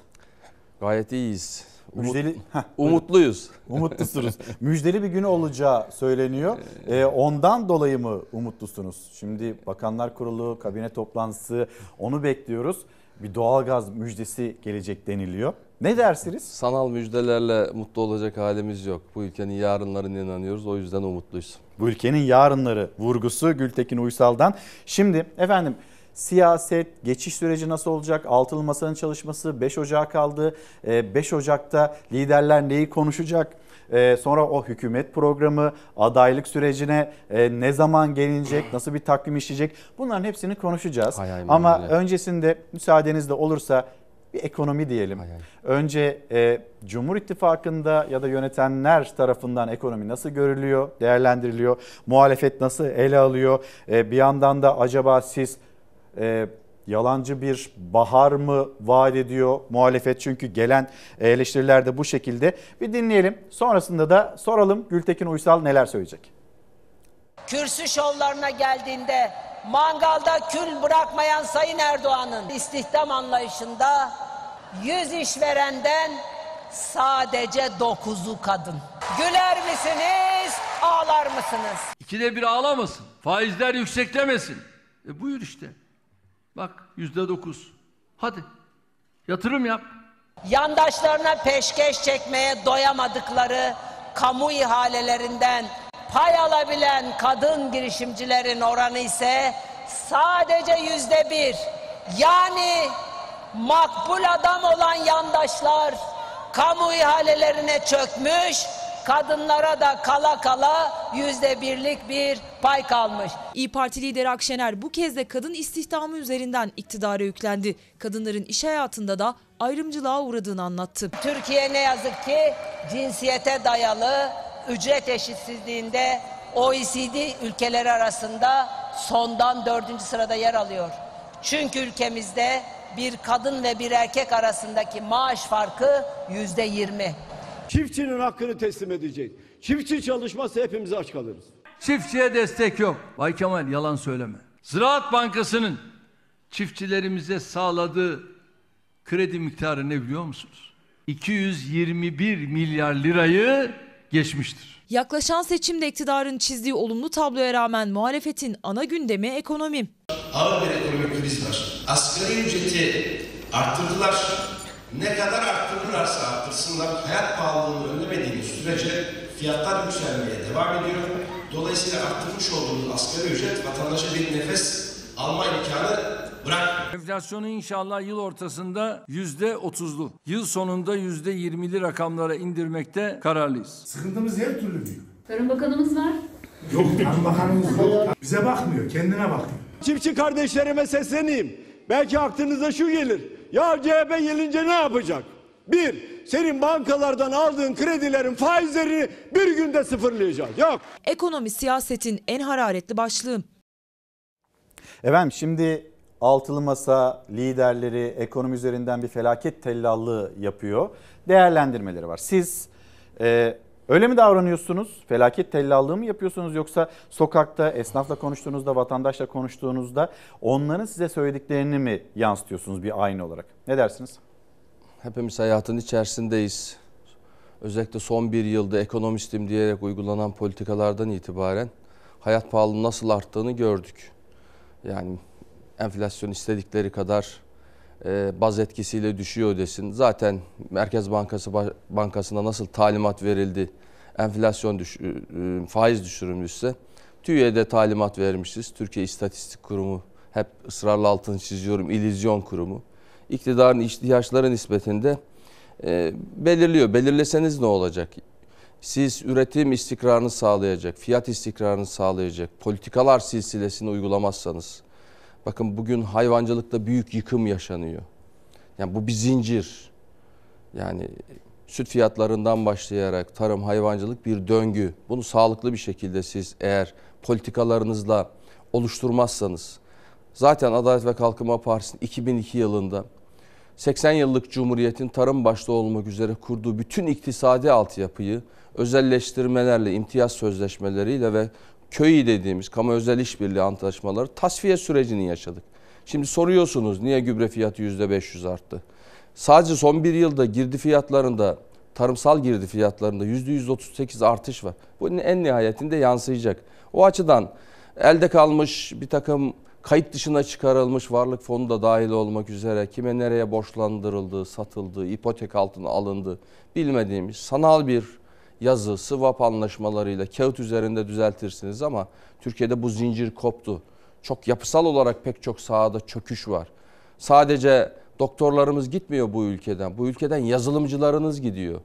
Gayet iyiyiz. Umut, Müjdeli, heh, umutluyuz. Umutlusunuz. Müjdeli bir gün olacağı söyleniyor. Ee, ee, ondan dolayı mı umutlusunuz? Şimdi Bakanlar Kurulu, kabine toplantısı onu bekliyoruz bir doğalgaz müjdesi gelecek deniliyor. Ne dersiniz? Sanal müjdelerle mutlu olacak halimiz yok. Bu ülkenin yarınlarına inanıyoruz. O yüzden umutluyuz. Bu ülkenin yarınları vurgusu Gültekin Uysal'dan. Şimdi efendim siyaset, geçiş süreci nasıl olacak? Altılı Masa'nın çalışması 5 Ocak'a kaldı. 5 ee, Ocak'ta liderler neyi konuşacak? Ee, sonra o hükümet programı, adaylık sürecine e, ne zaman gelinecek, nasıl bir takvim işleyecek bunların hepsini konuşacağız. Hay hay, Ama öyle. öncesinde müsaadenizle olursa bir ekonomi diyelim. Hay hay. Önce e, Cumhur İttifakı'nda ya da yönetenler tarafından ekonomi nasıl görülüyor, değerlendiriliyor, muhalefet nasıl ele alıyor, e, bir yandan da acaba siz... E, yalancı bir bahar mı vaat ediyor muhalefet? Çünkü gelen eleştiriler de bu şekilde. Bir dinleyelim. Sonrasında da soralım Gültekin Uysal neler söyleyecek? Kürsü şovlarına geldiğinde mangalda kül bırakmayan Sayın Erdoğan'ın istihdam anlayışında 100 işverenden sadece 9'u kadın. Güler misiniz, ağlar mısınız? İkide bir ağlamasın, faizler yükseklemesin. E buyur işte. Bak yüzde dokuz. Hadi yatırım yap. Yandaşlarına peşkeş çekmeye doyamadıkları kamu ihalelerinden pay alabilen kadın girişimcilerin oranı ise sadece yüzde bir. Yani makbul adam olan yandaşlar kamu ihalelerine çökmüş, kadınlara da kala kala yüzde birlik bir pay kalmış. İyi Parti lideri Akşener bu kez de kadın istihdamı üzerinden iktidara yüklendi. Kadınların iş hayatında da ayrımcılığa uğradığını anlattı. Türkiye ne yazık ki cinsiyete dayalı ücret eşitsizliğinde OECD ülkeleri arasında sondan dördüncü sırada yer alıyor. Çünkü ülkemizde bir kadın ve bir erkek arasındaki maaş farkı yüzde yirmi. Çiftçinin hakkını teslim edeceğiz. Çiftçi çalışmazsa hepimiz aç kalırız. Çiftçiye destek yok. Bay Kemal yalan söyleme. Ziraat Bankası'nın çiftçilerimize sağladığı kredi miktarı ne biliyor musunuz? 221 milyar lirayı geçmiştir. Yaklaşan seçimde iktidarın çizdiği olumlu tabloya rağmen muhalefetin ana gündemi ekonomi. Ağır bir ekonomik kriz var. Asgari ücreti arttırdılar ne kadar arttırırlarsa arttırsınlar hayat pahalılığını önlemediğimiz sürece fiyatlar yükselmeye devam ediyor. Dolayısıyla arttırmış olduğumuz asgari ücret vatandaşa bir nefes alma imkanı bırak. Enflasyonu inşallah yıl ortasında yüzde otuzlu, yıl sonunda yüzde yirmili rakamlara indirmekte kararlıyız. Sıkıntımız her türlü büyük. Tarım Bakanımız var. Yok, Tarım Bakanımız yok. Bize bakmıyor, kendine bakıyor. Çiftçi kardeşlerime sesleneyim. Belki aklınıza şu gelir. Ya CHP gelince ne yapacak? Bir, senin bankalardan aldığın kredilerin faizlerini bir günde sıfırlayacak. Yok. Ekonomi siyasetin en hararetli başlığı. Efendim şimdi altılı masa liderleri ekonomi üzerinden bir felaket tellallığı yapıyor. Değerlendirmeleri var. Siz e, Öyle mi davranıyorsunuz? Felaket tellallığı mı yapıyorsunuz yoksa sokakta esnafla konuştuğunuzda, vatandaşla konuştuğunuzda onların size söylediklerini mi yansıtıyorsunuz bir aynı olarak? Ne dersiniz? Hepimiz hayatın içerisindeyiz. Özellikle son bir yılda ekonomistim diyerek uygulanan politikalardan itibaren hayat pahalılığının nasıl arttığını gördük. Yani enflasyon istedikleri kadar e, baz etkisiyle düşüyor desin. Zaten Merkez Bankası Bankası'na nasıl talimat verildi? Enflasyon düş e, e, faiz düşürülmüşse de talimat vermişiz. Türkiye İstatistik Kurumu hep ısrarla altını çiziyorum. İllüzyon kurumu. İktidarın ihtiyaçları nispetinde e, belirliyor. Belirleseniz ne olacak? Siz üretim istikrarını sağlayacak, fiyat istikrarını sağlayacak politikalar silsilesini uygulamazsanız, Bakın bugün hayvancılıkta büyük yıkım yaşanıyor. Yani bu bir zincir. Yani süt fiyatlarından başlayarak tarım, hayvancılık bir döngü. Bunu sağlıklı bir şekilde siz eğer politikalarınızla oluşturmazsanız zaten Adalet ve Kalkınma Partisi 2002 yılında 80 yıllık Cumhuriyet'in tarım başta olmak üzere kurduğu bütün iktisadi altyapıyı özelleştirmelerle, imtiyaz sözleşmeleriyle ve köyü dediğimiz kamu özel işbirliği antlaşmaları tasfiye sürecini yaşadık. Şimdi soruyorsunuz niye gübre fiyatı %500 arttı? Sadece son bir yılda girdi fiyatlarında tarımsal girdi fiyatlarında %138 artış var. Bu en nihayetinde yansıyacak. O açıdan elde kalmış bir takım kayıt dışına çıkarılmış varlık fonu da dahil olmak üzere kime nereye borçlandırıldığı, satıldığı, ipotek altına alındığı bilmediğimiz sanal bir yazı, swap anlaşmalarıyla kağıt üzerinde düzeltirsiniz ama Türkiye'de bu zincir koptu. Çok yapısal olarak pek çok sahada çöküş var. Sadece doktorlarımız gitmiyor bu ülkeden. Bu ülkeden yazılımcılarınız gidiyor.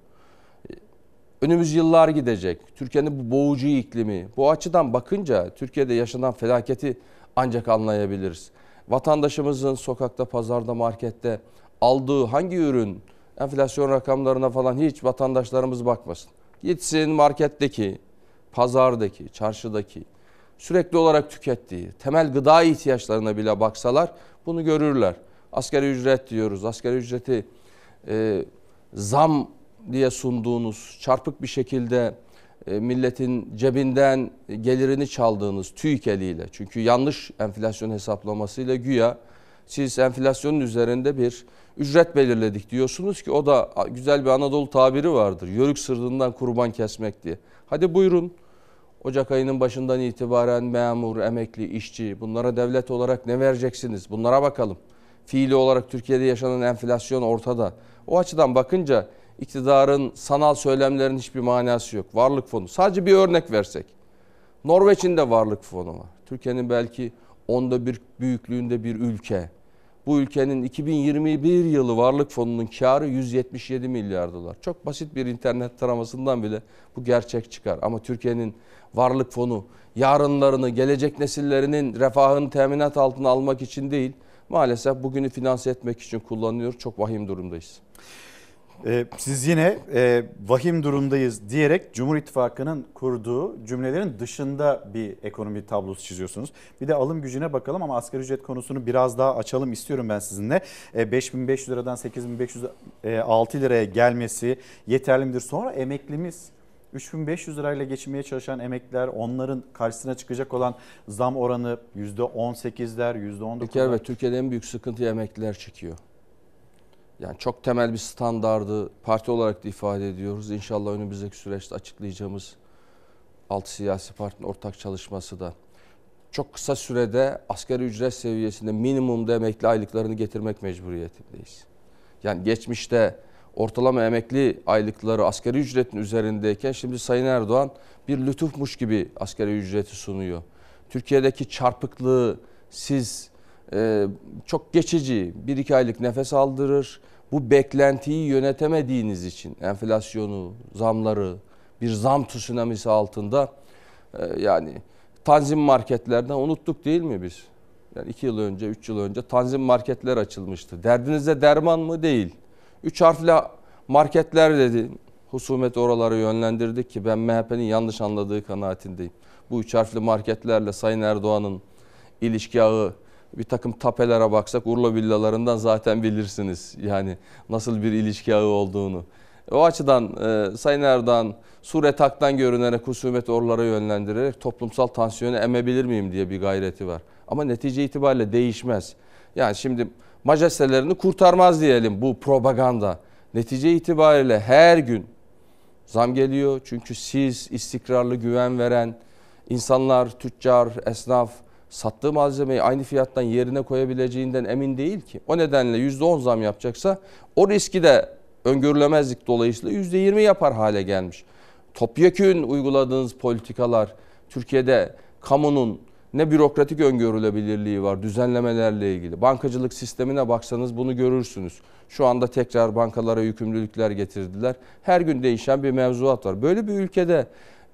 Önümüz yıllar gidecek. Türkiye'nin bu boğucu iklimi. Bu açıdan bakınca Türkiye'de yaşanan felaketi ancak anlayabiliriz. Vatandaşımızın sokakta, pazarda, markette aldığı hangi ürün enflasyon rakamlarına falan hiç vatandaşlarımız bakmasın. Gitsin marketteki, pazardaki, çarşıdaki sürekli olarak tükettiği temel gıda ihtiyaçlarına bile baksalar bunu görürler. Asgari ücret diyoruz. Asgari ücreti e, zam diye sunduğunuz, çarpık bir şekilde e, milletin cebinden gelirini çaldığınız TÜİK eliyle. Çünkü yanlış enflasyon hesaplamasıyla güya siz enflasyonun üzerinde bir ücret belirledik diyorsunuz ki o da güzel bir Anadolu tabiri vardır. Yörük sırdından kurban kesmek diye. Hadi buyurun Ocak ayının başından itibaren memur, emekli, işçi bunlara devlet olarak ne vereceksiniz? Bunlara bakalım. Fiili olarak Türkiye'de yaşanan enflasyon ortada. O açıdan bakınca iktidarın sanal söylemlerin hiçbir manası yok. Varlık fonu. Sadece bir örnek versek. Norveç'in de varlık fonu var. Türkiye'nin belki onda bir büyüklüğünde bir ülke bu ülkenin 2021 yılı varlık fonunun karı 177 milyar dolar. Çok basit bir internet taramasından bile bu gerçek çıkar. Ama Türkiye'nin varlık fonu yarınlarını, gelecek nesillerinin refahını teminat altına almak için değil, maalesef bugünü finanse etmek için kullanıyor. Çok vahim durumdayız e, siz yine e, vahim durumdayız diyerek Cumhur İttifakı'nın kurduğu cümlelerin dışında bir ekonomi tablosu çiziyorsunuz. Bir de alım gücüne bakalım ama asgari ücret konusunu biraz daha açalım istiyorum ben sizinle. E, 5500 liradan 8506 e, liraya gelmesi yeterli midir? Sonra emeklimiz 3500 lirayla geçinmeye çalışan emekliler onların karşısına çıkacak olan zam oranı %18'ler %19'lar. Bir kere Türkiye'de en büyük sıkıntı emekliler çekiyor yani çok temel bir standardı parti olarak da ifade ediyoruz. İnşallah önümüzdeki süreçte açıklayacağımız alt siyasi partinin ortak çalışması da çok kısa sürede asgari ücret seviyesinde minimumda emekli aylıklarını getirmek mecburiyetindeyiz. Yani geçmişte ortalama emekli aylıkları asgari ücretin üzerindeyken şimdi Sayın Erdoğan bir lütufmuş gibi asgari ücreti sunuyor. Türkiye'deki çarpıklığı siz ee, çok geçici bir iki aylık nefes aldırır. Bu beklentiyi yönetemediğiniz için enflasyonu, zamları bir zam tsunamisi altında e, yani tanzim marketlerden unuttuk değil mi biz? Yani iki yıl önce, üç yıl önce tanzim marketler açılmıştı. Derdinize derman mı? Değil. Üç harfli marketler dedi. Husumet oraları yönlendirdik ki ben MHP'nin yanlış anladığı kanaatindeyim. Bu üç harfli marketlerle Sayın Erdoğan'ın ilişki ağı bir takım tapelere baksak Urla villalarından zaten bilirsiniz. Yani nasıl bir ilişki ağı olduğunu. O açıdan e, Sayın Erdoğan sure taktan görünerek husumet orlara yönlendirerek toplumsal tansiyonu emebilir miyim diye bir gayreti var. Ama netice itibariyle değişmez. Yani şimdi majestelerini kurtarmaz diyelim bu propaganda. Netice itibariyle her gün zam geliyor. Çünkü siz istikrarlı güven veren insanlar, tüccar, esnaf sattığı malzemeyi aynı fiyattan yerine koyabileceğinden emin değil ki. O nedenle %10 zam yapacaksa o riski de öngörülemezlik dolayısıyla %20 yapar hale gelmiş. Topyekün uyguladığınız politikalar Türkiye'de kamunun ne bürokratik öngörülebilirliği var düzenlemelerle ilgili. Bankacılık sistemine baksanız bunu görürsünüz. Şu anda tekrar bankalara yükümlülükler getirdiler. Her gün değişen bir mevzuat var. Böyle bir ülkede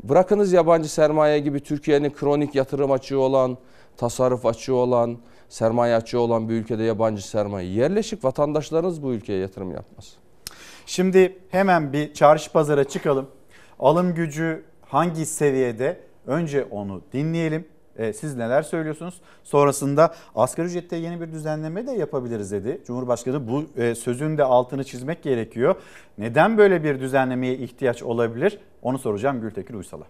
bırakınız yabancı sermaye gibi Türkiye'nin kronik yatırım açığı olan tasarruf açığı olan, sermaye açığı olan bir ülkede yabancı sermaye yerleşik vatandaşlarınız bu ülkeye yatırım yapmaz. Şimdi hemen bir çarşı pazara çıkalım. Alım gücü hangi seviyede? Önce onu dinleyelim. E, siz neler söylüyorsunuz? Sonrasında asgari ücrette yeni bir düzenleme de yapabiliriz dedi. Cumhurbaşkanı bu e, sözün de altını çizmek gerekiyor. Neden böyle bir düzenlemeye ihtiyaç olabilir? Onu soracağım Gültekin Uysal'a.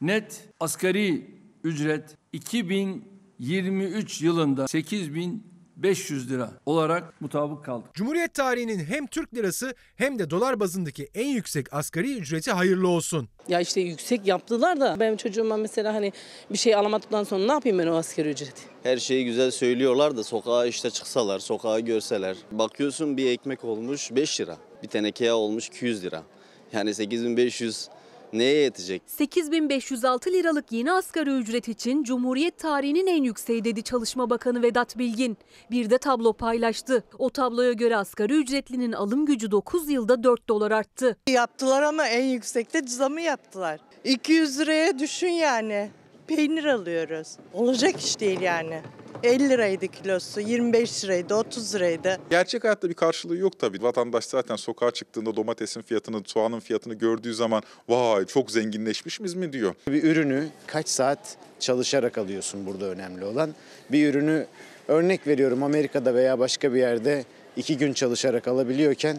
Net asgari ücret 2023 yılında 8500 lira olarak mutabık kaldı. Cumhuriyet tarihinin hem Türk lirası hem de dolar bazındaki en yüksek asgari ücreti hayırlı olsun. Ya işte yüksek yaptılar da benim çocuğuma mesela hani bir şey alamadıktan sonra ne yapayım ben o asgari ücreti? her şeyi güzel söylüyorlar da sokağa işte çıksalar, sokağa görseler. Bakıyorsun bir ekmek olmuş 5 lira, bir tenekeye olmuş 200 lira. Yani 8500 neye yetecek? 8506 liralık yeni asgari ücret için Cumhuriyet tarihinin en yükseği dedi Çalışma Bakanı Vedat Bilgin. Bir de tablo paylaştı. O tabloya göre asgari ücretlinin alım gücü 9 yılda 4 dolar arttı. Yaptılar ama en yüksekte zamı yaptılar. 200 liraya düşün yani. Peynir alıyoruz. Olacak iş değil yani. 50 liraydı kilosu, 25 liraydı, 30 liraydı. Gerçek hayatta bir karşılığı yok tabii. Vatandaş zaten sokağa çıktığında domatesin fiyatını, soğanın fiyatını gördüğü zaman vay çok zenginleşmiş miyiz mi diyor. Bir ürünü kaç saat çalışarak alıyorsun burada önemli olan. Bir ürünü örnek veriyorum Amerika'da veya başka bir yerde iki gün çalışarak alabiliyorken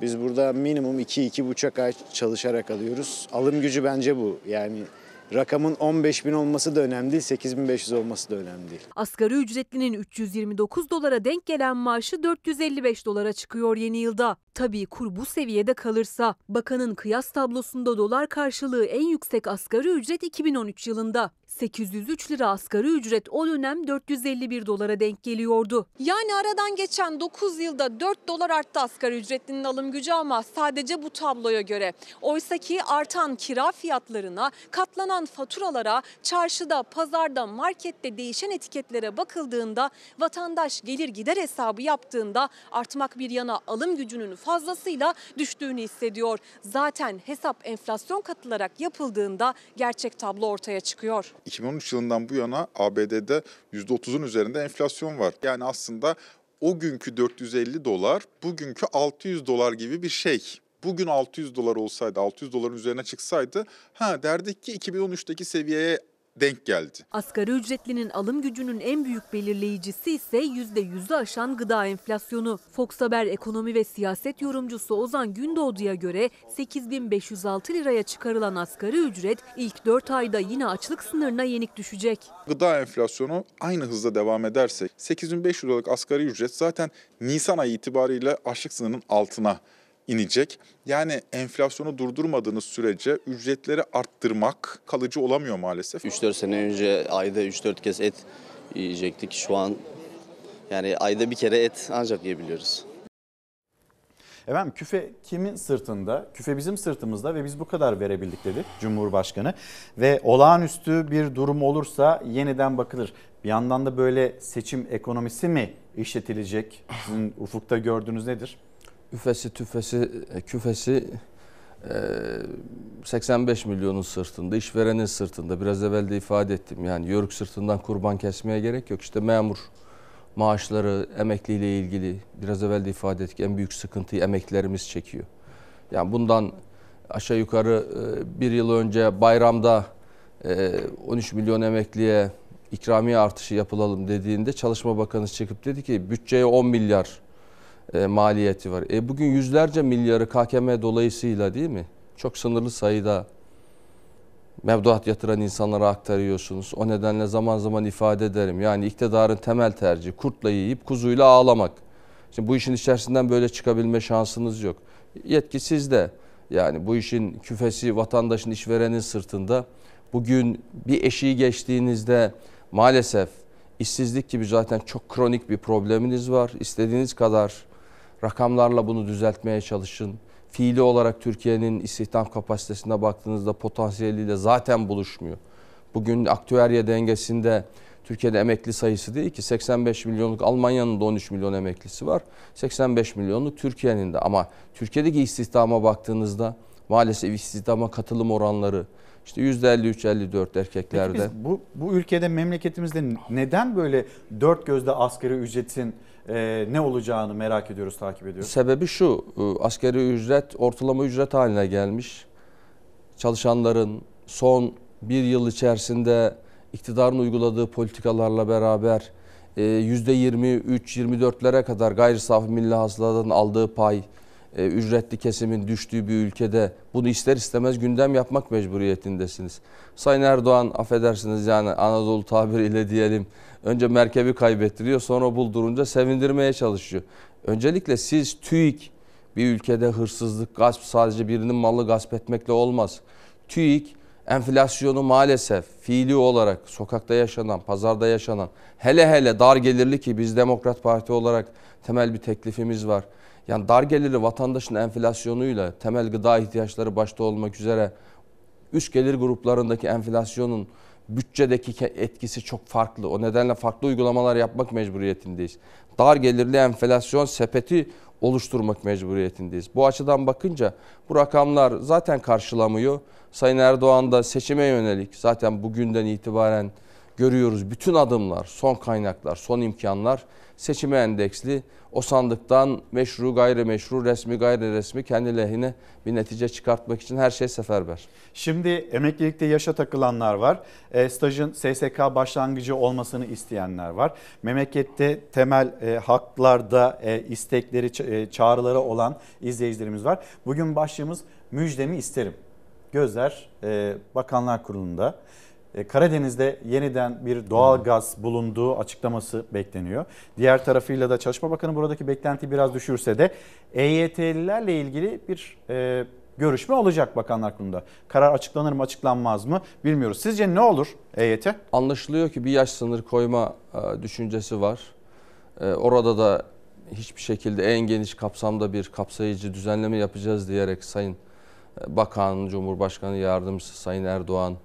biz burada minimum 2-2,5 ay çalışarak alıyoruz. Alım gücü bence bu. Yani rakamın 15 bin olması da önemli değil, 8500 olması da önemli değil. Asgari ücretlinin 329 dolara denk gelen maaşı 455 dolara çıkıyor yeni yılda. Tabii kur bu seviyede kalırsa. Bakanın kıyas tablosunda dolar karşılığı en yüksek asgari ücret 2013 yılında. 803 lira asgari ücret o dönem 451 dolara denk geliyordu. Yani aradan geçen 9 yılda 4 dolar arttı asgari ücretlinin alım gücü ama sadece bu tabloya göre. Oysa ki artan kira fiyatlarına, katlanan faturalara, çarşıda, pazarda, markette değişen etiketlere bakıldığında vatandaş gelir gider hesabı yaptığında artmak bir yana alım gücünün fazlasıyla düştüğünü hissediyor. Zaten hesap enflasyon katılarak yapıldığında gerçek tablo ortaya çıkıyor. 2013 yılından bu yana ABD'de %30'un üzerinde enflasyon var. Yani aslında o günkü 450 dolar bugünkü 600 dolar gibi bir şey bugün 600 dolar olsaydı, 600 doların üzerine çıksaydı ha derdik ki 2013'teki seviyeye denk geldi. Asgari ücretlinin alım gücünün en büyük belirleyicisi ise %100'ü aşan gıda enflasyonu. Fox Haber ekonomi ve siyaset yorumcusu Ozan Gündoğdu'ya göre 8506 liraya çıkarılan asgari ücret ilk 4 ayda yine açlık sınırına yenik düşecek. Gıda enflasyonu aynı hızda devam ederse 8500 liralık asgari ücret zaten Nisan ayı itibariyle açlık sınırının altına inecek. Yani enflasyonu durdurmadığınız sürece ücretleri arttırmak kalıcı olamıyor maalesef. 3-4 sene önce ayda 3-4 kez et yiyecektik. Şu an yani ayda bir kere et ancak yiyebiliyoruz. Efendim küfe kimin sırtında? Küfe bizim sırtımızda ve biz bu kadar verebildik dedi Cumhurbaşkanı. Ve olağanüstü bir durum olursa yeniden bakılır. Bir yandan da böyle seçim ekonomisi mi işletilecek? Sizin ufukta gördüğünüz nedir? üfesi tüfesi e, küfesi 85 e, milyonun sırtında, işverenin sırtında. Biraz evvel de ifade ettim. Yani yörük sırtından kurban kesmeye gerek yok. işte memur maaşları, emekliyle ilgili biraz evvel de ifade ettik. En büyük sıkıntıyı emeklerimiz çekiyor. Yani bundan aşağı yukarı e, bir yıl önce bayramda 13 milyon emekliye ikramiye artışı yapılalım dediğinde Çalışma Bakanı çıkıp dedi ki bütçeye 10 milyar e, maliyeti var. E bugün yüzlerce milyarı KKM dolayısıyla değil mi? Çok sınırlı sayıda mevduat yatıran insanlara aktarıyorsunuz. O nedenle zaman zaman ifade ederim. Yani iktidarın temel tercihi kurtla yiyip kuzuyla ağlamak. Şimdi bu işin içerisinden böyle çıkabilme şansınız yok. Yetki sizde. Yani bu işin küfesi vatandaşın işverenin sırtında. Bugün bir eşiği geçtiğinizde maalesef işsizlik gibi zaten çok kronik bir probleminiz var. İstediğiniz kadar Rakamlarla bunu düzeltmeye çalışın. Fiili olarak Türkiye'nin istihdam kapasitesine baktığınızda potansiyeliyle zaten buluşmuyor. Bugün aktüerya dengesinde Türkiye'de emekli sayısı değil ki 85 milyonluk Almanya'nın da 13 milyon emeklisi var. 85 milyonluk Türkiye'nin de ama Türkiye'deki istihdama baktığınızda maalesef istihdama katılım oranları işte %53-54 erkeklerde. Peki biz bu, bu ülkede memleketimizde neden böyle dört gözle asgari ücretin e, ne olacağını merak ediyoruz, takip ediyoruz. Sebebi şu, e, askeri ücret ortalama ücret haline gelmiş. Çalışanların son bir yıl içerisinde iktidarın uyguladığı politikalarla beraber %23-24'lere e, kadar gayri safi milli hasıladan aldığı pay, e, ücretli kesimin düştüğü bir ülkede bunu ister istemez gündem yapmak mecburiyetindesiniz. Sayın Erdoğan affedersiniz yani Anadolu tabiriyle diyelim Önce merkebi kaybettiriyor sonra buldurunca sevindirmeye çalışıyor. Öncelikle siz TÜİK bir ülkede hırsızlık, gasp sadece birinin malı gasp etmekle olmaz. TÜİK enflasyonu maalesef fiili olarak sokakta yaşanan, pazarda yaşanan, hele hele dar gelirli ki biz Demokrat Parti olarak temel bir teklifimiz var. Yani dar gelirli vatandaşın enflasyonuyla temel gıda ihtiyaçları başta olmak üzere üst gelir gruplarındaki enflasyonun bütçedeki etkisi çok farklı. O nedenle farklı uygulamalar yapmak mecburiyetindeyiz. Dar gelirli enflasyon sepeti oluşturmak mecburiyetindeyiz. Bu açıdan bakınca bu rakamlar zaten karşılamıyor. Sayın Erdoğan da seçime yönelik zaten bugünden itibaren görüyoruz bütün adımlar, son kaynaklar, son imkanlar seçime endeksli o sandıktan meşru gayrimeşru meşru resmi gayri resmi kendi lehine bir netice çıkartmak için her şey seferber. Şimdi emeklilikte yaşa takılanlar var. E, stajın SSK başlangıcı olmasını isteyenler var. Memlekette temel e, haklarda e, istekleri e, çağrıları olan izleyicilerimiz var. Bugün başlığımız müjdemi isterim. Gözler e, Bakanlar Kurulu'nda. E, Karadeniz'de yeniden bir doğal gaz bulunduğu açıklaması bekleniyor. Diğer tarafıyla da Çalışma Bakanı buradaki beklenti biraz düşürse de EYT'lilerle ilgili bir e, görüşme olacak Bakanlar Kurulu'nda. Karar açıklanır mı açıklanmaz mı bilmiyoruz. Sizce ne olur EYT? Anlaşılıyor ki bir yaş sınır koyma e, düşüncesi var. E, orada da hiçbir şekilde en geniş kapsamda bir kapsayıcı düzenleme yapacağız diyerek Sayın Bakan, Cumhurbaşkanı Yardımcısı Sayın Erdoğan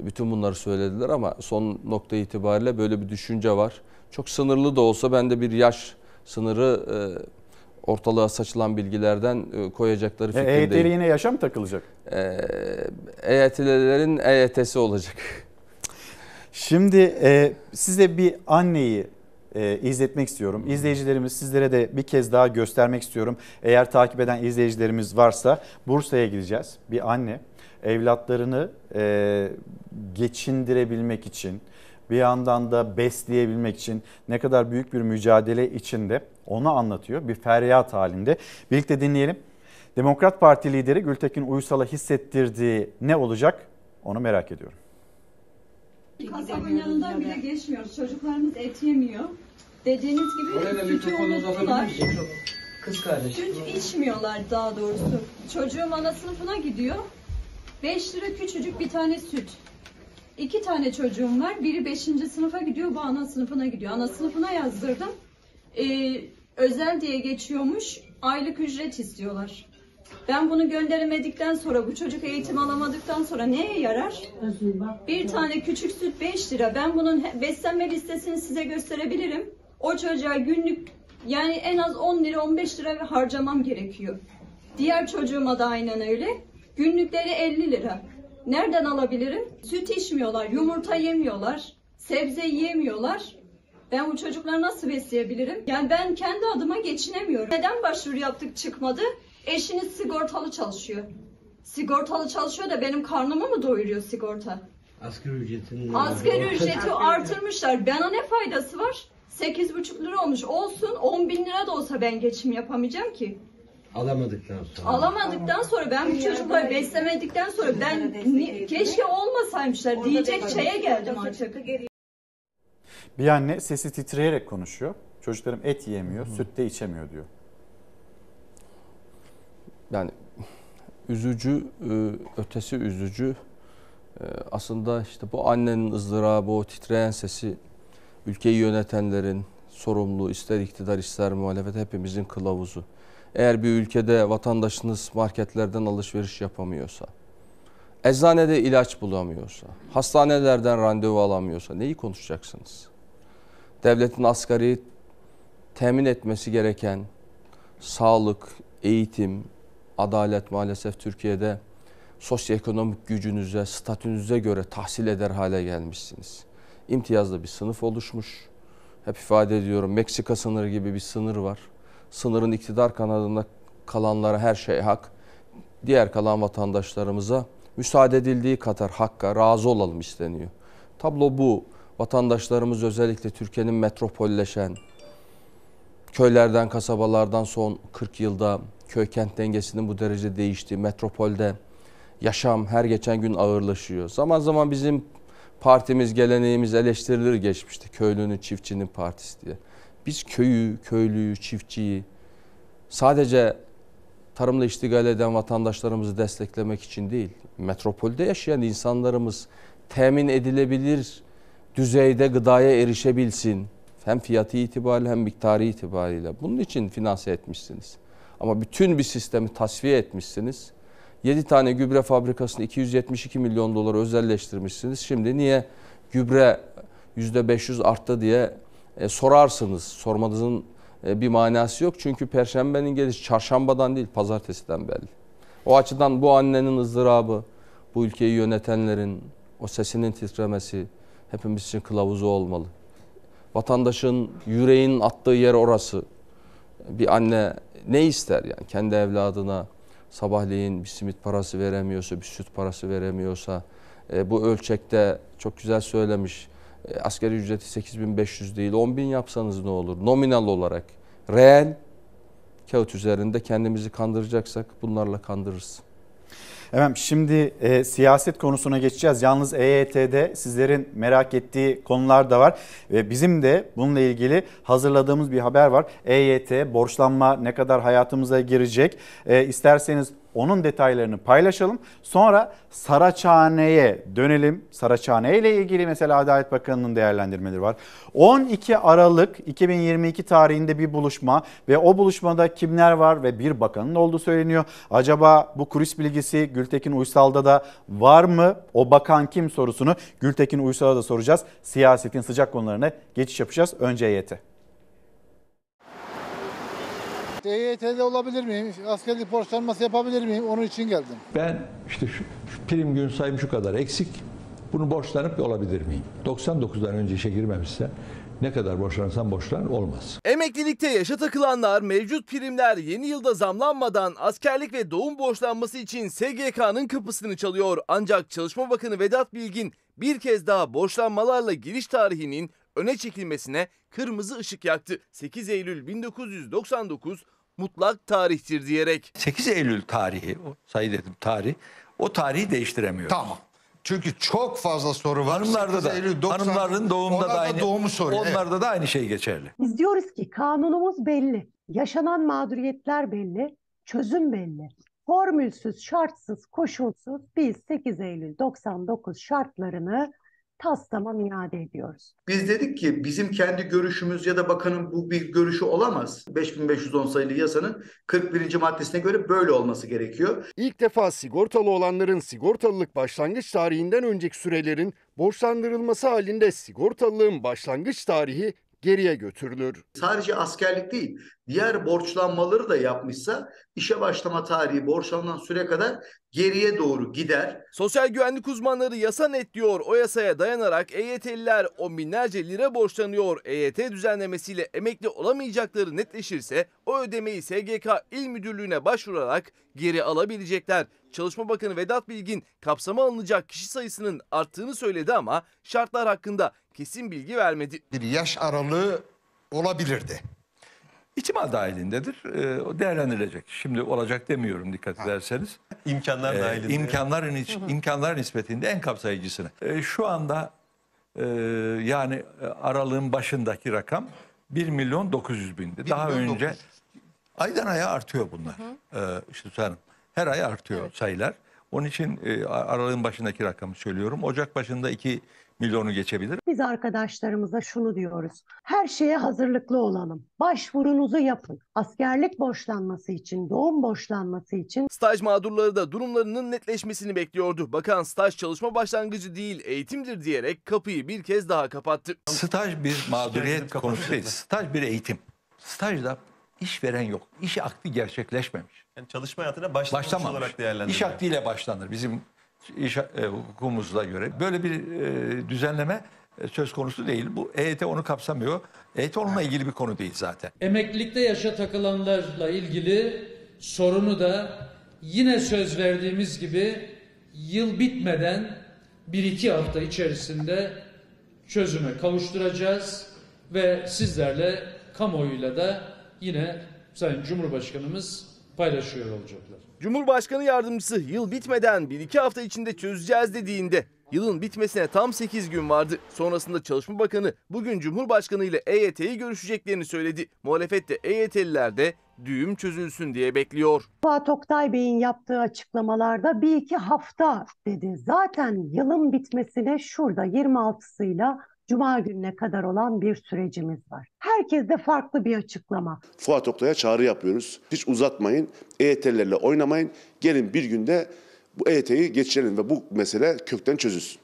bütün bunları söylediler ama son nokta itibariyle böyle bir düşünce var. Çok sınırlı da olsa ben de bir yaş sınırı e, ortalığa saçılan bilgilerden e, koyacakları e, fikirdeyim. EYT'li yine yaşam takılacak. E, EYT'lilerin EYT'si olacak. Şimdi e, size bir anneyi e, izletmek istiyorum. İzleyicilerimiz sizlere de bir kez daha göstermek istiyorum. Eğer takip eden izleyicilerimiz varsa Bursa'ya gideceğiz. Bir anne evlatlarını e, geçindirebilmek için bir yandan da besleyebilmek için ne kadar büyük bir mücadele içinde onu anlatıyor bir feryat halinde. Birlikte dinleyelim. Demokrat Parti lideri Gültekin Uysal'a hissettirdiği ne olacak onu merak ediyorum. Kasabın yanından bile geçmiyoruz. Çocuklarımız et yemiyor. Dediğiniz gibi sütü unuttular. Kız kardeş. Süt içmiyorlar daha doğrusu. Çocuğum ana sınıfına gidiyor. 5 lira küçücük bir tane süt. İki tane çocuğum var. Biri 5. sınıfa gidiyor, bu ana sınıfına gidiyor. Ana sınıfına yazdırdım. Ee, özel diye geçiyormuş. Aylık ücret istiyorlar. Ben bunu gönderemedikten sonra, bu çocuk eğitim alamadıktan sonra neye yarar? Bir tane küçük süt 5 lira. Ben bunun beslenme listesini size gösterebilirim. O çocuğa günlük yani en az 10 lira 15 lira harcamam gerekiyor. Diğer çocuğuma da aynen öyle. Günlükleri 50 lira. Nereden alabilirim? Süt içmiyorlar, yumurta yemiyorlar, sebze yiyemiyorlar. Ben bu çocukları nasıl besleyebilirim? Yani ben kendi adıma geçinemiyorum. Neden başvuru yaptık çıkmadı? Eşiniz sigortalı çalışıyor. Sigortalı çalışıyor da benim karnımı mı doyuruyor sigorta? Asgari ücretini Asgari ücreti artırmışlar. Bana ne faydası var? 8,5 lira olmuş. Olsun 10 bin lira da olsa ben geçim yapamayacağım ki. Alamadıktan sonra. Alamadıktan sonra ben bu çocukları beslemedikten sonra ben ni- keşke olmasaymışlar diyecek şeye geldim artık. Bir anne sesi titreyerek konuşuyor. Çocuklarım et yiyemiyor, süt de içemiyor diyor. Yani üzücü, e, ötesi üzücü. E, aslında işte bu annenin ızdırabı, o titreyen sesi ülkeyi yönetenlerin sorumlu, ister iktidar ister muhalefet hepimizin kılavuzu. Eğer bir ülkede vatandaşınız marketlerden alışveriş yapamıyorsa, eczanede ilaç bulamıyorsa, hastanelerden randevu alamıyorsa neyi konuşacaksınız? Devletin asgari temin etmesi gereken sağlık, eğitim, adalet maalesef Türkiye'de sosyoekonomik gücünüze, statünüze göre tahsil eder hale gelmişsiniz. İmtiyazlı bir sınıf oluşmuş. Hep ifade ediyorum Meksika sınırı gibi bir sınır var sınırın iktidar kanadında kalanlara her şey hak. Diğer kalan vatandaşlarımıza müsaade edildiği kadar hakka razı olalım isteniyor. Tablo bu. Vatandaşlarımız özellikle Türkiye'nin metropolleşen, köylerden, kasabalardan son 40 yılda köy kent dengesinin bu derece değiştiği metropolde yaşam her geçen gün ağırlaşıyor. Zaman zaman bizim partimiz, geleneğimiz eleştirilir geçmişte köylünün, çiftçinin partisi diye. Biz köyü, köylüyü, çiftçiyi sadece tarımla iştigal eden vatandaşlarımızı desteklemek için değil, metropolde yaşayan insanlarımız temin edilebilir düzeyde gıdaya erişebilsin. Hem fiyatı itibariyle hem miktarı itibariyle. Bunun için finanse etmişsiniz. Ama bütün bir sistemi tasfiye etmişsiniz. 7 tane gübre fabrikasını 272 milyon dolar özelleştirmişsiniz. Şimdi niye gübre %500 arttı diye e, sorarsınız. Sormanızın e, bir manası yok. Çünkü perşembenin gelişi çarşambadan değil pazartesiden belli. O açıdan bu annenin ızdırabı, bu ülkeyi yönetenlerin o sesinin titremesi hepimiz için kılavuzu olmalı. Vatandaşın yüreğin attığı yer orası. Bir anne ne ister yani kendi evladına sabahleyin bir simit parası veremiyorsa, bir süt parası veremiyorsa e, bu ölçekte çok güzel söylemiş e, asgari ücreti 8500 değil 10.000 yapsanız ne olur? Nominal olarak, reel kağıt üzerinde kendimizi kandıracaksak bunlarla kandırırız. Efendim şimdi e, siyaset konusuna geçeceğiz. Yalnız EYT'de sizlerin merak ettiği konular da var. Ve bizim de bununla ilgili hazırladığımız bir haber var. EYT borçlanma ne kadar hayatımıza girecek? E, isterseniz onun detaylarını paylaşalım. Sonra Saraçhane'ye dönelim. Saraçhane ile ilgili mesela Adalet Bakanı'nın değerlendirmeleri var. 12 Aralık 2022 tarihinde bir buluşma ve o buluşmada kimler var ve bir bakanın olduğu söyleniyor. Acaba bu kulis bilgisi Gültekin Uysal'da da var mı? O bakan kim sorusunu Gültekin Uysal'a da soracağız. Siyasetin sıcak konularına geçiş yapacağız. Önce EYT. EYT'de e olabilir miyim? Askerlik borçlanması yapabilir miyim? Onun için geldim. Ben işte şu, şu prim gün sayım şu kadar eksik. Bunu borçlanıp olabilir miyim? 99'dan önce işe girmemişse ne kadar borçlanırsan borçlan olmaz. Emeklilikte yaşa takılanlar mevcut primler yeni yılda zamlanmadan askerlik ve doğum borçlanması için SGK'nın kapısını çalıyor. Ancak Çalışma Bakanı Vedat Bilgin bir kez daha borçlanmalarla giriş tarihinin öne çekilmesine kırmızı ışık yaktı. 8 Eylül 1999 mutlak tarihtir diyerek. 8 Eylül tarihi, o sayı dedim tarih, o tarihi değiştiremiyor. Tamam. Çünkü çok fazla soru var. Hanımlarda da, 50, 90, hanımların doğumunda da aynı, doğumu soruyor. Onlarda evet. da aynı şey geçerli. Biz diyoruz ki kanunumuz belli, yaşanan mağduriyetler belli, çözüm belli. Formülsüz, şartsız, koşulsuz biz 8 Eylül 99 şartlarını tas tamam ediyoruz. Biz dedik ki bizim kendi görüşümüz ya da bakanın bu bir görüşü olamaz. 5510 sayılı yasanın 41. maddesine göre böyle olması gerekiyor. İlk defa sigortalı olanların sigortalılık başlangıç tarihinden önceki sürelerin borçlandırılması halinde sigortalılığın başlangıç tarihi geriye götürülür. Sadece askerlik değil, diğer borçlanmaları da yapmışsa işe başlama tarihi borçlanan süre kadar geriye doğru gider. Sosyal güvenlik uzmanları yasa net diyor. O yasaya dayanarak EYT'liler o binlerce lira borçlanıyor. EYT düzenlemesiyle emekli olamayacakları netleşirse o ödemeyi SGK İl Müdürlüğü'ne başvurarak geri alabilecekler. Çalışma Bakanı Vedat Bilgin kapsama alınacak kişi sayısının arttığını söyledi ama şartlar hakkında kesin bilgi vermedi. Bir yaş aralığı olabilirdi. İhtimal dahilindedir. E, o değerlendirilecek. Şimdi olacak demiyorum dikkat ederseniz. İmkanlar ee, dahilinde. E, imkanların niç, imkanlar nispetinde en kapsayıcısını. E, şu anda e, yani e, aralığın başındaki rakam 1 milyon 900 bindi. 1 Daha milyon önce aydan aya artıyor bunlar. Hı hı. E, işte Her ay artıyor sayılar. Onun için e, aralığın başındaki rakamı söylüyorum. Ocak başında 2 milyonu geçebilir. Biz arkadaşlarımıza şunu diyoruz. Her şeye hazırlıklı olalım. Başvurunuzu yapın. Askerlik boşlanması için, doğum boşlanması için. Staj mağdurları da durumlarının netleşmesini bekliyordu. Bakan staj çalışma başlangıcı değil eğitimdir diyerek kapıyı bir kez daha kapattı. Staj bir mağduriyet konusu değil. Staj bir eğitim. Stajda iş veren yok. İş akdi gerçekleşmemiş. Yani çalışma hayatına başlamamış olarak değerlendirilir. İş akdiyle başlanır. Bizim iş, e, hukukumuzla göre böyle bir e, düzenleme e, söz konusu değil. Bu EYT onu kapsamıyor. EYT onunla ilgili bir konu değil zaten. Emeklilikte yaşa takılanlarla ilgili sorunu da yine söz verdiğimiz gibi yıl bitmeden bir iki hafta içerisinde çözüme kavuşturacağız ve sizlerle kamuoyuyla da yine Sayın Cumhurbaşkanımız paylaşıyor olacaklar. Cumhurbaşkanı yardımcısı yıl bitmeden bir iki hafta içinde çözeceğiz dediğinde yılın bitmesine tam 8 gün vardı. Sonrasında Çalışma Bakanı bugün Cumhurbaşkanı ile EYT'yi görüşeceklerini söyledi. Muhalefet de EYT'liler de düğüm çözülsün diye bekliyor. Fuat Oktay Bey'in yaptığı açıklamalarda bir iki hafta dedi. Zaten yılın bitmesine şurada 26'sıyla Cuma gününe kadar olan bir sürecimiz var. Herkes de farklı bir açıklama. Fuat Oktay'a çağrı yapıyoruz. Hiç uzatmayın, EYT'lerle oynamayın. Gelin bir günde bu EYT'yi geçirelim ve bu mesele kökten çözülsün.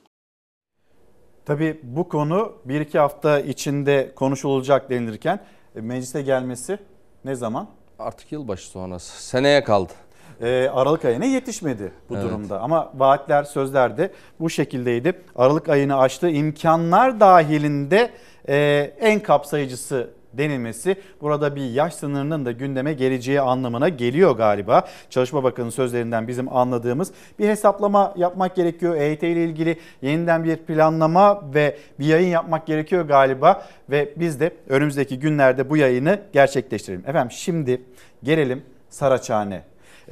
Tabii bu konu bir iki hafta içinde konuşulacak denilirken e, meclise gelmesi ne zaman? Artık yılbaşı sonrası. Seneye kaldı e, Aralık ayına yetişmedi bu evet. durumda. Ama vaatler, sözler de bu şekildeydi. Aralık ayını aştı. imkanlar dahilinde e, en kapsayıcısı denilmesi burada bir yaş sınırının da gündeme geleceği anlamına geliyor galiba. Çalışma Bakanı'nın sözlerinden bizim anladığımız bir hesaplama yapmak gerekiyor. EYT ile ilgili yeniden bir planlama ve bir yayın yapmak gerekiyor galiba ve biz de önümüzdeki günlerde bu yayını gerçekleştirelim. Efendim şimdi gelelim Saraçhane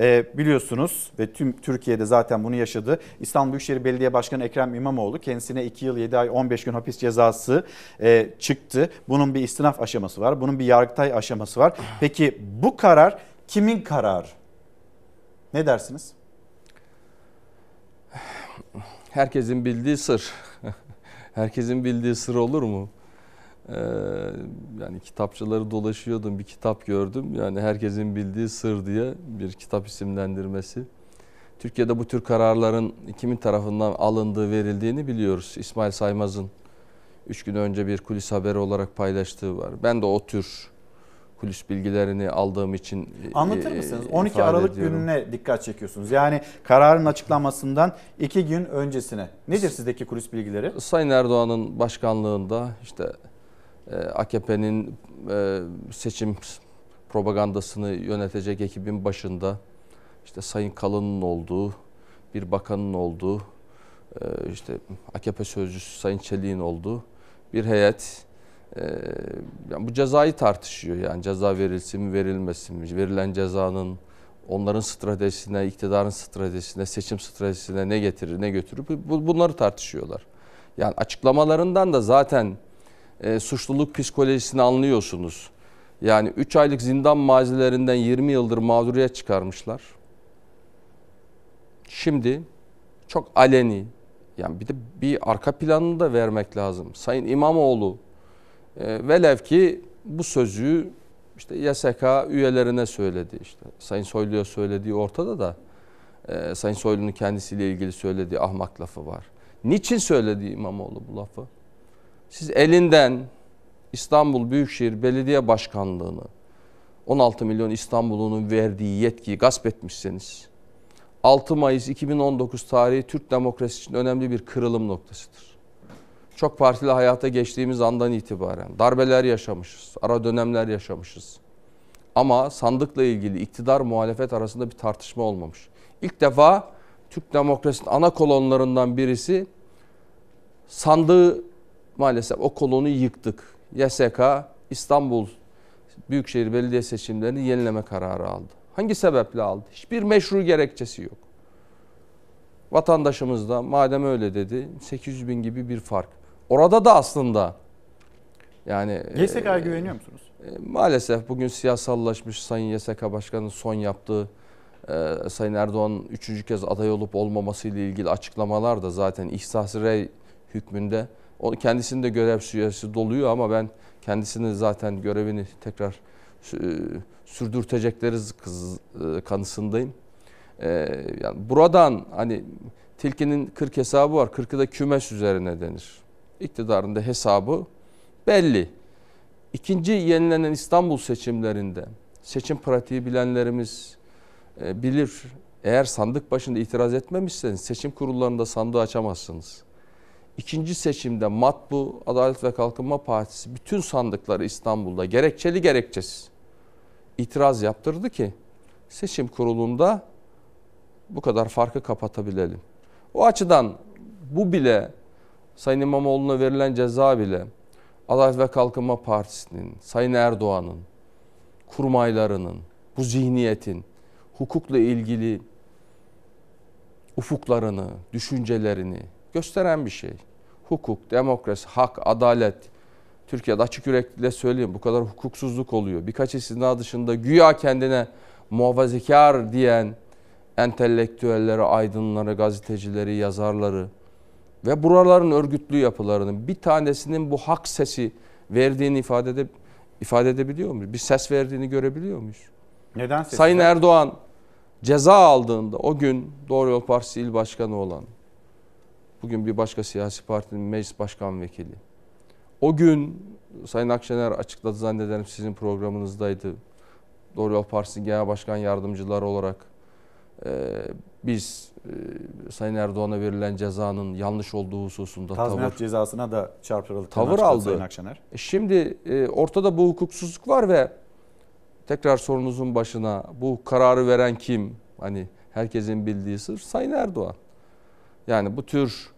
ee, biliyorsunuz ve tüm Türkiye'de zaten bunu yaşadı. İstanbul Büyükşehir Belediye Başkanı Ekrem İmamoğlu kendisine 2 yıl 7 ay 15 gün hapis cezası e, çıktı. Bunun bir istinaf aşaması var. Bunun bir yargıtay aşaması var. Peki bu karar kimin karar? Ne dersiniz? Herkesin bildiği sır. Herkesin bildiği sır olur mu? Ee, yani kitapçıları dolaşıyordum bir kitap gördüm yani herkesin bildiği sır diye bir kitap isimlendirmesi. Türkiye'de bu tür kararların kimin tarafından alındığı verildiğini biliyoruz. İsmail Saymaz'ın 3 gün önce bir kulis haberi olarak paylaştığı var. Ben de o tür kulis bilgilerini aldığım için e, Anlatır mısınız? 12 e, Aralık ediyorum. gününe dikkat çekiyorsunuz. Yani kararın açıklanmasından 2 gün öncesine. Nedir sizdeki kulis bilgileri? Sayın Erdoğan'ın başkanlığında işte ee, AKP'nin e, seçim propagandasını yönetecek ekibin başında işte Sayın Kalın'ın olduğu, bir bakanın olduğu, e, işte AKP sözcüsü Sayın Çelik'in olduğu bir heyet e, yani bu cezayı tartışıyor. Yani ceza verilsin mi verilmesin mi? Verilen cezanın onların stratejisine, iktidarın stratejisine, seçim stratejisine ne getirir, ne götürür? Bunları tartışıyorlar. Yani açıklamalarından da zaten e, suçluluk psikolojisini anlıyorsunuz. Yani 3 aylık zindan mazilerinden 20 yıldır mağduriyet çıkarmışlar. Şimdi çok aleni, yani bir de bir arka planını da vermek lazım. Sayın İmamoğlu e, velev ki bu sözü işte YSK üyelerine söyledi. işte Sayın Soylu'ya söylediği ortada da e, Sayın Soylu'nun kendisiyle ilgili söylediği ahmak lafı var. Niçin söyledi İmamoğlu bu lafı? Siz elinden İstanbul Büyükşehir Belediye Başkanlığı'nı 16 milyon İstanbul'unun verdiği yetkiyi gasp etmişseniz 6 Mayıs 2019 tarihi Türk demokrasisi için önemli bir kırılım noktasıdır. Çok partili hayata geçtiğimiz andan itibaren darbeler yaşamışız, ara dönemler yaşamışız. Ama sandıkla ilgili iktidar muhalefet arasında bir tartışma olmamış. İlk defa Türk demokrasinin ana kolonlarından birisi sandığı maalesef o kolonu yıktık. YSK İstanbul Büyükşehir Belediye seçimlerini yenileme kararı aldı. Hangi sebeple aldı? Hiçbir meşru gerekçesi yok. Vatandaşımız da madem öyle dedi 800 bin gibi bir fark. Orada da aslında yani YSK'ya e, güveniyor musunuz? E, maalesef bugün siyasallaşmış Sayın YSK Başkanı'nın son yaptığı e, Sayın Erdoğan üçüncü kez aday olup olmaması ile ilgili açıklamalar da zaten ihsas rey hükmünde o, kendisinin de görev süresi doluyor ama ben kendisini zaten görevini tekrar e, sürdürtecekleriz kız, e, kanısındayım. E, yani buradan hani tilkinin 40 hesabı var. 40'ı da kümes üzerine denir. İktidarında hesabı belli. İkinci yenilenen İstanbul seçimlerinde seçim pratiği bilenlerimiz e, bilir. Eğer sandık başında itiraz etmemişseniz seçim kurullarında sandığı açamazsınız ikinci seçimde Matbu, Adalet ve Kalkınma Partisi bütün sandıkları İstanbul'da gerekçeli gerekçesiz itiraz yaptırdı ki seçim kurulunda bu kadar farkı kapatabilelim. O açıdan bu bile Sayın İmamoğlu'na verilen ceza bile Adalet ve Kalkınma Partisi'nin, Sayın Erdoğan'ın, kurmaylarının, bu zihniyetin hukukla ilgili ufuklarını, düşüncelerini gösteren bir şey hukuk, demokrasi, hak, adalet. Türkiye'de açık yürekle söyleyeyim bu kadar hukuksuzluk oluyor. Birkaç istisna dışında güya kendine muhafazakar diyen entelektüelleri, aydınları, gazetecileri, yazarları ve buraların örgütlü yapılarının bir tanesinin bu hak sesi verdiğini ifade, ede, ifade edebiliyor muyuz? Bir ses verdiğini görebiliyor muyuz? Neden ses? Sayın Erdoğan ceza aldığında o gün Doğru Yol Partisi İl başkanı olan Bugün bir başka siyasi partinin meclis başkan vekili. O gün Sayın Akşener açıkladı zannederim sizin programınızdaydı. Doğru Yol Partisi Genel Başkan Yardımcıları olarak e, biz e, Sayın Erdoğan'a verilen cezanın yanlış olduğu hususunda Tazminat tavır, cezasına da çarptırıldı. Tavır aldı. Sayın Akşener. E şimdi e, ortada bu hukuksuzluk var ve tekrar sorunuzun başına bu kararı veren kim? Hani herkesin bildiği sır Sayın Erdoğan. Yani bu tür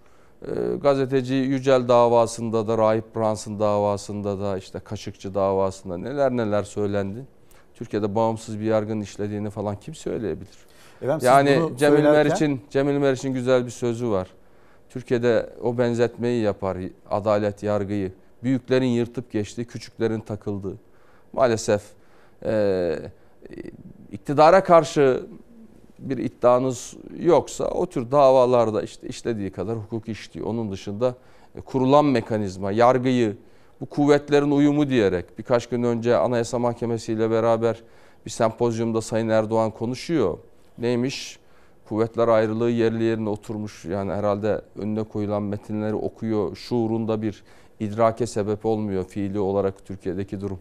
e, gazeteci Yücel davasında da, Rahip Brunson davasında da, işte Kaşıkçı davasında neler neler söylendi. Türkiye'de bağımsız bir yargının işlediğini falan kim söyleyebilir? Efendim, yani Cemil söylerken... Meriç'in Cemil Meriç'in güzel bir sözü var. Türkiye'de o benzetmeyi yapar adalet yargıyı. Büyüklerin yırtıp geçtiği, küçüklerin takıldığı. Maalesef e, iktidara karşı bir iddianız yoksa o tür davalarda işte işlediği kadar hukuk işliyor. Onun dışında e, kurulan mekanizma, yargıyı, bu kuvvetlerin uyumu diyerek birkaç gün önce Anayasa Mahkemesi ile beraber bir sempozyumda Sayın Erdoğan konuşuyor. Neymiş? Kuvvetler ayrılığı yerli yerine oturmuş. Yani herhalde önüne koyulan metinleri okuyor. Şuurunda bir idrake sebep olmuyor fiili olarak Türkiye'deki durum.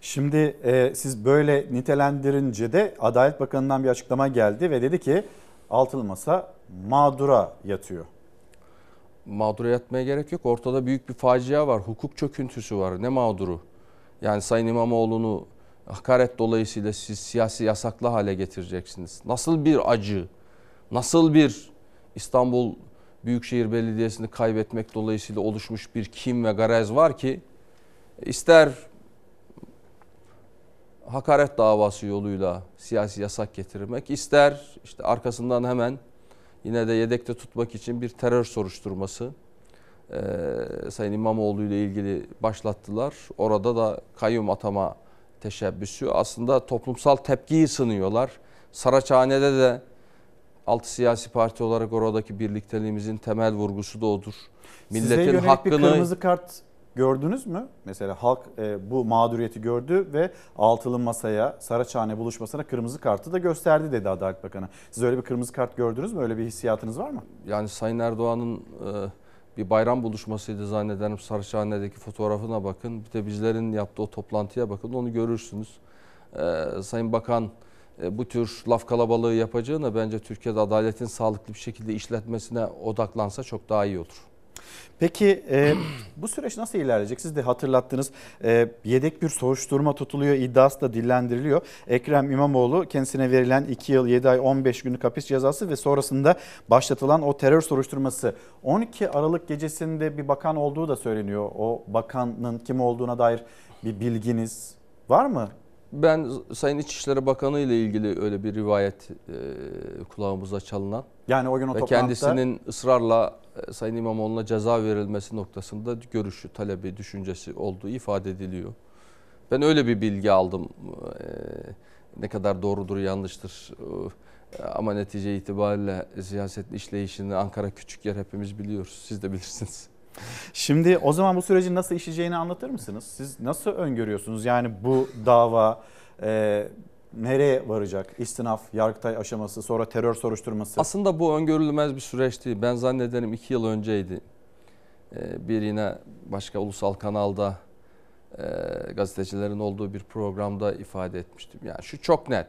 Şimdi e, siz böyle nitelendirince de Adalet Bakanı'ndan bir açıklama geldi ve dedi ki altılı masa mağdura yatıyor. Mağdura yatmaya gerek yok. Ortada büyük bir facia var. Hukuk çöküntüsü var. Ne mağduru? Yani Sayın İmamoğlu'nu hakaret dolayısıyla siz siyasi yasaklı hale getireceksiniz. Nasıl bir acı, nasıl bir İstanbul Büyükşehir Belediyesi'ni kaybetmek dolayısıyla oluşmuş bir kim ve garez var ki ister hakaret davası yoluyla siyasi yasak getirmek ister işte arkasından hemen yine de yedekte tutmak için bir terör soruşturması e, Sayın İmamoğlu ile ilgili başlattılar. Orada da kayyum atama teşebbüsü aslında toplumsal tepkiyi sınıyorlar. Saraçhane'de de altı siyasi parti olarak oradaki birlikteliğimizin temel vurgusu da odur. Milletin Size hakkını bir kırmızı kart Gördünüz mü? Mesela halk e, bu mağduriyeti gördü ve altılı masaya, Saraçhane buluşmasına kırmızı kartı da gösterdi dedi Adalet Bakanı. Siz öyle bir kırmızı kart gördünüz mü? Öyle bir hissiyatınız var mı? Yani Sayın Erdoğan'ın e, bir bayram buluşmasıydı zannederim. Saraçhane'deki fotoğrafına bakın. Bir de bizlerin yaptığı o toplantıya bakın. Onu görürsünüz. E, Sayın Bakan e, bu tür laf kalabalığı yapacağına bence Türkiye'de adaletin sağlıklı bir şekilde işletmesine odaklansa çok daha iyi olur. Peki e, bu süreç nasıl ilerleyecek? Siz de hatırlattınız e, yedek bir soruşturma tutuluyor iddiası da dillendiriliyor. Ekrem İmamoğlu kendisine verilen 2 yıl 7 ay 15 günlük hapis cezası ve sonrasında başlatılan o terör soruşturması 12 Aralık gecesinde bir bakan olduğu da söyleniyor. O bakanın kim olduğuna dair bir bilginiz var mı? Ben Sayın İçişleri Bakanı ile ilgili öyle bir rivayet e, kulağımıza çalınan yani o gün o ve toplantıda... kendisinin ısrarla e, Sayın İmamoğlu'na ceza verilmesi noktasında görüşü, talebi, düşüncesi olduğu ifade ediliyor. Ben öyle bir bilgi aldım. E, ne kadar doğrudur, yanlıştır e, ama netice itibariyle siyaset işleyişini Ankara küçük yer hepimiz biliyoruz. Siz de bilirsiniz. Şimdi o zaman bu sürecin nasıl işleyeceğini anlatır mısınız? Siz nasıl öngörüyorsunuz? Yani bu dava e, nereye varacak? İstinaf, Yargıtay aşaması, sonra terör soruşturması. Aslında bu öngörülmez bir süreçti. Ben zannederim iki yıl önceydi. E, bir yine başka ulusal kanalda e, gazetecilerin olduğu bir programda ifade etmiştim. Yani şu çok net.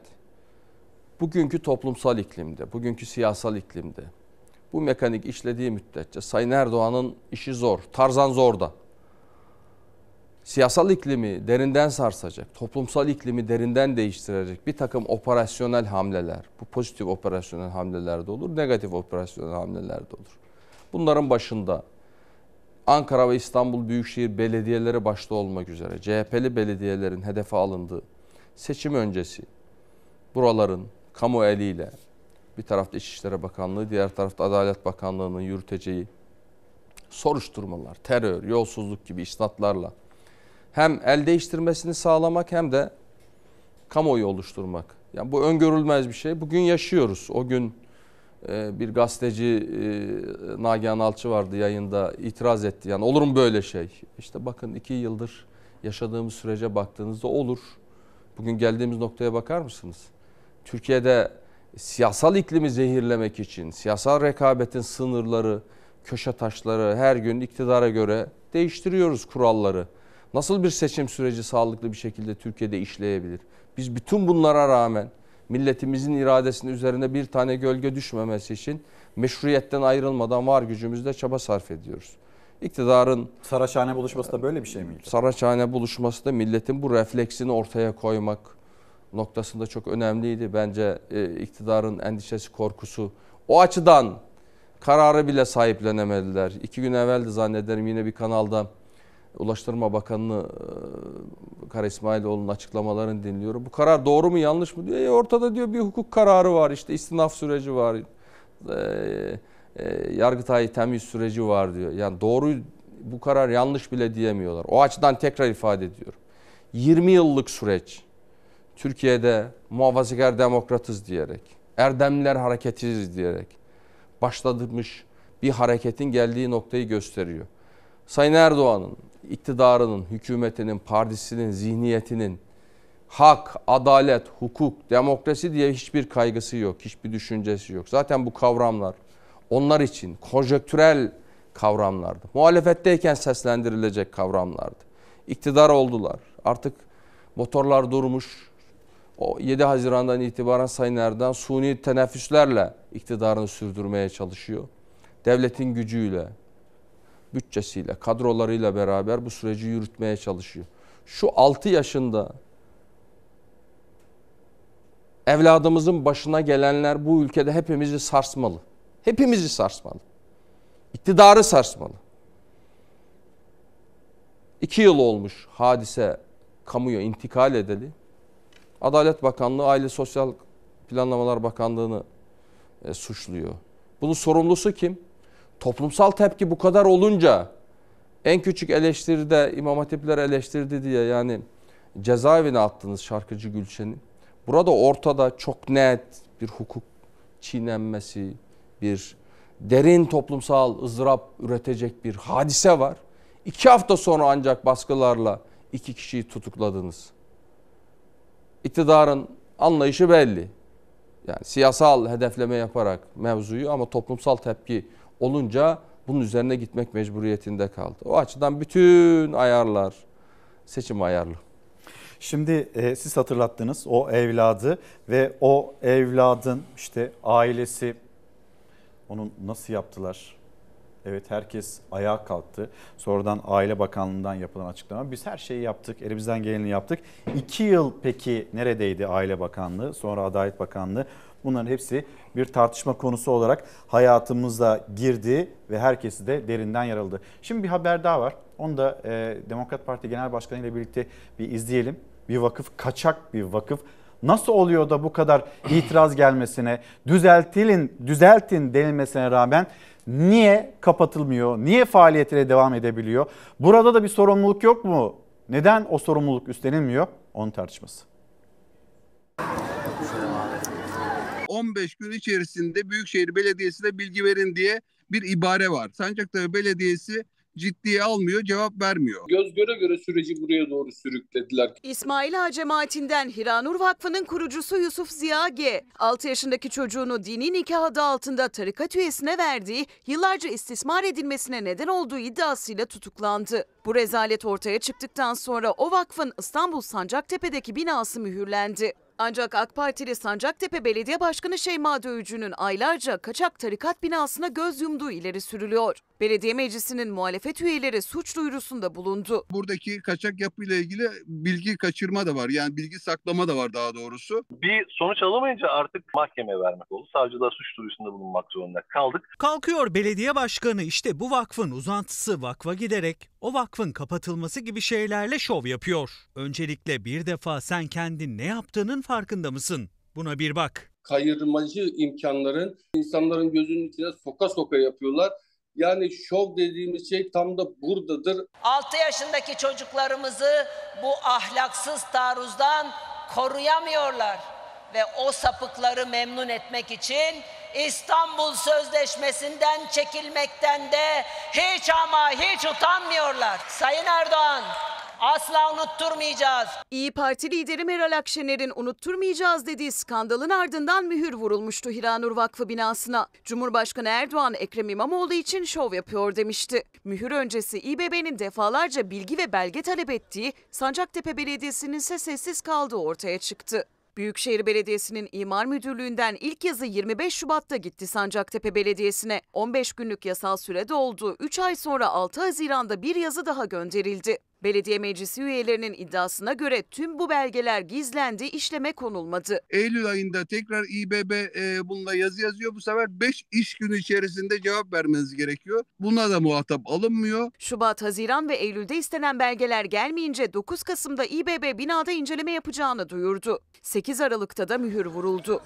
Bugünkü toplumsal iklimde, bugünkü siyasal iklimde bu mekanik işlediği müddetçe Sayın Erdoğan'ın işi zor. Tarzan zor da. Siyasal iklimi derinden sarsacak, toplumsal iklimi derinden değiştirecek bir takım operasyonel hamleler, bu pozitif operasyonel hamleler de olur, negatif operasyonel hamleler de olur. Bunların başında Ankara ve İstanbul Büyükşehir belediyeleri başta olmak üzere CHP'li belediyelerin hedefe alındığı seçim öncesi buraların kamu eliyle bir tarafta İçişleri Bakanlığı, diğer tarafta Adalet Bakanlığı'nın yürüteceği soruşturmalar, terör, yolsuzluk gibi isnatlarla hem el değiştirmesini sağlamak hem de kamuoyu oluşturmak. Yani bu öngörülmez bir şey. Bugün yaşıyoruz. O gün e, bir gazeteci e, Nagihan Alçı vardı yayında itiraz etti. Yani olur mu böyle şey? İşte bakın iki yıldır yaşadığımız sürece baktığınızda olur. Bugün geldiğimiz noktaya bakar mısınız? Türkiye'de siyasal iklimi zehirlemek için siyasal rekabetin sınırları, köşe taşları her gün iktidara göre değiştiriyoruz kuralları. Nasıl bir seçim süreci sağlıklı bir şekilde Türkiye'de işleyebilir? Biz bütün bunlara rağmen milletimizin iradesinin üzerine bir tane gölge düşmemesi için meşruiyetten ayrılmadan var gücümüzle çaba sarf ediyoruz. İktidarın Saraçhane buluşması da böyle bir şey miydi? Saraçhane buluşması da milletin bu refleksini ortaya koymak, noktasında çok önemliydi. Bence e, iktidarın endişesi, korkusu o açıdan kararı bile sahiplenemediler. İki gün evveldi zannederim yine bir kanalda Ulaştırma Bakanı e, Kara İsmailoğlu'nun açıklamalarını dinliyorum. Bu karar doğru mu yanlış mı diyor. E, ortada diyor bir hukuk kararı var işte istinaf süreci var. E, e, Yargıtay temyiz süreci var diyor. Yani doğru bu karar yanlış bile diyemiyorlar. O açıdan tekrar ifade ediyorum. 20 yıllık süreç. Türkiye'de muhafazakar demokratız diyerek, erdemler hareketiz diyerek başlamış bir hareketin geldiği noktayı gösteriyor. Sayın Erdoğan'ın, iktidarının, hükümetinin, partisinin, zihniyetinin hak, adalet, hukuk, demokrasi diye hiçbir kaygısı yok, hiçbir düşüncesi yok. Zaten bu kavramlar onlar için konjöktürel kavramlardı. Muhalefetteyken seslendirilecek kavramlardı. İktidar oldular. Artık motorlar durmuş, 7 Haziran'dan itibaren Sayın Erdoğan suni teneffüslerle iktidarını sürdürmeye çalışıyor. Devletin gücüyle, bütçesiyle, kadrolarıyla beraber bu süreci yürütmeye çalışıyor. Şu 6 yaşında evladımızın başına gelenler bu ülkede hepimizi sarsmalı. Hepimizi sarsmalı. İktidarı sarsmalı. İki yıl olmuş hadise kamuya intikal edeli. Adalet Bakanlığı, Aile Sosyal Planlamalar Bakanlığı'nı e, suçluyor. Bunun sorumlusu kim? Toplumsal tepki bu kadar olunca en küçük eleştiride İmam Hatipler eleştirdi diye yani cezaevine attınız şarkıcı Gülşen'i. Burada ortada çok net bir hukuk çiğnenmesi, bir derin toplumsal ızdırap üretecek bir hadise var. İki hafta sonra ancak baskılarla iki kişiyi tutukladınız.'' iktidarın anlayışı belli. Yani siyasal hedefleme yaparak mevzuyu ama toplumsal tepki olunca bunun üzerine gitmek mecburiyetinde kaldı. O açıdan bütün ayarlar seçim ayarlı. Şimdi e, siz hatırlattınız o evladı ve o evladın işte ailesi onu nasıl yaptılar? Evet herkes ayağa kalktı. Sonradan Aile Bakanlığı'ndan yapılan açıklama. Biz her şeyi yaptık, elimizden geleni yaptık. İki yıl peki neredeydi Aile Bakanlığı, sonra Adalet Bakanlığı? Bunların hepsi bir tartışma konusu olarak hayatımıza girdi ve herkesi de derinden yaraladı. Şimdi bir haber daha var. Onu da e, Demokrat Parti Genel Başkanı ile birlikte bir izleyelim. Bir vakıf, kaçak bir vakıf. Nasıl oluyor da bu kadar itiraz gelmesine, düzeltilin, düzeltin denilmesine rağmen niye kapatılmıyor? Niye faaliyetine devam edebiliyor? Burada da bir sorumluluk yok mu? Neden o sorumluluk üstlenilmiyor? Onun tartışması. 15 gün içerisinde Büyükşehir Belediyesi'ne bilgi verin diye bir ibare var. Sancaktepe Belediyesi ciddiye almıyor, cevap vermiyor. Göz göre göre süreci buraya doğru sürüklediler. İsmail Ağa cemaatinden Hiranur Vakfı'nın kurucusu Yusuf Ziya G. 6 yaşındaki çocuğunu dini nikah adı altında tarikat üyesine verdiği, yıllarca istismar edilmesine neden olduğu iddiasıyla tutuklandı. Bu rezalet ortaya çıktıktan sonra o vakfın İstanbul Sancaktepe'deki binası mühürlendi. Ancak AK Partili Sancaktepe Belediye Başkanı Şeyma Dövücü'nün aylarca kaçak tarikat binasına göz yumduğu ileri sürülüyor. Belediye meclisinin muhalefet üyeleri suç duyurusunda bulundu. Buradaki kaçak yapıyla ilgili bilgi kaçırma da var. Yani bilgi saklama da var daha doğrusu. Bir sonuç alamayınca artık mahkemeye vermek oldu. Savcılar suç duyurusunda bulunmak zorunda kaldık. Kalkıyor belediye başkanı işte bu vakfın uzantısı vakfa giderek o vakfın kapatılması gibi şeylerle şov yapıyor. Öncelikle bir defa sen kendin ne yaptığının farkında mısın? Buna bir bak. Kayırmacı imkanların insanların gözünün içine soka soka yapıyorlar. Yani şov dediğimiz şey tam da buradadır. 6 yaşındaki çocuklarımızı bu ahlaksız taarruzdan koruyamıyorlar ve o sapıkları memnun etmek için İstanbul Sözleşmesi'nden çekilmekten de hiç ama hiç utanmıyorlar. Sayın Erdoğan, asla unutturmayacağız. İyi Parti lideri Meral Akşener'in unutturmayacağız dediği skandalın ardından mühür vurulmuştu Hiranur Vakfı binasına. Cumhurbaşkanı Erdoğan Ekrem İmamoğlu için şov yapıyor demişti. Mühür öncesi İBB'nin defalarca bilgi ve belge talep ettiği Sancaktepe Belediyesi'nin ise sessiz kaldığı ortaya çıktı. Büyükşehir Belediyesi'nin İmar müdürlüğünden ilk yazı 25 Şubat'ta gitti Sancaktepe Belediyesi'ne. 15 günlük yasal sürede oldu. 3 ay sonra 6 Haziran'da bir yazı daha gönderildi. Belediye meclisi üyelerinin iddiasına göre tüm bu belgeler gizlendi, işleme konulmadı. Eylül ayında tekrar İBB e, bununla yazı yazıyor. Bu sefer 5 iş günü içerisinde cevap vermeniz gerekiyor. Buna da muhatap alınmıyor. Şubat, Haziran ve Eylül'de istenen belgeler gelmeyince 9 Kasım'da İBB binada inceleme yapacağını duyurdu. 8 Aralık'ta da mühür vuruldu.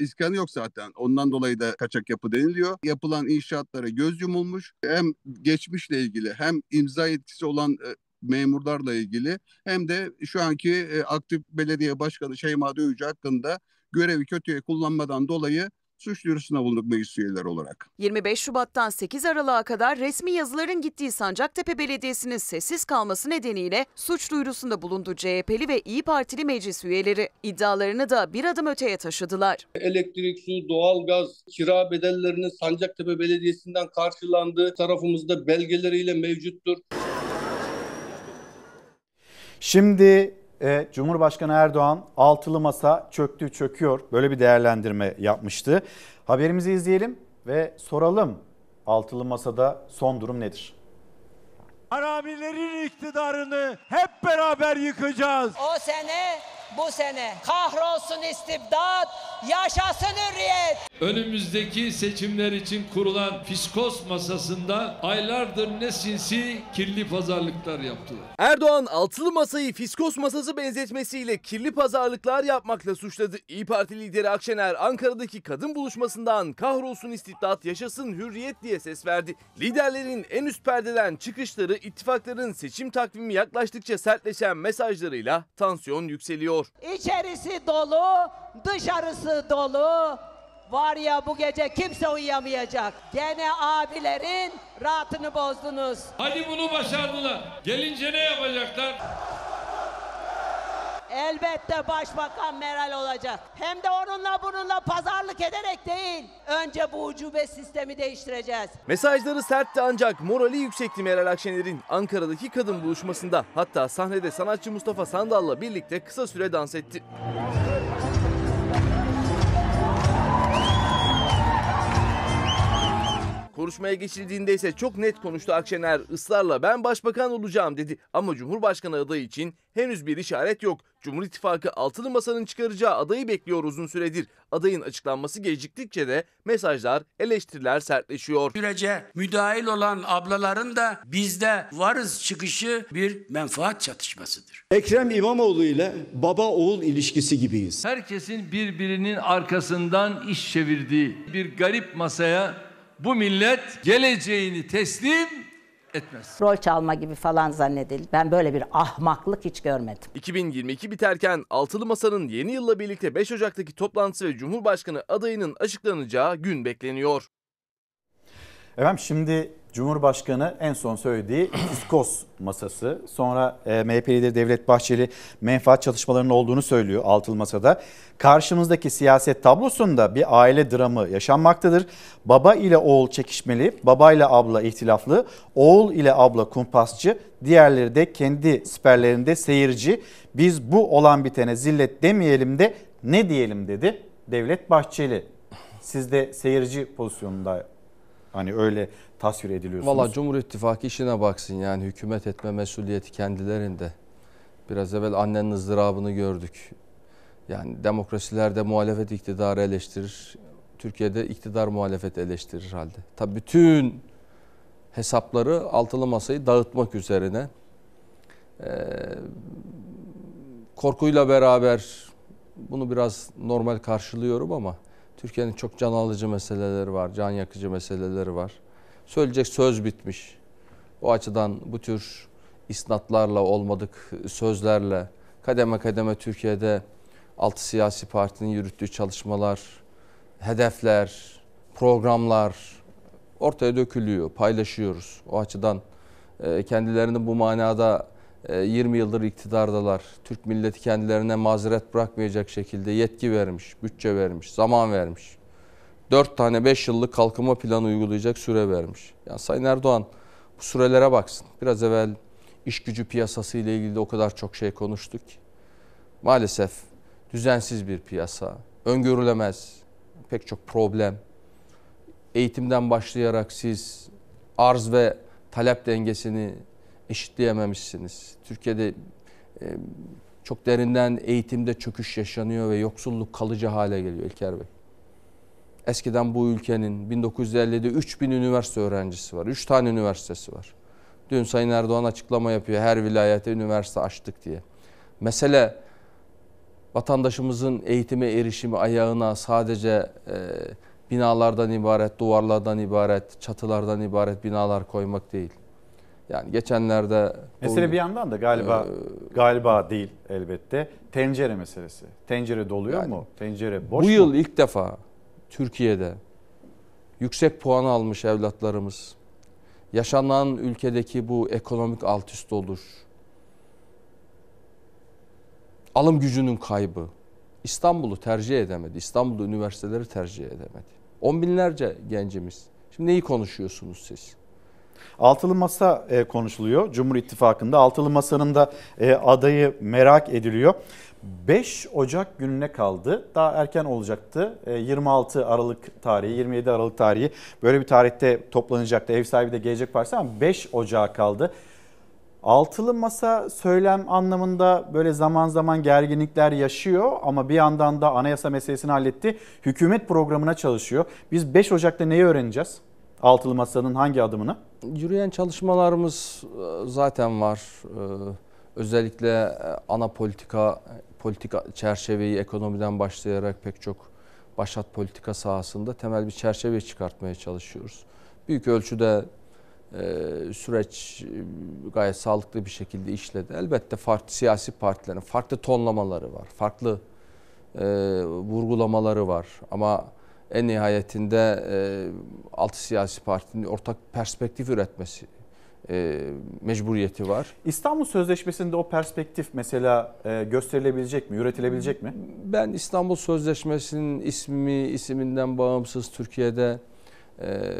İskanı yok zaten. Ondan dolayı da kaçak yapı deniliyor. Yapılan inşaatlara göz yumulmuş. Hem geçmişle ilgili hem imza yetkisi olan e, memurlarla ilgili hem de şu anki e, aktif belediye başkanı Şeyma Dövücü hakkında görevi kötüye kullanmadan dolayı suç duyurusuna bulunduk meclis üyeleri olarak. 25 Şubat'tan 8 Aralık'a kadar resmi yazıların gittiği Sancaktepe Belediyesi'nin sessiz kalması nedeniyle suç duyurusunda bulundu CHP'li ve İyi Partili meclis üyeleri. İddialarını da bir adım öteye taşıdılar. Elektrik, su, doğalgaz, kira bedellerinin Sancaktepe Belediyesi'nden karşılandığı tarafımızda belgeleriyle mevcuttur. Şimdi e, Cumhurbaşkanı Erdoğan altılı masa çöktü çöküyor böyle bir değerlendirme yapmıştı. Haberimizi izleyelim ve soralım altılı masada son durum nedir? Haramilerin iktidarını hep beraber yıkacağız. O sene bu sene. Kahrolsun istibdat, yaşasın hürriyet. Önümüzdeki seçimler için kurulan fiskos masasında aylardır ne sinsi kirli pazarlıklar yaptı. Erdoğan altılı masayı fiskos masası benzetmesiyle kirli pazarlıklar yapmakla suçladı. İyi Parti lideri Akşener Ankara'daki kadın buluşmasından kahrolsun istibdat, yaşasın hürriyet diye ses verdi. Liderlerin en üst perdeden çıkışları ittifakların seçim takvimi yaklaştıkça sertleşen mesajlarıyla tansiyon yükseliyor geliyor. İçerisi dolu, dışarısı dolu. Var ya bu gece kimse uyuyamayacak. Gene abilerin rahatını bozdunuz. Hadi bunu başardılar. Gelince ne yapacaklar? Elbette Başbakan Meral olacak. Hem de onunla bununla pazarlık ederek değil. Önce bu ucube sistemi değiştireceğiz. Mesajları sertti ancak morali yüksekti Meral Akşener'in Ankara'daki kadın buluşmasında. Hatta sahnede sanatçı Mustafa Sandal'la birlikte kısa süre dans etti. Konuşmaya geçildiğinde ise çok net konuştu Akşener. Israrla ben başbakan olacağım dedi. Ama Cumhurbaşkanı adayı için henüz bir işaret yok. Cumhur İttifakı altılı masanın çıkaracağı adayı bekliyor uzun süredir. Adayın açıklanması geciktikçe de mesajlar, eleştiriler sertleşiyor. Sürece müdahil olan ablaların da bizde varız çıkışı bir menfaat çatışmasıdır. Ekrem İmamoğlu ile baba oğul ilişkisi gibiyiz. Herkesin birbirinin arkasından iş çevirdiği bir garip masaya bu millet geleceğini teslim etmez. Rol çalma gibi falan zannedildi. Ben böyle bir ahmaklık hiç görmedim. 2022 biterken Altılı Masa'nın yeni yılla birlikte 5 Ocak'taki toplantısı ve Cumhurbaşkanı adayının açıklanacağı gün bekleniyor. Efendim şimdi Cumhurbaşkanı en son söylediği İSKOS masası. Sonra e, MHP lideri Devlet Bahçeli menfaat çatışmalarının olduğunu söylüyor altılı masada. Karşımızdaki siyaset tablosunda bir aile dramı yaşanmaktadır. Baba ile oğul çekişmeli, baba ile abla ihtilaflı, oğul ile abla kumpasçı, diğerleri de kendi siperlerinde seyirci. Biz bu olan bitene zillet demeyelim de ne diyelim dedi Devlet Bahçeli. Siz de seyirci pozisyonunda Hani öyle tasvir ediliyorsunuz. Valla Cumhur İttifakı işine baksın yani hükümet etme mesuliyeti kendilerinde. Biraz evvel annenin ızdırabını gördük. Yani demokrasilerde muhalefet iktidarı eleştirir. Türkiye'de iktidar muhalefet eleştirir halde. Tabii bütün hesapları altılı masayı dağıtmak üzerine e, korkuyla beraber bunu biraz normal karşılıyorum ama Türkiye'nin çok can alıcı meseleleri var, can yakıcı meseleleri var. Söyleyecek söz bitmiş. O açıdan bu tür isnatlarla olmadık sözlerle kademe kademe Türkiye'de altı siyasi partinin yürüttüğü çalışmalar, hedefler, programlar ortaya dökülüyor, paylaşıyoruz. O açıdan e, kendilerini bu manada 20 ee, yıldır iktidardalar. Türk milleti kendilerine mazeret bırakmayacak şekilde yetki vermiş, bütçe vermiş, zaman vermiş. 4 tane 5 yıllık kalkınma planı uygulayacak süre vermiş. Yani Sayın Erdoğan bu sürelere baksın. Biraz evvel iş gücü piyasası ile ilgili de o kadar çok şey konuştuk Maalesef düzensiz bir piyasa, öngörülemez pek çok problem. Eğitimden başlayarak siz arz ve talep dengesini eşitleyememişsiniz. Türkiye'de e, çok derinden eğitimde çöküş yaşanıyor ve yoksulluk kalıcı hale geliyor İlker Bey. Eskiden bu ülkenin 1950'de 3000 üniversite öğrencisi var. 3 tane üniversitesi var. Dün Sayın Erdoğan açıklama yapıyor her vilayete üniversite açtık diye. Mesele vatandaşımızın eğitime erişimi ayağına sadece e, binalardan ibaret, duvarlardan ibaret, çatılardan ibaret binalar koymak değil. Yani geçenlerde mesele o, bir yandan da galiba e, galiba değil elbette tencere meselesi. Tencere doluyor yani, mu? Tencere boş Bu mu? yıl ilk defa Türkiye'de yüksek puan almış evlatlarımız yaşanan ülkedeki bu ekonomik alt üst olur. Alım gücünün kaybı. İstanbul'u tercih edemedi. İstanbul'da üniversiteleri tercih edemedi. On binlerce gencimiz. Şimdi neyi konuşuyorsunuz siz? Altılı Masa e, konuşuluyor. Cumhur İttifakı'nda Altılı Masa'nın da e, adayı merak ediliyor. 5 Ocak gününe kaldı. Daha erken olacaktı. 26 e, Aralık tarihi, 27 Aralık tarihi böyle bir tarihte toplanacaktı. Ev sahibi de gelecek Paris'e ama 5 Ocak'a kaldı. Altılı masa söylem anlamında böyle zaman zaman gerginlikler yaşıyor ama bir yandan da anayasa meselesini halletti. Hükümet programına çalışıyor. Biz 5 Ocak'ta neyi öğreneceğiz? altılı masanın hangi adımını? Yürüyen çalışmalarımız e, zaten var. E, özellikle e, ana politika, politika çerçeveyi ekonomiden başlayarak pek çok başat politika sahasında temel bir çerçeve çıkartmaya çalışıyoruz. Büyük ölçüde süreç gayet sağlıklı bir şekilde işledi. Elbette farklı siyasi partilerin farklı tonlamaları var, farklı vurgulamaları var ama en nihayetinde e, altı siyasi partinin ortak perspektif üretmesi e, mecburiyeti var. İstanbul Sözleşmesi'nde o perspektif mesela e, gösterilebilecek mi, üretilebilecek mi? Ben İstanbul Sözleşmesi'nin ismi, isiminden bağımsız Türkiye'de e,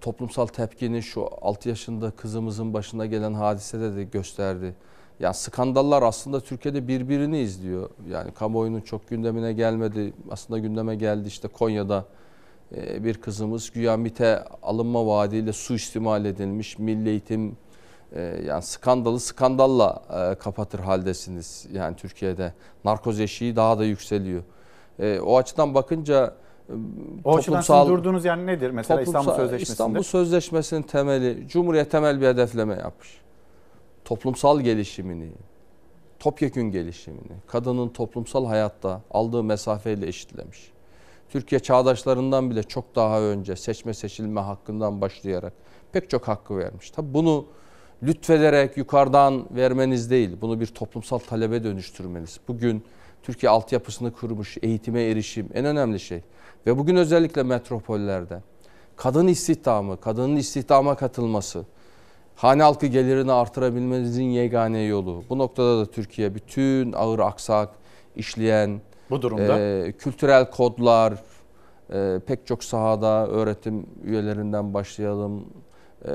toplumsal tepkinin şu 6 yaşında kızımızın başına gelen hadisede de gösterdi. Ya skandallar aslında Türkiye'de birbirini izliyor. Yani kamuoyunun çok gündemine gelmedi. Aslında gündeme geldi işte Konya'da e, bir kızımız güya MIT'e alınma vaadiyle suistimal edilmiş. Milli Eğitim e, yani skandalı skandalla e, kapatır haldesiniz. Yani Türkiye'de narkoz eşiği daha da yükseliyor. O açıdan bakınca o toplumsal, açıdan yani nedir? Mesela toplumsal, İstanbul Sözleşmesi'nde. İstanbul Sözleşmesi'nin temeli, Cumhuriyet temel bir hedefleme yapmış toplumsal gelişimini, topyekün gelişimini, kadının toplumsal hayatta aldığı mesafeyle eşitlemiş. Türkiye çağdaşlarından bile çok daha önce seçme seçilme hakkından başlayarak pek çok hakkı vermiş. Tabi bunu lütfederek yukarıdan vermeniz değil, bunu bir toplumsal talebe dönüştürmeniz. Bugün Türkiye altyapısını kurmuş, eğitime erişim en önemli şey. Ve bugün özellikle metropollerde kadın istihdamı, kadının istihdama katılması, Hane halkı gelirini artırabilmenizin yegane yolu. Bu noktada da Türkiye bütün ağır aksak işleyen bu durumda e, kültürel kodlar e, pek çok sahada öğretim üyelerinden başlayalım e,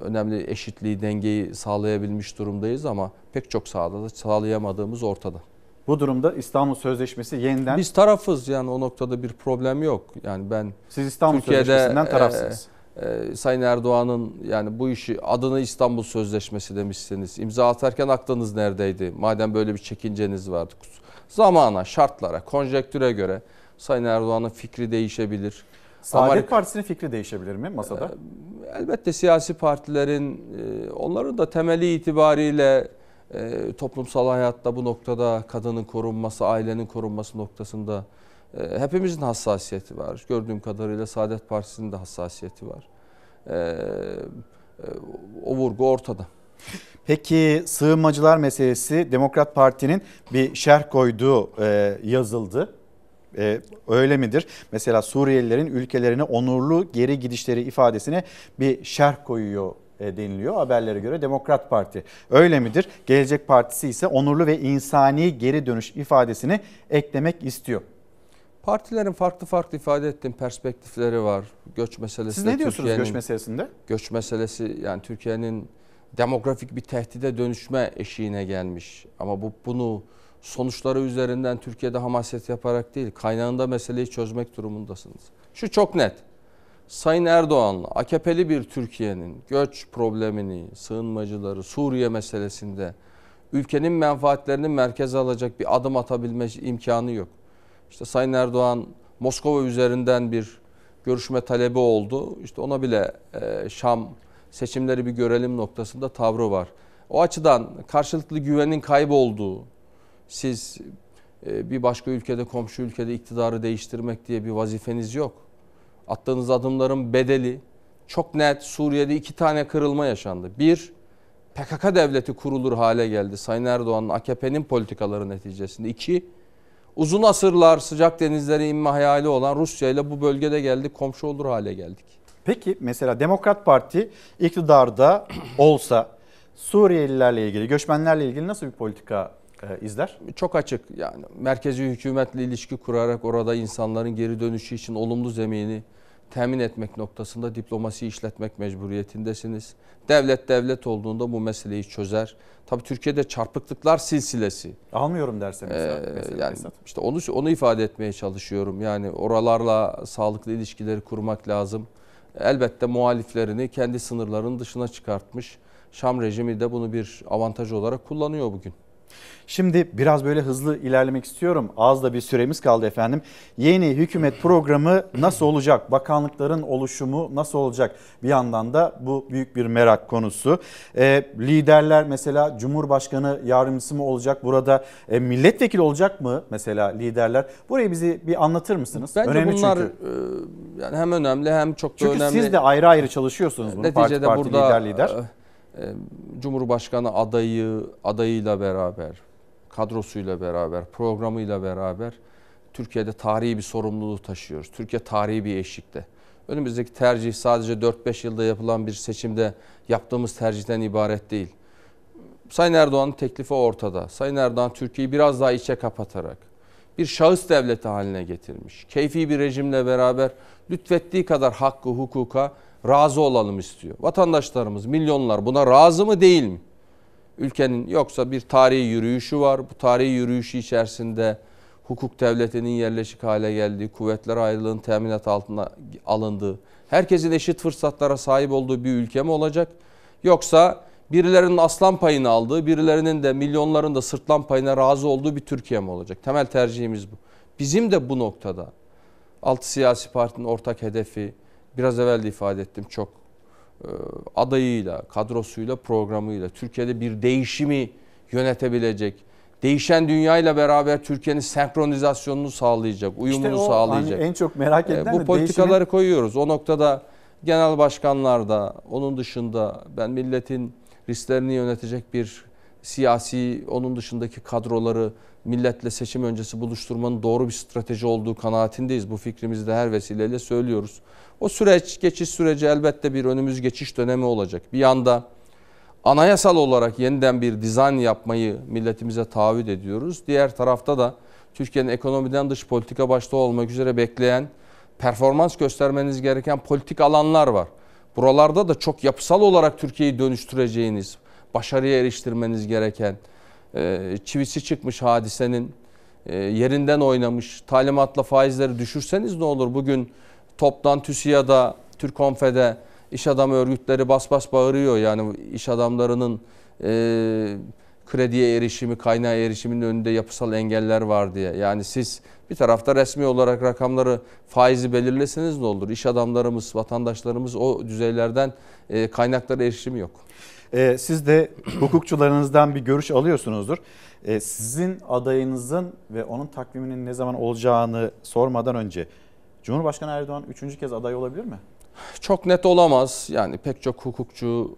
önemli eşitliği dengeyi sağlayabilmiş durumdayız ama pek çok sahada da sağlayamadığımız ortada. Bu durumda İstanbul Sözleşmesi yeniden... Biz tarafız yani o noktada bir problem yok. Yani ben Siz İstanbul Türkiye'de, Sözleşmesi'nden e, tarafsınız. E, e, Sayın Erdoğan'ın yani bu işi adını İstanbul Sözleşmesi demişsiniz. İmza atarken aklınız neredeydi? Madem böyle bir çekinceniz vardı. Zamana, şartlara, konjektüre göre Sayın Erdoğan'ın fikri değişebilir. Saadet Amerika, Partisi'nin fikri değişebilir mi masada? E, elbette siyasi partilerin e, onların da temeli itibariyle e, toplumsal hayatta bu noktada kadının korunması, ailenin korunması noktasında ee, hepimizin hassasiyeti var. Gördüğüm kadarıyla Saadet Partisi'nin de hassasiyeti var. Ee, e, o vurgu ortada. Peki sığınmacılar meselesi Demokrat Parti'nin bir şerh koyduğu e, yazıldı. E, öyle midir? Mesela Suriyelilerin ülkelerine onurlu geri gidişleri ifadesine bir şerh koyuyor e, deniliyor haberlere göre Demokrat Parti. Öyle midir? Gelecek Partisi ise onurlu ve insani geri dönüş ifadesini eklemek istiyor. Partilerin farklı farklı ifade ettiğim perspektifleri var. Göç meselesi. Siz ne diyorsunuz göç meselesinde? Göç meselesi yani Türkiye'nin demografik bir tehdide dönüşme eşiğine gelmiş. Ama bu bunu sonuçları üzerinden Türkiye'de hamaset yaparak değil, kaynağında meseleyi çözmek durumundasınız. Şu çok net. Sayın Erdoğan'la AKP'li bir Türkiye'nin göç problemini, sığınmacıları, Suriye meselesinde ülkenin menfaatlerini merkeze alacak bir adım atabilme imkanı yok. İşte Sayın Erdoğan Moskova üzerinden bir görüşme talebi oldu. İşte ona bile e, Şam seçimleri bir görelim noktasında tavrı var. O açıdan karşılıklı güvenin kaybolduğu, siz e, bir başka ülkede, komşu ülkede iktidarı değiştirmek diye bir vazifeniz yok. Attığınız adımların bedeli çok net Suriye'de iki tane kırılma yaşandı. Bir, PKK devleti kurulur hale geldi Sayın Erdoğan'ın AKP'nin politikaları neticesinde. İki, Uzun asırlar sıcak denizlere inme hayali olan Rusya ile bu bölgede geldik, komşu olur hale geldik. Peki mesela Demokrat Parti iktidarda olsa Suriyelilerle ilgili, göçmenlerle ilgili nasıl bir politika e, izler? Çok açık. Yani merkezi hükümetle ilişki kurarak orada insanların geri dönüşü için olumlu zemini temin etmek noktasında diplomasi işletmek mecburiyetindesiniz. Devlet devlet olduğunda bu meseleyi çözer. Tabi Türkiye'de çarpıklıklar silsilesi. Almıyorum derseniz. Ee, yani işte onu onu ifade etmeye çalışıyorum. Yani oralarla sağlıklı ilişkileri kurmak lazım. Elbette muhaliflerini kendi sınırların dışına çıkartmış. Şam rejimi de bunu bir avantaj olarak kullanıyor bugün. Şimdi biraz böyle hızlı ilerlemek istiyorum. Az da bir süremiz kaldı efendim. Yeni hükümet programı nasıl olacak? Bakanlıkların oluşumu nasıl olacak? Bir yandan da bu büyük bir merak konusu. E, liderler mesela Cumhurbaşkanı yardımcısı mı olacak? Burada e, milletvekili olacak mı mesela liderler? Burayı bizi bir anlatır mısınız? Bence önemli bunlar çünkü. E, yani hem önemli hem çok da önemli. Çünkü siz de ayrı ayrı çalışıyorsunuz e, bunu Neticede parti parti burada, lider lider. E, ee, Cumhurbaşkanı adayı adayıyla beraber, kadrosuyla beraber, programıyla beraber Türkiye'de tarihi bir sorumluluğu taşıyoruz. Türkiye tarihi bir eşikte. Önümüzdeki tercih sadece 4-5 yılda yapılan bir seçimde yaptığımız tercihten ibaret değil. Sayın Erdoğan'ın teklifi ortada. Sayın Erdoğan Türkiye'yi biraz daha içe kapatarak bir şahıs devleti haline getirmiş. Keyfi bir rejimle beraber lütfettiği kadar hakkı hukuka razı olalım istiyor. Vatandaşlarımız milyonlar buna razı mı değil mi? Ülkenin yoksa bir tarihi yürüyüşü var. Bu tarihi yürüyüşü içerisinde hukuk devletinin yerleşik hale geldiği, kuvvetler ayrılığının teminat altına alındığı, herkesin eşit fırsatlara sahip olduğu bir ülke mi olacak? Yoksa birilerinin aslan payını aldığı, birilerinin de milyonların da sırtlan payına razı olduğu bir Türkiye mi olacak? Temel tercihimiz bu. Bizim de bu noktada altı siyasi partinin ortak hedefi, biraz evvel de ifade ettim çok e, adayıyla, kadrosuyla, programıyla Türkiye'de bir değişimi yönetebilecek, değişen dünyayla beraber Türkiye'nin senkronizasyonunu sağlayacak, uyumunu işte o, hani sağlayacak. Hani en çok merak e, edilen bu de politikaları değişimi... koyuyoruz. O noktada genel başkanlarda, onun dışında ben milletin risklerini yönetecek bir siyasi onun dışındaki kadroları milletle seçim öncesi buluşturmanın doğru bir strateji olduğu kanaatindeyiz. Bu fikrimizi de her vesileyle söylüyoruz. O süreç, geçiş süreci elbette bir önümüz geçiş dönemi olacak. Bir yanda anayasal olarak yeniden bir dizayn yapmayı milletimize taahhüt ediyoruz. Diğer tarafta da Türkiye'nin ekonomiden dış politika başta olmak üzere bekleyen, performans göstermeniz gereken politik alanlar var. Buralarda da çok yapısal olarak Türkiye'yi dönüştüreceğiniz, başarıya eriştirmeniz gereken, e, çivisi çıkmış hadisenin e, yerinden oynamış, talimatla faizleri düşürseniz ne olur? Bugün Toptan TÜSİA'da, Türkonfe'de iş adamı örgütleri bas bas bağırıyor. Yani iş adamlarının e, krediye erişimi, kaynağa erişiminin önünde yapısal engeller var diye. Yani siz bir tarafta resmi olarak rakamları, faizi belirleseniz ne olur? İş adamlarımız, vatandaşlarımız o düzeylerden e, kaynaklara erişimi yok. E, siz de hukukçularınızdan bir görüş alıyorsunuzdur. E, sizin adayınızın ve onun takviminin ne zaman olacağını sormadan önce Cumhurbaşkanı Erdoğan üçüncü kez aday olabilir mi? Çok net olamaz. Yani pek çok hukukçu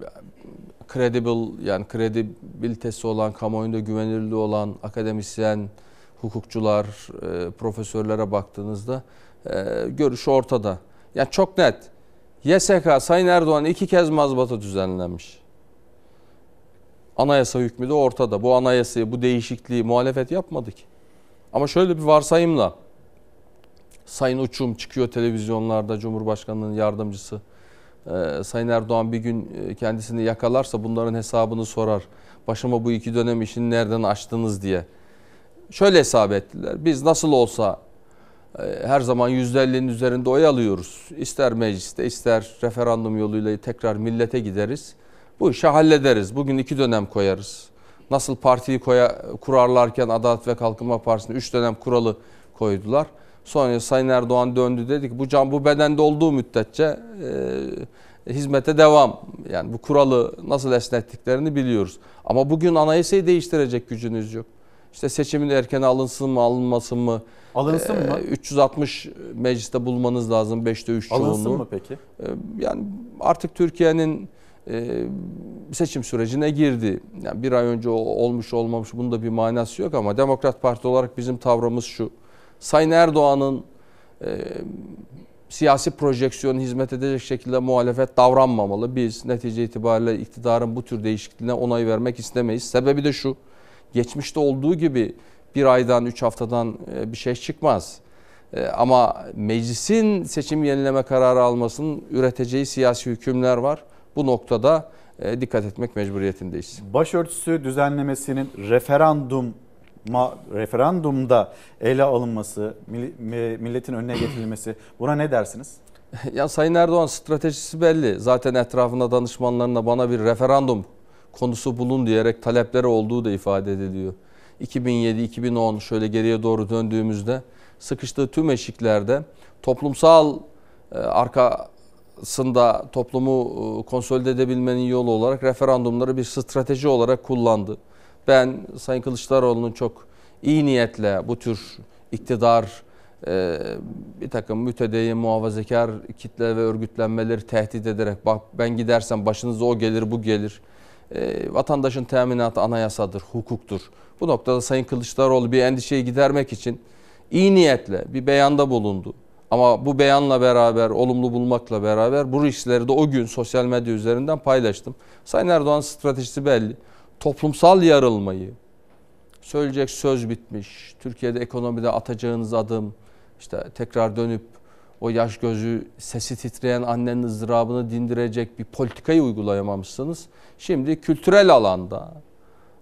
e, credible yani kredibilitesi olan, kamuoyunda güvenirli olan akademisyen, hukukçular, e, profesörlere baktığınızda e, görüşü ortada. Yani çok net. YSK Sayın Erdoğan iki kez mazbata düzenlenmiş. Anayasa hükmü de ortada. Bu anayasayı, bu değişikliği muhalefet yapmadı ki. Ama şöyle bir varsayımla Sayın Uçum çıkıyor televizyonlarda Cumhurbaşkanı'nın yardımcısı. Ee, Sayın Erdoğan bir gün e, kendisini yakalarsa bunların hesabını sorar. Başıma bu iki dönem işini nereden açtınız diye. Şöyle hesap ettiler. Biz nasıl olsa e, her zaman %50'nin üzerinde oy alıyoruz. İster mecliste ister referandum yoluyla tekrar millete gideriz. Bu işi hallederiz. Bugün iki dönem koyarız. Nasıl partiyi koya, kurarlarken Adalet ve Kalkınma Partisi'nde üç dönem kuralı koydular. Sonra Sayın Erdoğan döndü dedi ki bu can bu bedende olduğu müddetçe e, hizmete devam. Yani bu kuralı nasıl esnettiklerini biliyoruz. Ama bugün anayasayı değiştirecek gücünüz yok. İşte seçimin erken alınsın mı alınmasın mı? Alınsın ee, mı? 360 mecliste bulmanız lazım 5'te 3 çoğunluğu. Alınsın mı peki? Ee, yani artık Türkiye'nin e, seçim sürecine girdi. Yani bir ay önce olmuş olmamış bunun da bir manası yok ama Demokrat Parti olarak bizim tavrımız şu. Sayın Erdoğan'ın e, siyasi projeksiyonu hizmet edecek şekilde muhalefet davranmamalı. Biz netice itibariyle iktidarın bu tür değişikliğine onay vermek istemeyiz. Sebebi de şu, geçmişte olduğu gibi bir aydan, üç haftadan e, bir şey çıkmaz. E, ama meclisin seçim yenileme kararı almasının üreteceği siyasi hükümler var. Bu noktada e, dikkat etmek mecburiyetindeyiz. Başörtüsü düzenlemesinin referandum referandumda ele alınması, milletin önüne getirilmesi buna ne dersiniz? Ya Sayın Erdoğan stratejisi belli. Zaten etrafında danışmanlarına bana bir referandum konusu bulun diyerek talepleri olduğu da ifade ediliyor. 2007-2010 şöyle geriye doğru döndüğümüzde sıkıştığı tüm eşiklerde toplumsal e, arkasında toplumu e, konsolide edebilmenin yolu olarak referandumları bir strateji olarak kullandı. Ben Sayın Kılıçdaroğlu'nun çok iyi niyetle bu tür iktidar, e, bir takım mütedeyyin muhafazakar kitle ve örgütlenmeleri tehdit ederek bak ben gidersem başınıza o gelir bu gelir. E, vatandaşın teminatı anayasadır, hukuktur. Bu noktada Sayın Kılıçdaroğlu bir endişeyi gidermek için iyi niyetle bir beyanda bulundu. Ama bu beyanla beraber, olumlu bulmakla beraber bu riskleri de o gün sosyal medya üzerinden paylaştım. Sayın Erdoğan stratejisi belli toplumsal yarılmayı, söyleyecek söz bitmiş, Türkiye'de ekonomide atacağınız adım, işte tekrar dönüp o yaş gözü, sesi titreyen annenin ızdırabını dindirecek bir politikayı uygulayamamışsınız. Şimdi kültürel alanda,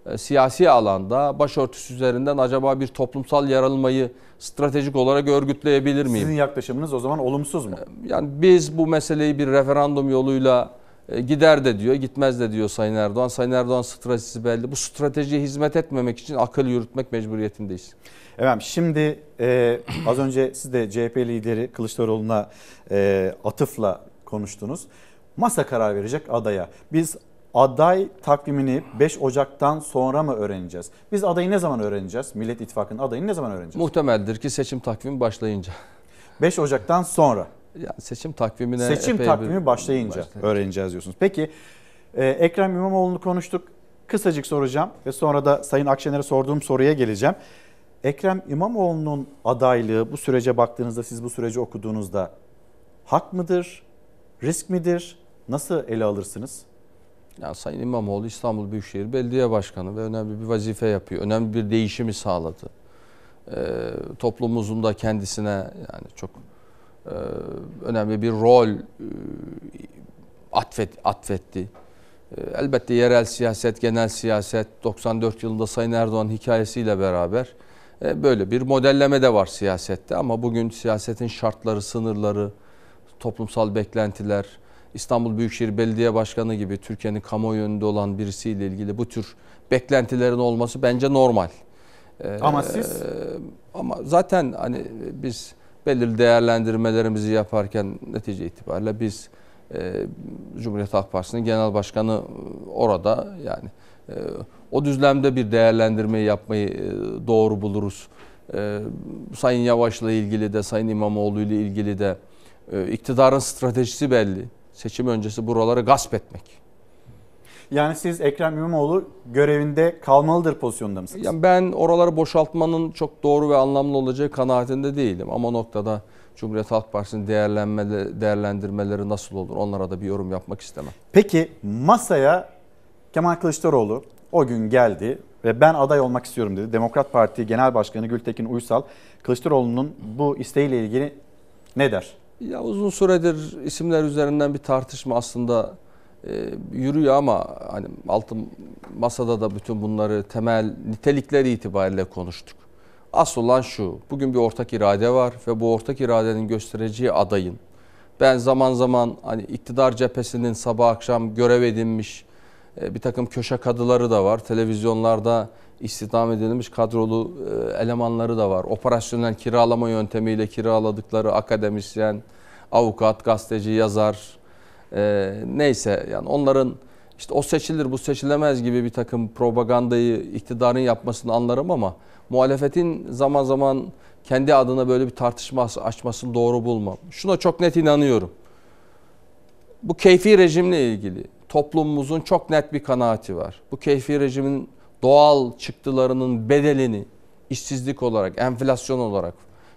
e, siyasi alanda başörtüsü üzerinden acaba bir toplumsal yaralmayı stratejik olarak örgütleyebilir miyim? Sizin yaklaşımınız o zaman olumsuz mu? Yani biz bu meseleyi bir referandum yoluyla e, gider de diyor, gitmez de diyor Sayın Erdoğan. Sayın Erdoğan stratejisi belli. Bu stratejiye hizmet etmemek için akıl yürütmek mecburiyetindeyiz. Efendim şimdi e, az önce siz de CHP lideri Kılıçdaroğlu'na e, atıfla konuştunuz. Masa karar verecek adaya. Biz aday takvimini 5 Ocak'tan sonra mı öğreneceğiz? Biz adayı ne zaman öğreneceğiz? Millet İttifakı'nın adayını ne zaman öğreneceğiz? Muhtemeldir ki seçim takvimi başlayınca. 5 Ocak'tan sonra. Yani seçim takvimine seçim takvimi bir... başlayınca başlayacak. öğreneceğiz diyorsunuz. Peki e, Ekrem İmamoğlu'nu konuştuk. Kısacık soracağım ve sonra da Sayın Akşener'e sorduğum soruya geleceğim. Ekrem İmamoğlu'nun adaylığı bu sürece baktığınızda siz bu süreci okuduğunuzda hak mıdır? Risk midir? Nasıl ele alırsınız? Yani Sayın İmamoğlu İstanbul Büyükşehir Belediye Başkanı ve önemli bir vazife yapıyor. Önemli bir değişimi sağladı. E, toplumumuzun da kendisine yani çok ee, önemli bir rol e, atfet, atfetti. Ee, elbette yerel siyaset, genel siyaset 94 yılında Sayın Erdoğan hikayesiyle beraber e, böyle bir modelleme de var siyasette ama bugün siyasetin şartları, sınırları, toplumsal beklentiler, İstanbul Büyükşehir Belediye Başkanı gibi Türkiye'nin kamuoyu önünde olan birisiyle ilgili bu tür beklentilerin olması bence normal. Ee, ama ee, siz e, ama zaten hani biz belirli değerlendirmelerimizi yaparken netice itibariyle biz e, Cumhuriyet Halk Partisi'nin genel başkanı e, orada yani e, o düzlemde bir değerlendirmeyi yapmayı e, doğru buluruz. E, Sayın Yavaş'la ilgili de Sayın İmamoğlu ile ilgili de e, iktidarın stratejisi belli. Seçim öncesi buraları gasp etmek. Yani siz Ekrem İmamoğlu görevinde kalmalıdır pozisyonunda mısınız? Yani ben oraları boşaltmanın çok doğru ve anlamlı olacağı kanaatinde değilim. Ama noktada Cumhuriyet Halk Partisi'nin değerlendirmeleri nasıl olur onlara da bir yorum yapmak istemem. Peki masaya Kemal Kılıçdaroğlu o gün geldi ve ben aday olmak istiyorum dedi. Demokrat Parti Genel Başkanı Gültekin Uysal Kılıçdaroğlu'nun bu isteğiyle ilgili ne der? Ya uzun süredir isimler üzerinden bir tartışma aslında ee, yürüyor ama hani altın masada da bütün bunları temel nitelikler itibariyle konuştuk. Asıl olan şu, bugün bir ortak irade var ve bu ortak iradenin göstereceği adayın. Ben zaman zaman hani iktidar cephesinin sabah akşam görev edinmiş e, bir takım köşe kadıları da var. Televizyonlarda istihdam edilmiş kadrolu e, elemanları da var. Operasyonel kiralama yöntemiyle kiraladıkları akademisyen, avukat, gazeteci, yazar, e, neyse yani onların işte o seçilir bu seçilemez gibi bir takım propagandayı iktidarın yapmasını anlarım ama muhalefetin zaman zaman kendi adına böyle bir tartışma açmasını doğru bulmam. Şuna çok net inanıyorum. Bu keyfi rejimle ilgili toplumumuzun çok net bir kanaati var. Bu keyfi rejimin doğal çıktılarının bedelini işsizlik olarak, enflasyon olarak,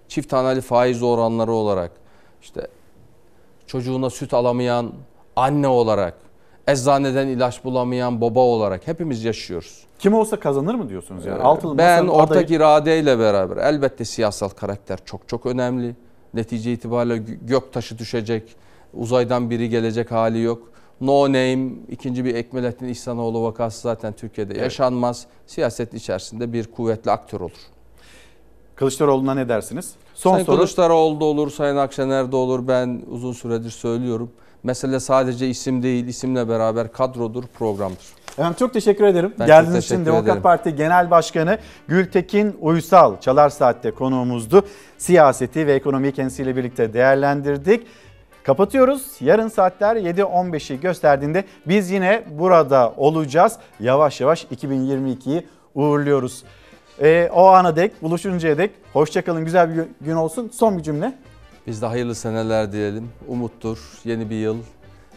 çift haneli faiz oranları olarak, işte çocuğuna süt alamayan anne olarak, eczaneden ilaç bulamayan baba olarak hepimiz yaşıyoruz. Kim olsa kazanır mı diyorsunuz yani? Ee, Altılı ben ortak adayı... iradeyle beraber elbette siyasal karakter çok çok önemli. Netice itibariyle gök taşı düşecek, uzaydan biri gelecek hali yok. No name, ikinci bir Ekmelettin İhsanoğlu vakası zaten Türkiye'de evet. yaşanmaz. Siyaset içerisinde bir kuvvetli aktör olur. Kılıçdaroğlu'na ne dersiniz? Son Sayın soru. Kılıçdaroğlu olur, Sayın Akşener de olur. Ben uzun süredir söylüyorum. Mesele sadece isim değil, isimle beraber kadrodur, programdır. Efendim çok teşekkür ederim. Ben Geldiğiniz için Demokrat ederim. Parti Genel Başkanı Gültekin Uysal Çalar Saat'te konuğumuzdu. Siyaseti ve ekonomiyi kendisiyle birlikte değerlendirdik. Kapatıyoruz. Yarın saatler 7.15'i gösterdiğinde biz yine burada olacağız. Yavaş yavaş 2022'yi uğurluyoruz. E, o ana dek, buluşuncaya dek hoşçakalın, güzel bir gün, olsun. Son bir cümle. Biz de hayırlı seneler diyelim. Umuttur, yeni bir yıl.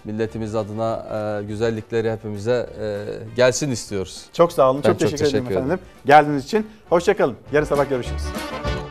Milletimiz adına e, güzellikleri hepimize e, gelsin istiyoruz. Çok sağ olun, çok, çok teşekkür, teşekkür ederim efendim. Geldiğiniz için hoşçakalın. Yarın sabah görüşürüz.